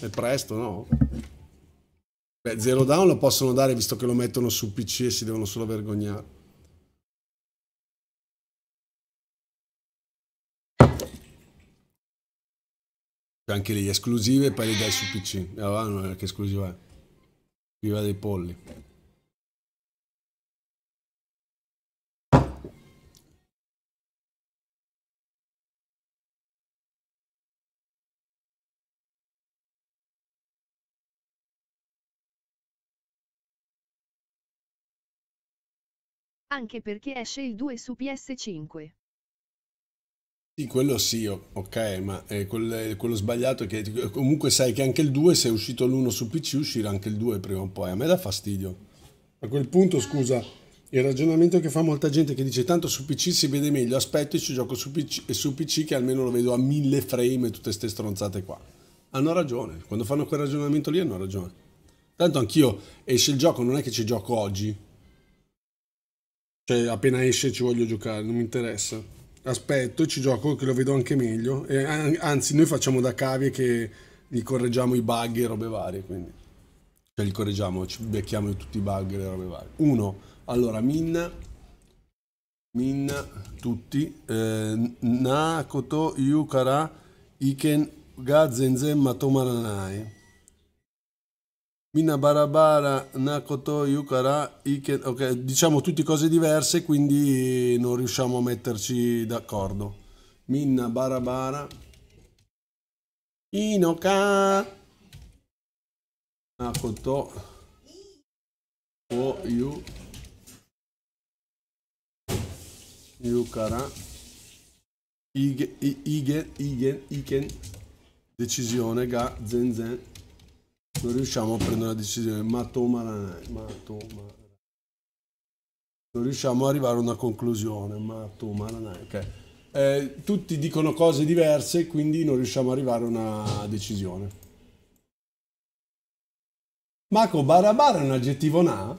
È presto, no? Beh, Zero Down lo possono dare visto che lo mettono su PC e si devono solo vergognare. anche lì esclusive e poi le dai su PC. Allora eh, non è che esclusiva è. Viva dei polli. anche perché esce il 2 su PS5. Sì, quello sì, ok, ma è eh, quel, quello sbagliato è che comunque sai che anche il 2, se è uscito l'1 su PC, uscirà anche il 2 prima o poi. A me dà fastidio. A quel punto, scusa, il ragionamento che fa molta gente che dice tanto su PC si vede meglio, aspetto e ci gioco su PC, su PC che almeno lo vedo a 1000 frame e tutte queste stronzate qua. Hanno ragione, quando fanno quel ragionamento lì hanno ragione. Tanto anch'io esce il gioco, non è che ci gioco oggi, cioè, appena esce ci voglio giocare, non mi interessa. Aspetto e ci gioco che lo vedo anche meglio. E anzi, noi facciamo da cavie che gli correggiamo i bug e robe varie, quindi. Cioè, li correggiamo, ci becchiamo tutti i bug e le robe varie. Uno, allora, Min... Min, tutti. Eh, Nakoto, Yukara, Iken, Ga, Zenzen, Matomaranai. Mina Barabara, Nakoto Yukara, Iken, ok, diciamo tutte cose diverse, quindi non riusciamo a metterci d'accordo. Minna Barabara, Inoka, Nakoto, O Yu, Yukara, Igen, Igen, Igen, Iken, decisione, Ga, Zen Zen non riusciamo a prendere una decisione. Ma Tomaranai, Non riusciamo ad arrivare a una conclusione, ma Tomaranai, ok. Eh, tutti dicono cose diverse, quindi non riusciamo ad arrivare a una decisione. Marco, barabara è un aggettivo na?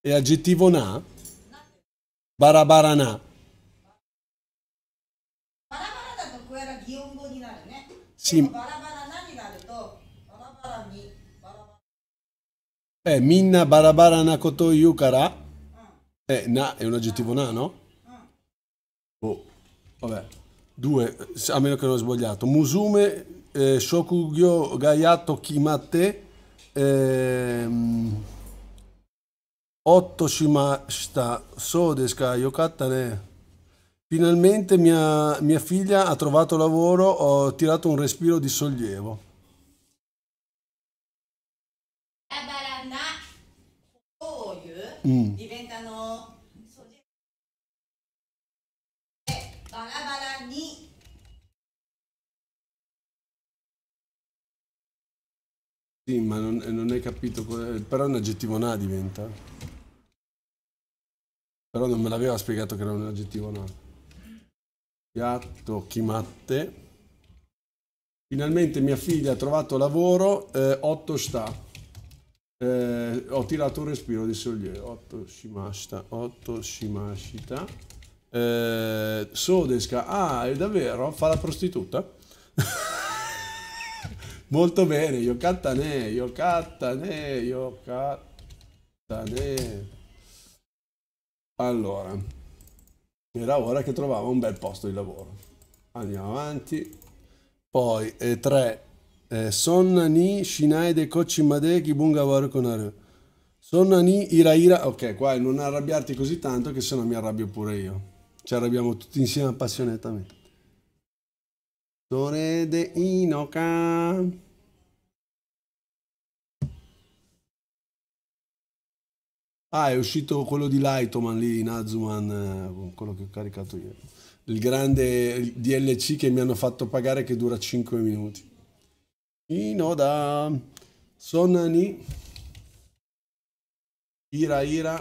E aggettivo na? Barabarana. Sì. Ecco, Eh, minna barabara nakoto yukara. Eh, na è un aggettivo na, no? Boh, vabbè. Due, a meno che non ho sbagliato. Musume eh, shokugyo gayato kimate ehm, otto shimashita so deska yokattane. Finalmente mia, mia figlia ha trovato lavoro, ho tirato un respiro di sollievo. うん、イベントのバラバラに sì mm. eh, ma non, eh, non hai capito eh, però è un aggettivo na diventa però non me l'aveva spiegato che era un aggettivo na piatto chimatte finalmente mia figlia ha trovato lavoro eh, otto sta eh, ho tirato un respiro di sollievo 8 shimashita 8 shimashita eh, Sodesca ah è davvero fa la prostituta <laughs> molto bene Yokattane Yokattane Yokattane allora era ora che trovava un bel posto di lavoro andiamo avanti poi E3 eh, eh, Sonna ni shinaide kochimade kibunga waru Sonna ni ira ira. Ok, qua non arrabbiarti così tanto che sennò mi arrabbio pure io. Ci arrabbiamo tutti insieme appassionatamente. Sore de Inoka. Ah, è uscito quello di Lightoman lì, in Azuman, eh, quello che ho caricato io. Il grande DLC che mi hanno fatto pagare che dura 5 minuti. Inoda. Sonani. Ira Ira.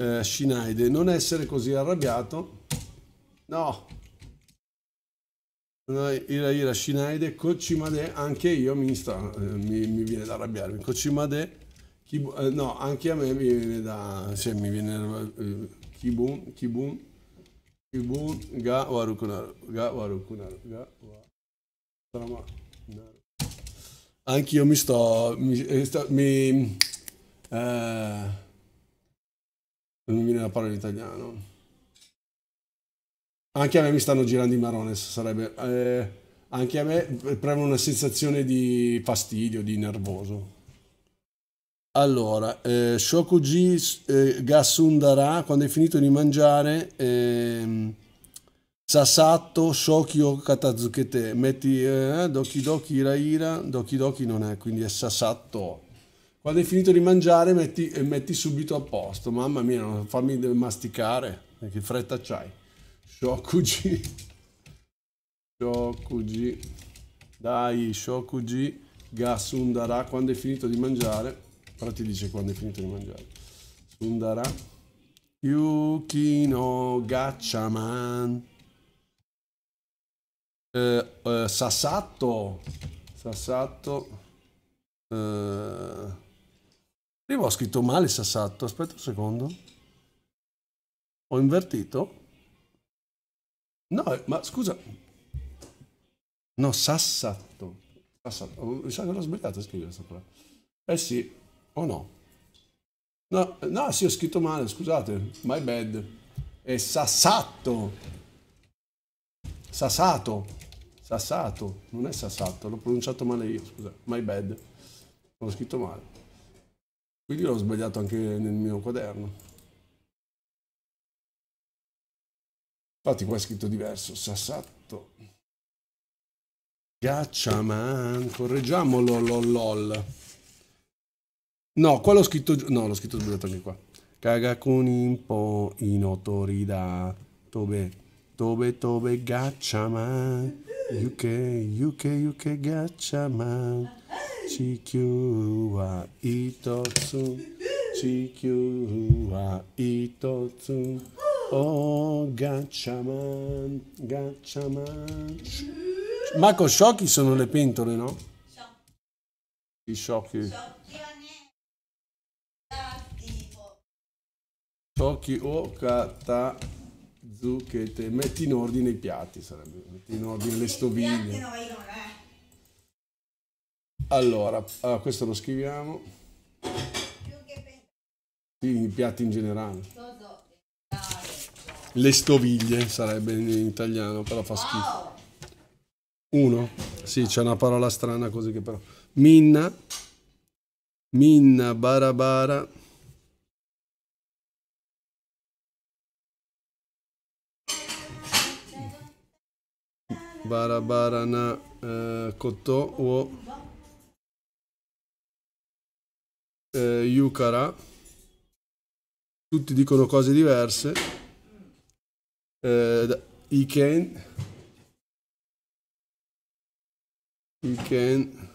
Eh, Shinaide. Non essere così arrabbiato. No. Ira Ira Shinaide. Kochimade. Anche io mi, sta, eh, mi, mi viene da arrabbiarmi. Kochimade. Kibu, eh, no, anche a me mi viene da... se mi viene... Eh, kibun, Kibun. Kibun. Ga Warukunaru. Ga Warukunaru. Ga Warukunaru. Anch'io mi sto... Mi, eh, sto, mi eh, non mi viene la parola in italiano. Anche a me mi stanno girando i marones, sarebbe... Eh, anche a me preme una sensazione di fastidio, di nervoso. Allora, eh, Shokuji eh, Gasundara, quando hai finito di mangiare... Eh, Sasato, Shokyo, Katazukete, metti eh, Doki Doki, Ira Doki Doki non è, quindi è Sasato. Quando hai finito di mangiare metti, eh, metti subito a posto, mamma mia, non fammi masticare, eh, che fretta c'hai. Shokuji, Shokuji, dai Shokuji, Gasundara, quando hai finito di mangiare, però ti dice quando hai finito di mangiare, Sundara, Yukino Gachaman. Eh, eh, Sassato. Sassato. Eh, io ho scritto male Sassato. Aspetta un secondo. Ho invertito. No, eh, ma scusa. No, Sassato. Sassato. Oh, mi sa che l'ho sbagliato a scrivere questa parola. Eh sì, o oh no? No, no, sì, ho scritto male, scusate. My bad. È Sassato. Sassato. Sassato, non è Sassato, l'ho pronunciato male io, scusa, my bad, l'ho scritto male. Quindi l'ho sbagliato anche nel mio quaderno. Infatti qua è scritto diverso, Sassato. Gacciaman, correggiamolo, lol, lol. No, qua l'ho scritto, no, l'ho scritto sbagliato anche qua. Caga con Cagakunin po inotorida tobe. Tobe Tobe Gaccia Man, UK UK UK Gaccia Man, CQA Itotsu, CQA Itotsu, Oh Gaccia Man, Gaccia Man. Marco, sciocchi sono le pentole, no? I sciocchi. Sciocchi o oh, mezzo che te, metti in ordine i piatti, sarebbe, metti in ordine le stoviglie. Allora, ah, questo lo scriviamo. Sì, i piatti in generale. Le stoviglie sarebbe in italiano, però fa schifo. Uno? Sì, c'è una parola strana così che però. Minna. Minna barabara. Barabarana eh, Koto o eh, Yukara. Tutti dicono cose diverse. Eh, Iken. Iken.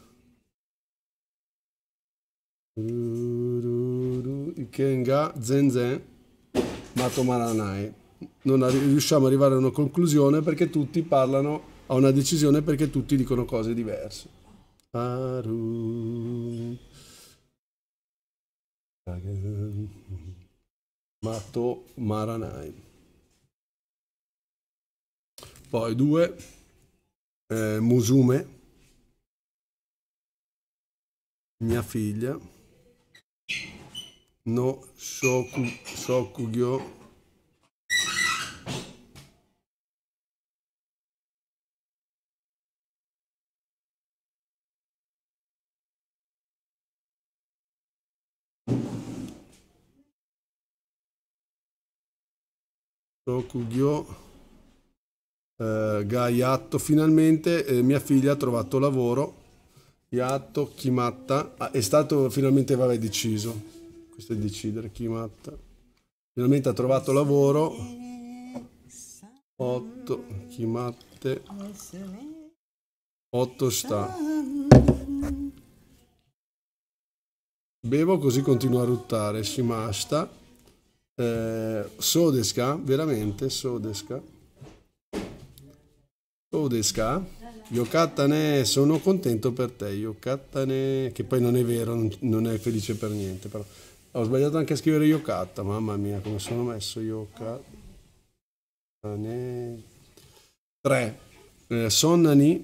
Iken ga Zen Zen Matomaranai. Non riusciamo ad arrivare a una conclusione perché tutti parlano a una decisione perché tutti dicono cose diverse. Matto Maranai. Poi due, eh, Musume, mia figlia, no Shokugyo Tokugyo eh, Gaiatto finalmente eh, mia figlia ha trovato lavoro Yato Kimatta ah, è stato finalmente vabbè deciso questo è decidere Kimatta finalmente ha trovato lavoro 8 Kimatte 8 sta bevo così continuo a ruttare Shimasta eh, Sodesca, veramente Sodesca. Sodesca, Yokatane, sono contento per te, Yokatane, che poi non è vero, non, è felice per niente, però ho sbagliato anche a scrivere Yokata, mamma mia, come sono messo Yokatane. 3. Eh, sonnani,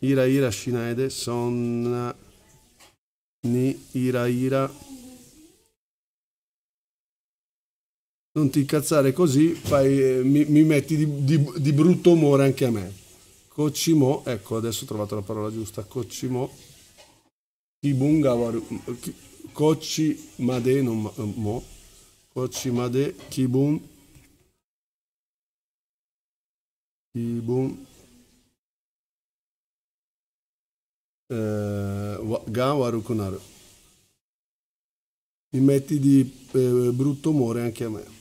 Ira Ira Shinaede, Sonnani, Ira Ira non ti incazzare così, fai, eh, mi, mi, metti di, di, di, brutto umore anche a me. Coccimo, ecco adesso ho trovato la parola giusta, Coccimo, Kibungawar, Cocci Made, non Mo, eh, Cocci Made, Kibun, Kibun, eh, Konaru, Mi metti di eh, brutto umore anche a me.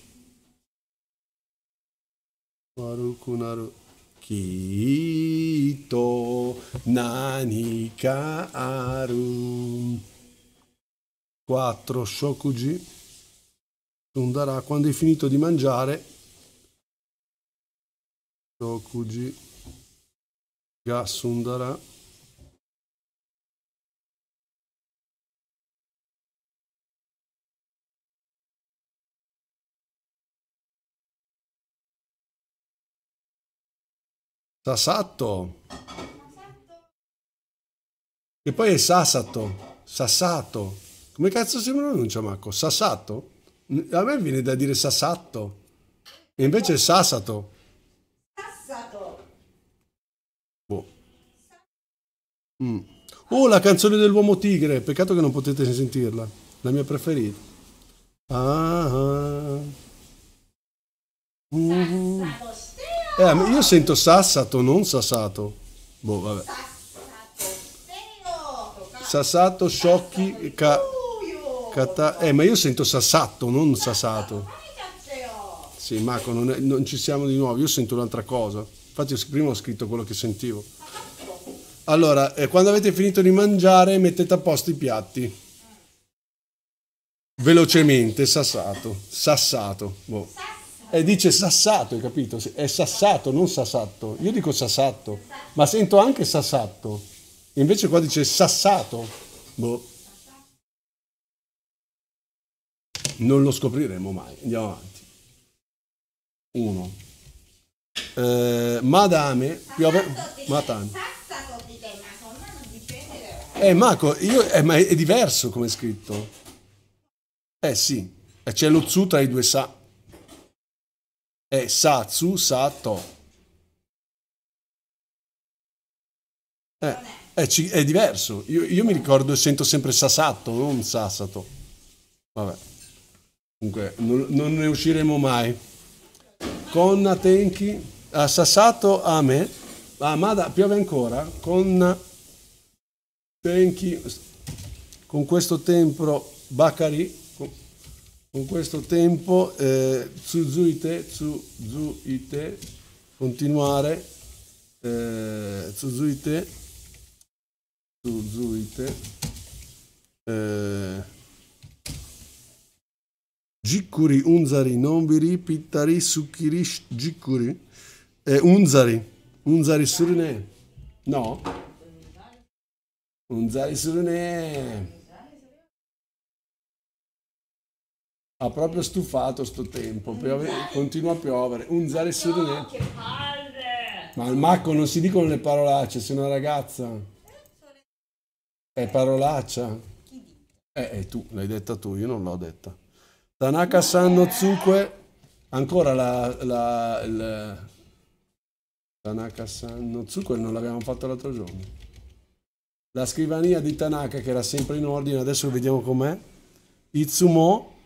丸くなるきっと何かある4 Shokuji Sundara quando hai finito di mangiare Shokuji Ga Sundara Sassato. E poi è Sassato. Sassato. Come cazzo si pronuncia, Marco? Sassato? A me viene da dire Sassato. E invece è Sassato. Sassato. Boh. Mm. Oh, la canzone dell'uomo tigre. Peccato che non potete sentirla. La mia preferita. Ah. ah. Mm. Sassato, eh, io sento sassato, non sassato. Boh, vabbè. Sassato, sciocchi, ca, cata, eh, ma io sento sassato, non sassato. Sì, Marco, non, è, non ci siamo di nuovo, io sento un'altra cosa. Infatti prima ho scritto quello che sentivo. Allora, eh, quando avete finito di mangiare mettete a posto i piatti. Velocemente, sassato, sassato. Boh. E dice sassato, hai capito? È sassato, non sassatto. Io dico sassatto, ma sento anche sassatto. Invece qua dice sassato. Boh. Non lo scopriremo mai. Andiamo avanti. Uno. Eh, madame piove... Matame. Eh, Marco, io, eh, ma è, è diverso come è scritto. Eh sì, eh, c'è lo zu tra i due sa è Satsu Sato. Eh, è, eh, è, diverso. Io, io mi ricordo e sento sempre Sasato, non Sasato. Vabbè. Comunque, non, non ne usciremo mai. Con Atenchi, a Sasato a me, ma Mada piove ancora. Con Tenchi, con questo tempo, Bakari con questo tempo eh, zuzuite, Tsuzuite, continuare, eh, Tsuzuite, Tsuzuite, eh, Jikuri Unzari, Nombiri, Pittari, Sukiri, Jikuri, eh, Unzari, Unzari Surune, no? Unzari Surune. ha proprio stufato sto tempo, piove, continua a piovere, un zare su di me. Ma al Macco non si dicono le parolacce, sei una ragazza. È parolaccia. Eh, eh tu, l'hai detta tu, io non l'ho detta. Tanaka Sanno Tsukue, ancora la... la, la Tanaka Sanno Tsukue non l'abbiamo fatto l'altro giorno. La scrivania di Tanaka che era sempre in ordine, adesso vediamo com'è. Itsumo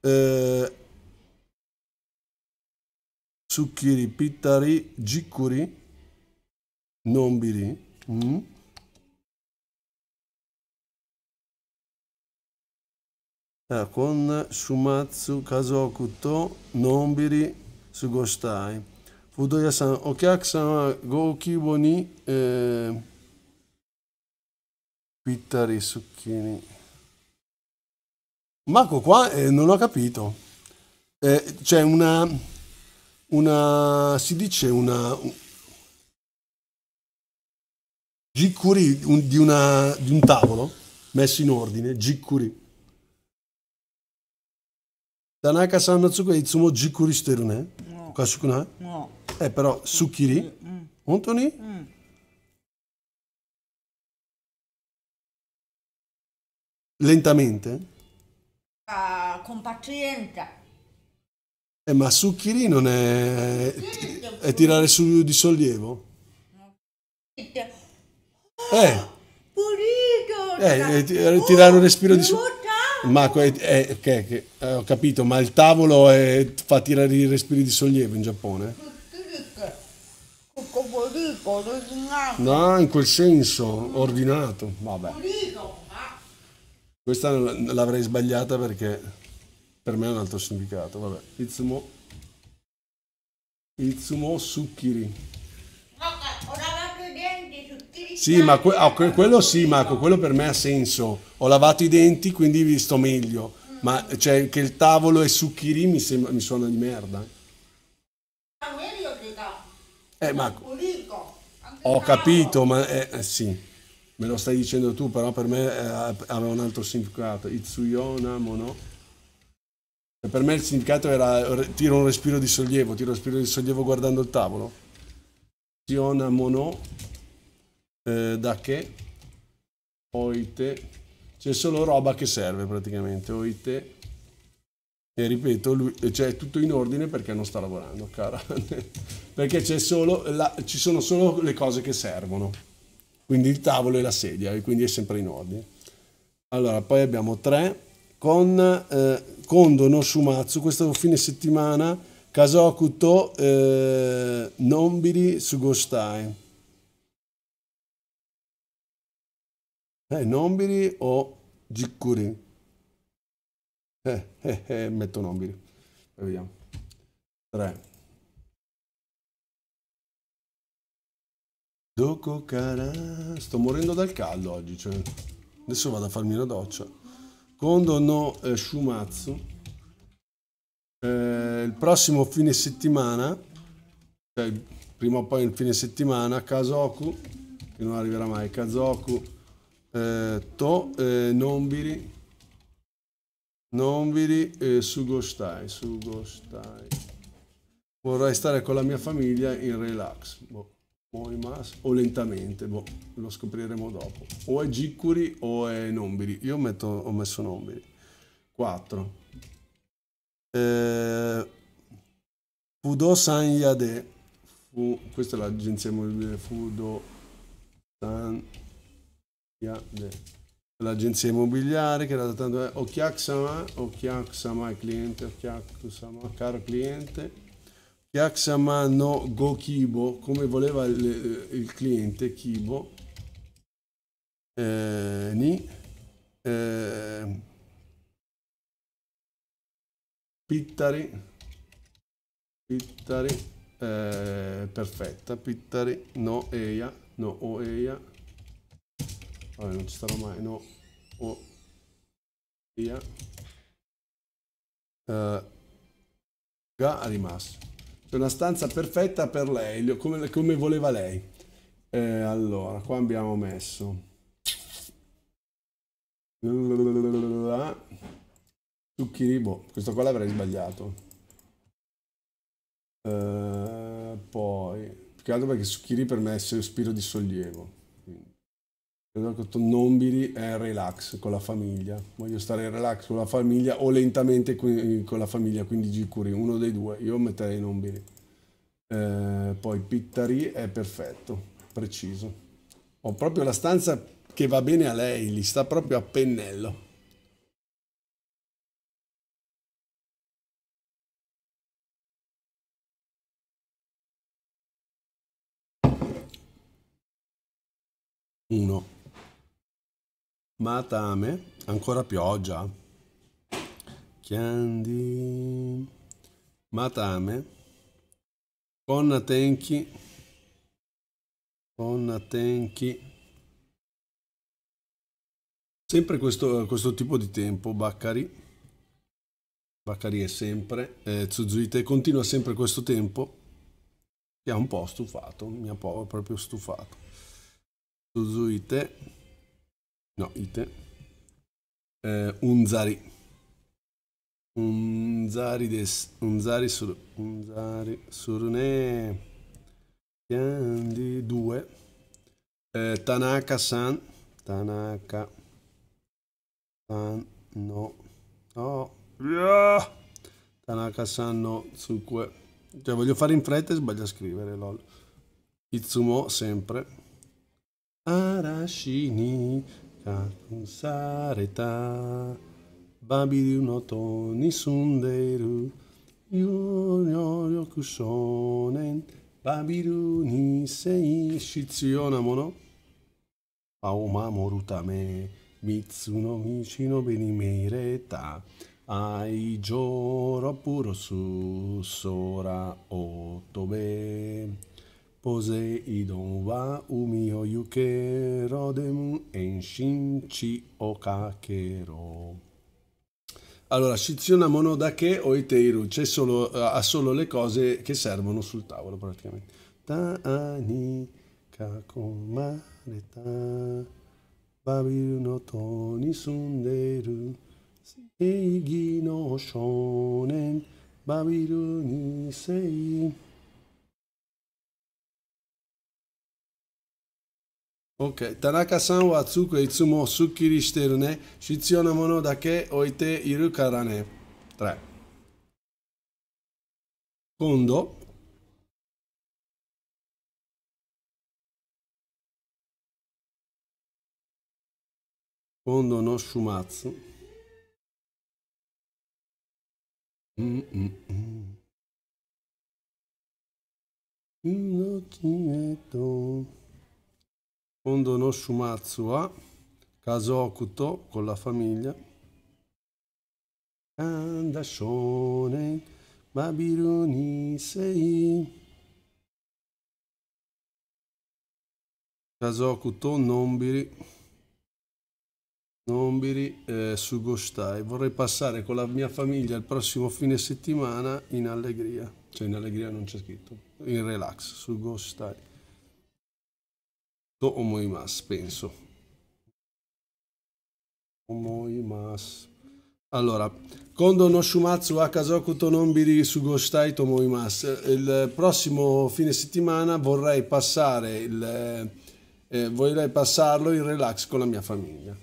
eh, Succhiri, Pittari, Giccuri, Nombiri. Mm. Ah, con Shumatsu, Kazoku, To, Nombiri, Sugostai. Fudoya-san, Okyak-san, Gokibo ni eh, Pittari, Succhini. Marco qua eh, non ho capito. Eh, c'è una, una, si dice una... Un, g un, di, una, di un tavolo messo in ordine, g Tanaka san no tsuku itsumo jikuri shiteru ne. No. Okashiku nai? Eh, però sukiri? Mm, mm. Honto ni? Mm. Lentamente? con pazienza. Eh, ma succhiri non è, è tirare su di sollievo? Eh, eh, eh, eh tirare un respiro di sollievo. Ma eh, okay, okay, eh, ho capito, ma il tavolo è, fa tirare i respiri di sollievo in Giappone? No, in quel senso, ordinato. Vabbè. Questa l'avrei sbagliata perché per me è un altro significato. Vabbè, Itsumo. Itsumo Tsukiri. Sì, ma que oh, quello sì, Marco, quello per me ha senso. Ho lavato i denti, quindi vi sto meglio. Ma cioè, che il tavolo è Tsukiri mi, sembra, mi suona di merda. meglio che Eh, ma... Ho capito, ma... Eh, eh sì me lo stai dicendo tu, però per me eh, aveva un altro significato, Itsuyona Mono. E per me il significato era tiro un respiro di sollievo, tiro un respiro di sollievo guardando il tavolo. Itsuyona Mono, eh, da che, oite, c'è solo roba che serve praticamente, oite. E ripeto, lui, eh, cioè, è tutto in ordine perché non sta lavorando, cara. <laughs> perché c'è la, ci sono solo le cose che servono quindi il tavolo e la sedia, e quindi è sempre in ordine. Allora, poi abbiamo tre con eh, Kondo no Shumatsu, questo fine settimana, Kasoku to eh, Nombiri Sugostai. Eh, Nombiri o Jikuri? Eh, eh, eh, metto Nombiri. Vediamo. Tre. Doco cara, sto morendo dal caldo oggi, cioè adesso vado a farmi una doccia. Kondo no eh, Shumatsu. Eh, il prossimo fine settimana, cioè prima o poi il fine settimana, Kazoku, che non arriverà mai, Kazoku, eh, To, eh, Nombiri, Nombiri e eh, Sugostai, Sugostai. Vorrei stare con la mia famiglia in relax. Boh. Moimas o lentamente, boh, lo scopriremo dopo. O è Gicuri o è Nombili. Io metto, ho messo Nombili. 4. Eh, Fudo San Yade. Fu, questa è l'agenzia immobiliare Fudo San Yade. L'agenzia immobiliare che era tanto... Eh, Okiaksama, Okiaksama cliente, Okiaksama caro cliente Yakshamano Go Kibo, come voleva il, eh, il cliente, Kibo. Eh, ni. Eh, pittari. Pittari. Eh, perfetta. Pittari. No, Eia. No, Oeia. Vabbè, non ci starò mai. No, Oeia. Uh, eh, ga rimasto una stanza perfetta per lei, come, come voleva lei. Eh, allora, qua abbiamo messo... Zucchini, boh, questo qua l'avrei sbagliato. Eh, poi, più che altro perché Zucchini per me è il respiro di sollievo. Nombiri è eh, relax con la famiglia, voglio stare relax con la famiglia o lentamente con la famiglia, quindi Gicuri, uno dei due, io metterei Nombiri. Eh, poi Pittari è perfetto, preciso. Ho proprio la stanza che va bene a lei, li sta proprio a pennello. Uno. Matame, ancora pioggia. Chiandi. Matame. Con tenchi. Con tenchi. Sempre questo, questo tipo di tempo, Baccari. Baccari è sempre. Eh, Tsuzuite continua sempre questo tempo. Che ha un po' stufato, mi ha proprio stufato. Tsuzuite. No, Ite. Eh, Unzari. Unzari des... Unzari sur... Unzari surne... Piandi 2. Eh, Tanaka-san. Tanaka. San no. No. Yeah! Tanaka-san no tsukue. Cioè, voglio fare in fretta e sbaglio a scrivere, lol. Itsumo sempre. Arashini un sareta Babiru no to ni sunderu Yo yo yoku shonen Babiru ni sei shitsuyonamono Aomamoru tame Mitsuno Michino benimereta Ai joro puro su sora otobe Poseidon wa umi o yuke rodemu shin chi o kakero. Allora, shiziona monodake o iteiru, c'è solo, ha solo le cose che servono sul tavolo praticamente. Ta'ani kakomare ta babiru no toni sunderu seigi no shonen babiru ni sei. OK 田中さんはつくいつもすっきりしてるね必要なものだけ置いているからね今度今度の週末うんうんうん。命へと Kondo no Shumatsu a Kasokuto con la famiglia. Anda Shonen Mabiruni Sei. Kasokuto Nombiri. Nombiri eh, Sugoshtai. Vorrei passare con la mia famiglia il prossimo fine settimana in allegria. Cioè in allegria non c'è scritto. In relax, Sugoshtai. と思います。Penso. Omoimasu. Allora, Kondo no Shumatsu a Kazoku Tonombiri Sugoshitai Tomoimasu. Il prossimo fine settimana vorrei passare il, eh, vorrei passarlo in relax con la mia famiglia.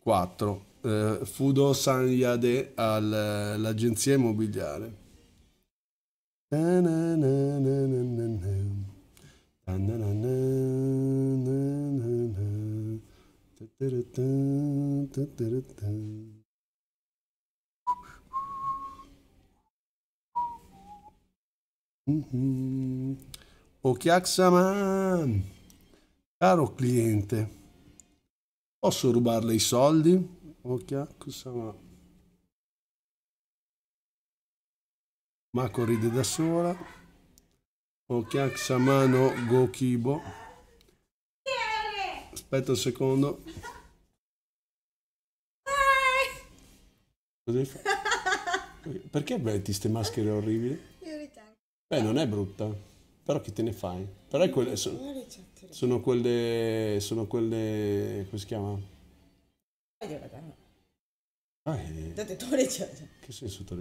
4. Eh, Fudo Sanyade all'agenzia immobiliare. Na na na o Chiaxaman, caro cliente, posso rubarle i soldi? O Chiaxaman. Mako ride da sola. Okiak Samano Gokibo. Aspetta un secondo. Cosa Perché metti queste maschere orribili? Beh, non è brutta, però che te ne fai? Però quelle, sono, sono, quelle, sono quelle, come si chiama? Ah, eh. Che senso te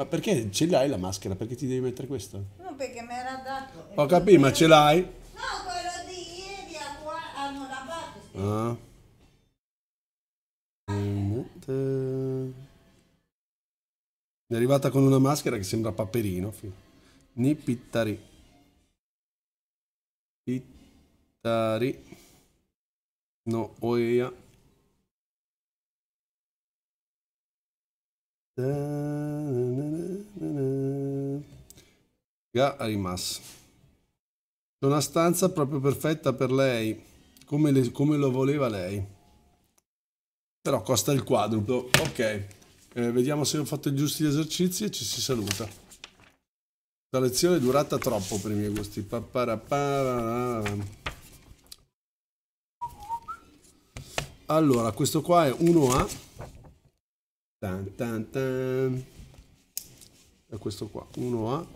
Ma perché ce l'hai la maschera? Perché ti devi mettere questa? No, perché me l'ha dato. Ho capito, ma ce l'hai? No, quello di ieri a qua hanno lavato. Sì. Ah. Mm, è arrivata con una maschera che sembra paperino. Ni pittari. Pittari. No, oia. Ga Arimas. C'è una stanza proprio perfetta per lei, come, le, come, lo voleva lei. Però costa il quadruplo. Ok, eh, vediamo se ho fatto i giusti esercizi e ci si saluta. La lezione è durata troppo per i miei gusti. Allora, questo qua è 1A. Tan, tan, tan. È questo qua, 1A,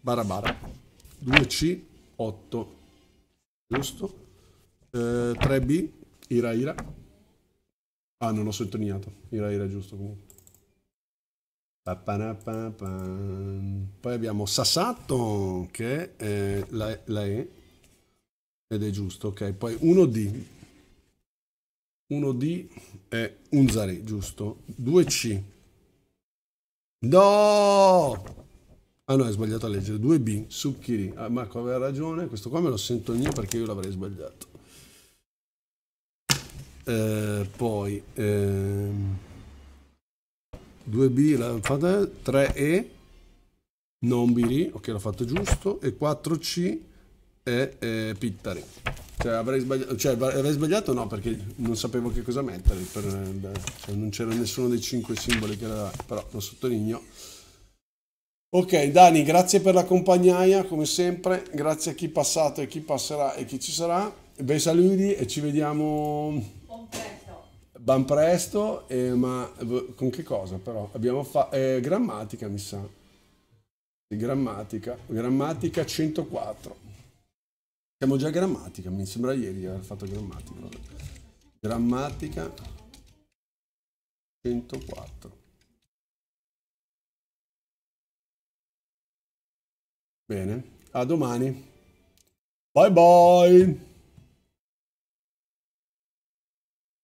barabara, 2C, 8, giusto? Eh, 3B, Ira Ira. Ah, non ho sottolineato, Ira Ira giusto comunque. Poi abbiamo Sasato che è la, la E ed è giusto, ok. Poi 1D, 1D è un Unzari, giusto? 2C. No! Ah no, hai sbagliato a leggere. 2B, Subkiri. Ah, Marco aveva ragione, questo qua me lo sento io perché io l'avrei sbagliato. Eh, poi... Ehm, 2B, l'ha fatta 3E, non Biri, ok l'ho fatto giusto, e 4C e, e Pittari. Cioè avrei, sbagliato, cioè avrei sbagliato, no, perché non sapevo che cosa mettere, per, eh, cioè non c'era nessuno dei cinque simboli che era, però lo sottolineo. Ok, Dani, grazie per la compagnia, come sempre, grazie a chi è passato e chi passerà e chi ci sarà. Bei saluti e ci vediamo ban presto, eh, ma con che cosa però? Abbiamo fatto eh, grammatica, mi sa. Grammatica, grammatica 104. Siamo già grammatica, mi sembra ieri di aver fatto grammatica. Grammatica 104. Bene, a domani. Bye bye!